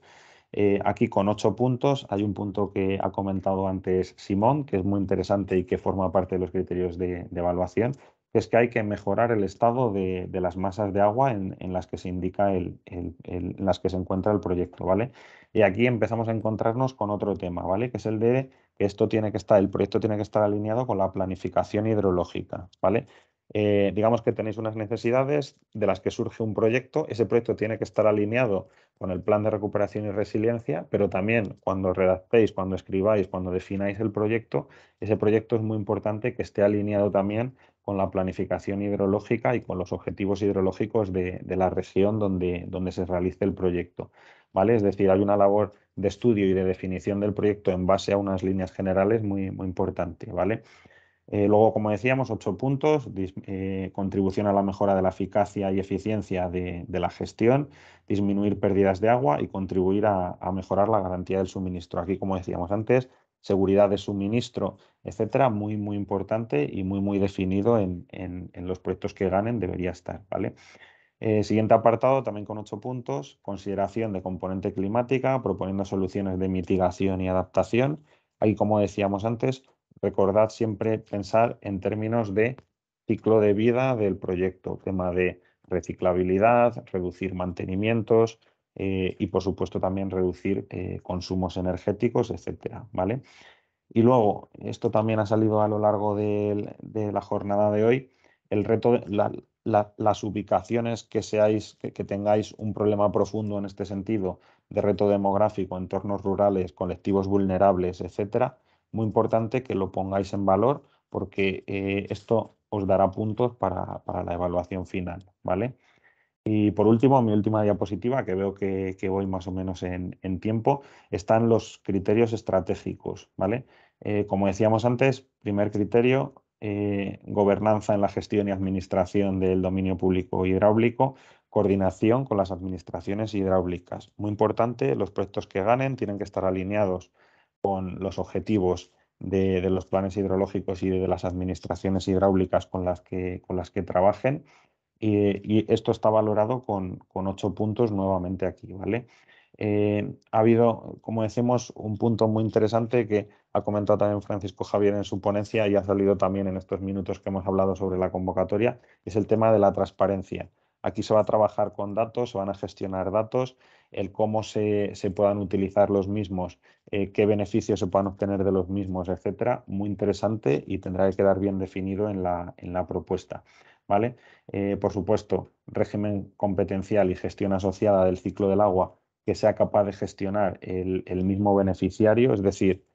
Eh, aquí con ocho puntos. Hay un punto que ha comentado antes Simón, que es muy interesante y que forma parte de los criterios de, evaluación, que es que hay que mejorar el estado de, las masas de agua en, las que se indica en las que se encuentra el proyecto, ¿vale? Y aquí empezamos a encontrarnos con otro tema, ¿vale? Que es el de esto tiene que estar, el proyecto tiene que estar alineado con la planificación hidrológica, ¿vale? Eh, digamos que tenéis unas necesidades de las que surge un proyecto, ese proyecto tiene que estar alineado con el plan de recuperación y resiliencia, pero también cuando redactéis, cuando escribáis, cuando defináis el proyecto, ese proyecto es muy importante que esté alineado también con la planificación hidrológica y con los objetivos hidrológicos de, la región donde, donde se realice el proyecto. ¿vale? Es decir, hay una labor de estudio y de definición del proyecto en base a unas líneas generales muy, muy importante, ¿vale? Eh, luego, como decíamos, ocho puntos, eh, contribución a la mejora de la eficacia y eficiencia de, la gestión, disminuir pérdidas de agua y contribuir a, mejorar la garantía del suministro. Aquí, como decíamos antes, seguridad de suministro, etcétera, muy, muy importante y muy, muy definido en, los proyectos que ganen debería estar, ¿vale? Eh, siguiente apartado, también con ocho puntos, consideración de componente climática, proponiendo soluciones de mitigación y adaptación. Ahí, como decíamos antes, recordad siempre pensar en términos de ciclo de vida del proyecto, tema de reciclabilidad, reducir mantenimientos eh, y, por supuesto, también reducir eh, consumos energéticos, etcétera, ¿vale? Y luego, esto también ha salido a lo largo de, la jornada de hoy, el reto, la, las ubicaciones que, seáis, que, tengáis un problema profundo en este sentido de reto demográfico, entornos rurales, colectivos vulnerables, etcétera, muy importante que lo pongáis en valor porque eh, esto os dará puntos para, la evaluación final, ¿vale? Y por último, mi última diapositiva, que veo que, voy más o menos en, tiempo, están los criterios estratégicos, ¿vale? Eh, como decíamos antes, primer criterio, eh, gobernanza en la gestión y administración del dominio público hidráulico, coordinación con las administraciones hidráulicas. Muy importante, los proyectos que ganen tienen que estar alineados con los objetivos de, los planes hidrológicos y de las administraciones hidráulicas con las que, con las que trabajen. Y, esto está valorado con, ocho puntos nuevamente aquí, ¿vale? Eh, ha habido, como decimos, un punto muy interesante que ha comentado también Francisco Javier en su ponencia y ha salido también en estos minutos que hemos hablado sobre la convocatoria, es el tema de la transparencia. Aquí se va a trabajar con datos, se van a gestionar datos, el cómo se, puedan utilizar los mismos, eh, qué beneficios se puedan obtener de los mismos, etcétera. Muy interesante y tendrá que quedar bien definido en la, propuesta. ¿vale? Eh, por supuesto, régimen competencial y gestión asociada del ciclo del agua que sea capaz de gestionar el mismo beneficiario, es decir,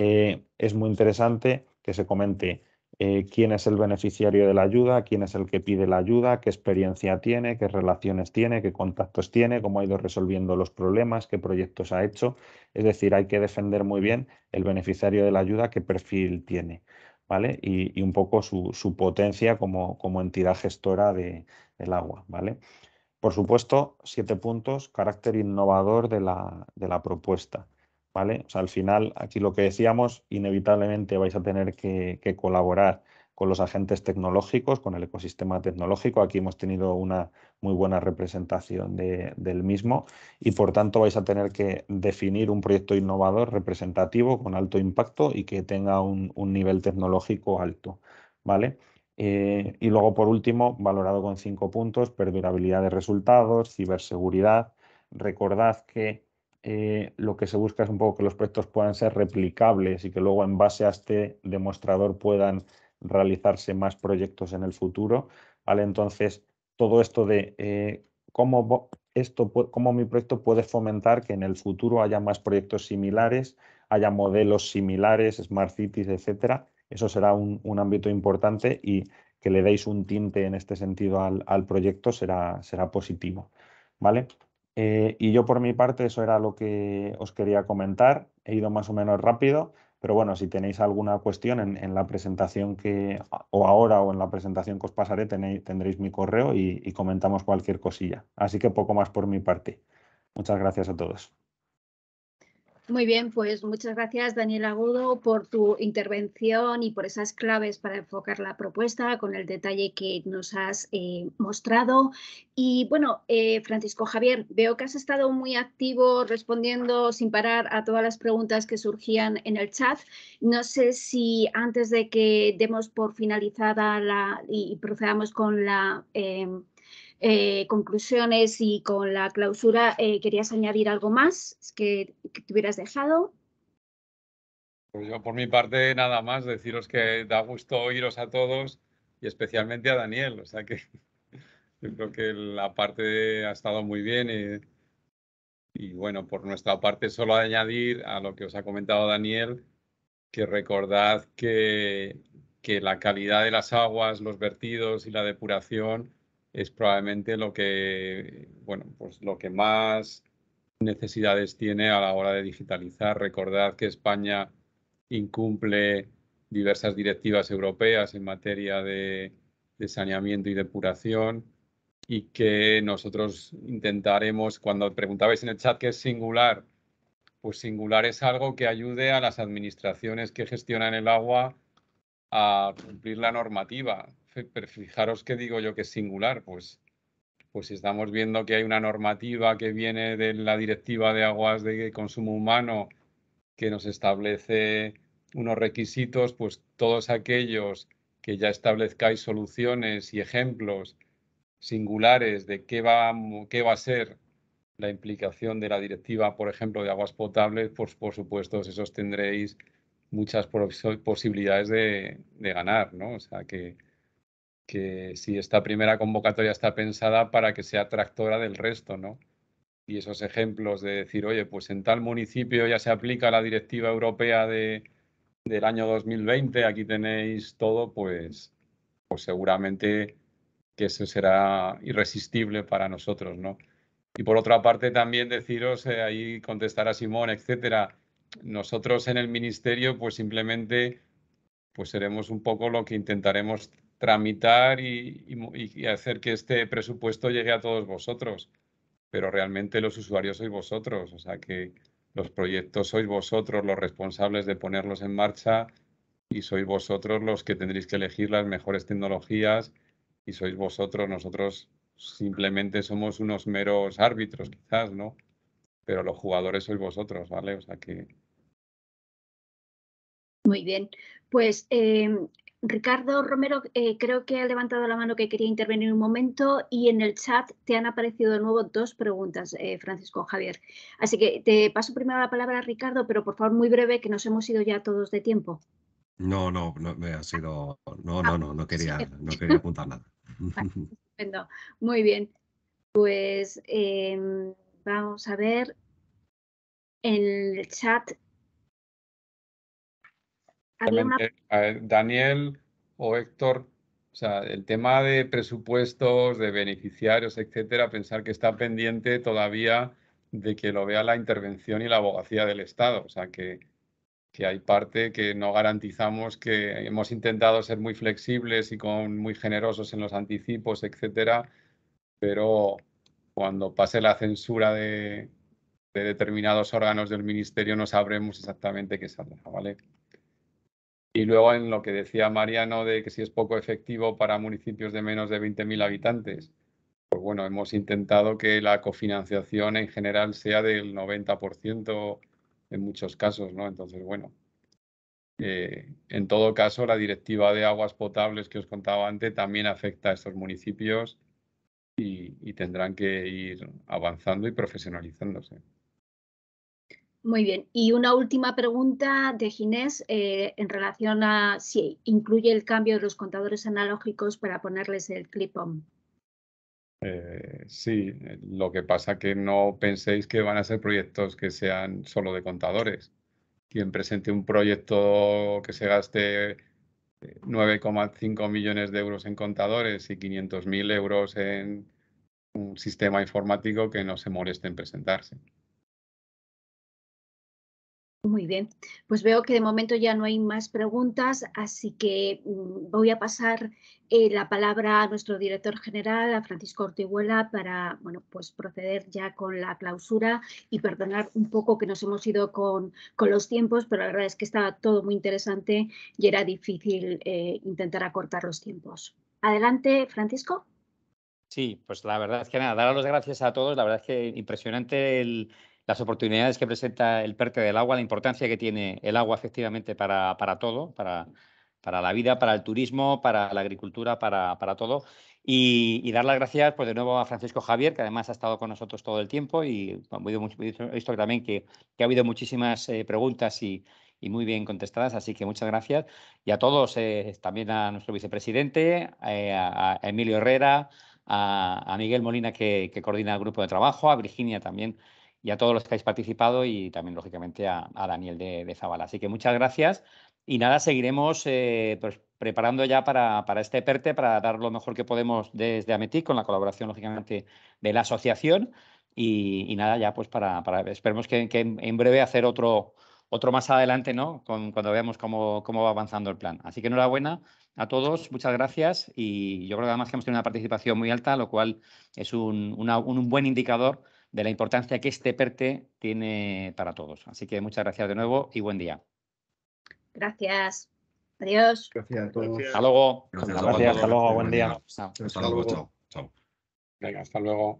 eh, es muy interesante que se comente eh, quién es el beneficiario de la ayuda, quién es el que pide la ayuda, qué experiencia tiene, qué relaciones tiene, qué contactos tiene, cómo ha ido resolviendo los problemas, qué proyectos ha hecho. Es decir, hay que defender muy bien el beneficiario de la ayuda, qué perfil tiene. ¿Vale? Y, un poco su, potencia como, entidad gestora del agua. ¿vale? Por supuesto, siete puntos, carácter innovador de la propuesta. ¿vale? al final, aquí lo que decíamos, inevitablemente vais a tener que, colaborar con los agentes tecnológicos, con el ecosistema tecnológico. Aquí hemos tenido una muy buena representación del mismo y por tanto vais a tener que definir un proyecto innovador, representativo, con alto impacto y que tenga un, nivel tecnológico alto. ¿vale? Eh, y luego, por último, valorado con cinco puntos, perdurabilidad de resultados, ciberseguridad. Recordad que eh, lo que se busca es un poco que los proyectos puedan ser replicables y que luego en base a este demostrador puedan realizarse más proyectos en el futuro. ¿vale? Entonces, todo esto de eh, cómo, esto, cómo mi proyecto puede fomentar que en el futuro haya más proyectos similares, haya modelos similares, smart cities, etcétera. Eso será un, ámbito importante y que le deis un tinte en este sentido al, proyecto será, será positivo. ¿Vale? Eh, y yo por mi parte eso era lo que os quería comentar. He ido más o menos rápido, pero bueno, si tenéis alguna cuestión en, la presentación que, o ahora o en la presentación que os pasaré, tenéis, tendréis mi correo y comentamos cualquier cosilla. Así que poco más por mi parte. Muchas gracias a todos. Muy bien, pues muchas gracias Daniel Agudo por tu intervención y por esas claves para enfocar la propuesta con el detalle que nos has eh, mostrado. Y bueno, eh, Francisco Javier, veo que has estado muy activo respondiendo sin parar a todas las preguntas que surgían en el chat. No sé si antes de que demos por finalizada la, y procedamos con la... Em, eh, conclusiones y con la clausura, eh, ¿querías añadir algo más que, que hubieras dejado? Pues yo por mi parte nada más deciros que da gusto oíros a todos y especialmente a Daniel, o sea que yo creo que la parte ha estado muy bien y, bueno, por nuestra parte solo añadir a lo que os ha comentado Daniel, que recordad que, que la calidad de las aguas, los vertidos y la depuración es probablemente lo que, bueno, pues lo que más necesidades tiene a la hora de digitalizar. Recordad que España incumple diversas directivas europeas en materia de, saneamiento y depuración y que nosotros intentaremos, cuando preguntabais en el chat qué es singular, pues singular es algo que ayude a las administraciones que gestionan el agua a cumplir la normativa pero fijaros que digo yo que es singular, pues, pues estamos viendo que hay una normativa que viene de la Directiva de Aguas de Consumo Humano que nos establece unos requisitos, pues todos aquellos que ya establezcáis soluciones y ejemplos singulares de qué va, qué va a ser la implicación de la directiva, por ejemplo, de aguas potables, pues por supuesto esos tendréis muchas posibilidades de, de ganar, ¿no? O sea que que si esta primera convocatoria está pensada para que sea tractora del resto, ¿no? Y esos ejemplos de decir, oye, pues en tal municipio ya se aplica la directiva europea de, del año 2020, aquí tenéis todo, pues, pues seguramente que eso será irresistible para nosotros, ¿no? Y por otra parte, también deciros, eh, ahí contestará Simón, etcétera, nosotros en el ministerio, pues simplemente, pues seremos un poco lo que intentaremos tramitar y, hacer que este presupuesto llegue a todos vosotros, pero realmente los usuarios sois vosotros, o sea que los proyectos sois vosotros los responsables de ponerlos en marcha y sois vosotros los que tendréis que elegir las mejores tecnologías y sois vosotros, nosotros simplemente somos unos meros árbitros quizás, ¿no? Pero los jugadores sois vosotros, ¿vale? O sea que... Muy bien, pues em, Ricardo Romero, eh, creo que ha levantado la mano que quería intervenir un momento y en el chat te han aparecido de nuevo dos preguntas, eh, Francisco Javier. Así que te paso primero la palabra Ricardo, pero por favor muy breve, que nos hemos ido ya todos de tiempo. No, no, no me ha sido. No, no, no, no quería, ah, no apuntar nada. Muy bien. Pues em, vamos a ver. En el chat Daniel o Héctor, o sea, el tema de presupuestos, de beneficiarios, etcétera, pensar que está pendiente todavía de que lo vea la intervención y la abogacía del Estado. O sea, que, hay parte que no garantizamos que hemos intentado ser muy flexibles y con muy generosos en los anticipos, etcétera, pero cuando pase la censura de, determinados órganos del ministerio no sabremos exactamente qué saldrá, ¿vale? Y luego en lo que decía Mariano de que si es poco efectivo para municipios de menos de 20.000 habitantes, pues bueno, hemos intentado que la cofinanciación en general sea del 90% en muchos casos, ¿no? Entonces, bueno, eh, en todo caso, la directiva de aguas potables que os contaba antes también afecta a estos municipios y tendrán que ir avanzando y profesionalizándose. Muy bien. Y una última pregunta de Ginés eh, en relación a si incluye el cambio de los contadores analógicos para ponerles el clip-on. Eh, sí, lo que pasa que no penséis que van a ser proyectos que sean solo de contadores. Quien presente un proyecto que se gaste 9,5 eh, millones de euros en contadores y 500.000 euros en un sistema informático que no se moleste en presentarse. Muy bien, pues veo que de momento ya no hay más preguntas, así que mm, voy a pasar eh, la palabra a nuestro director general, a Francisco Ortiguela, para bueno, pues proceder ya con la clausura y perdonar un poco que nos hemos ido con, los tiempos, pero la verdad es que estaba todo muy interesante y era difícil eh, intentar acortar los tiempos. Adelante, Francisco. Sí, pues la verdad es que nada, dar las gracias a todos, la verdad es que impresionante el las oportunidades que presenta el PERTE del agua, la importancia que tiene el agua efectivamente para, para todo, para, para, la vida, para el turismo, para la agricultura, para, para todo. Y, dar las gracias pues, de nuevo a Francisco Javier, que además ha estado con nosotros todo el tiempo y he visto, también que, ha habido muchísimas eh, preguntas y, muy bien contestadas, así que muchas gracias. Y a todos, eh, también a nuestro vicepresidente, eh, a, Emilio Herrera, a, Miguel Molina, que, que coordina el grupo de trabajo, a Virginia también y a todos los que habéis participado y también, lógicamente, a, Daniel de, de Zavala. Así que muchas gracias y nada, seguiremos eh, pues, preparando ya para, para, este PERTE, e e, para dar lo mejor que podemos desde Ametic, con la colaboración, lógicamente, de la asociación. Y, nada, ya pues para, esperemos que, en breve hacer otro, otro más adelante, ¿no? Con, cuando veamos cómo, cómo va avanzando el plan. Así que enhorabuena a todos, muchas gracias. Y yo creo que además que hemos tenido una participación muy alta, lo cual es un, un buen indicador de la importancia que este PERTE tiene para todos. Así que muchas gracias de nuevo y buen día. Gracias. Adiós. Gracias a todos. Hasta luego. Gracias, hasta luego. Buen día. Hasta luego. hasta luego.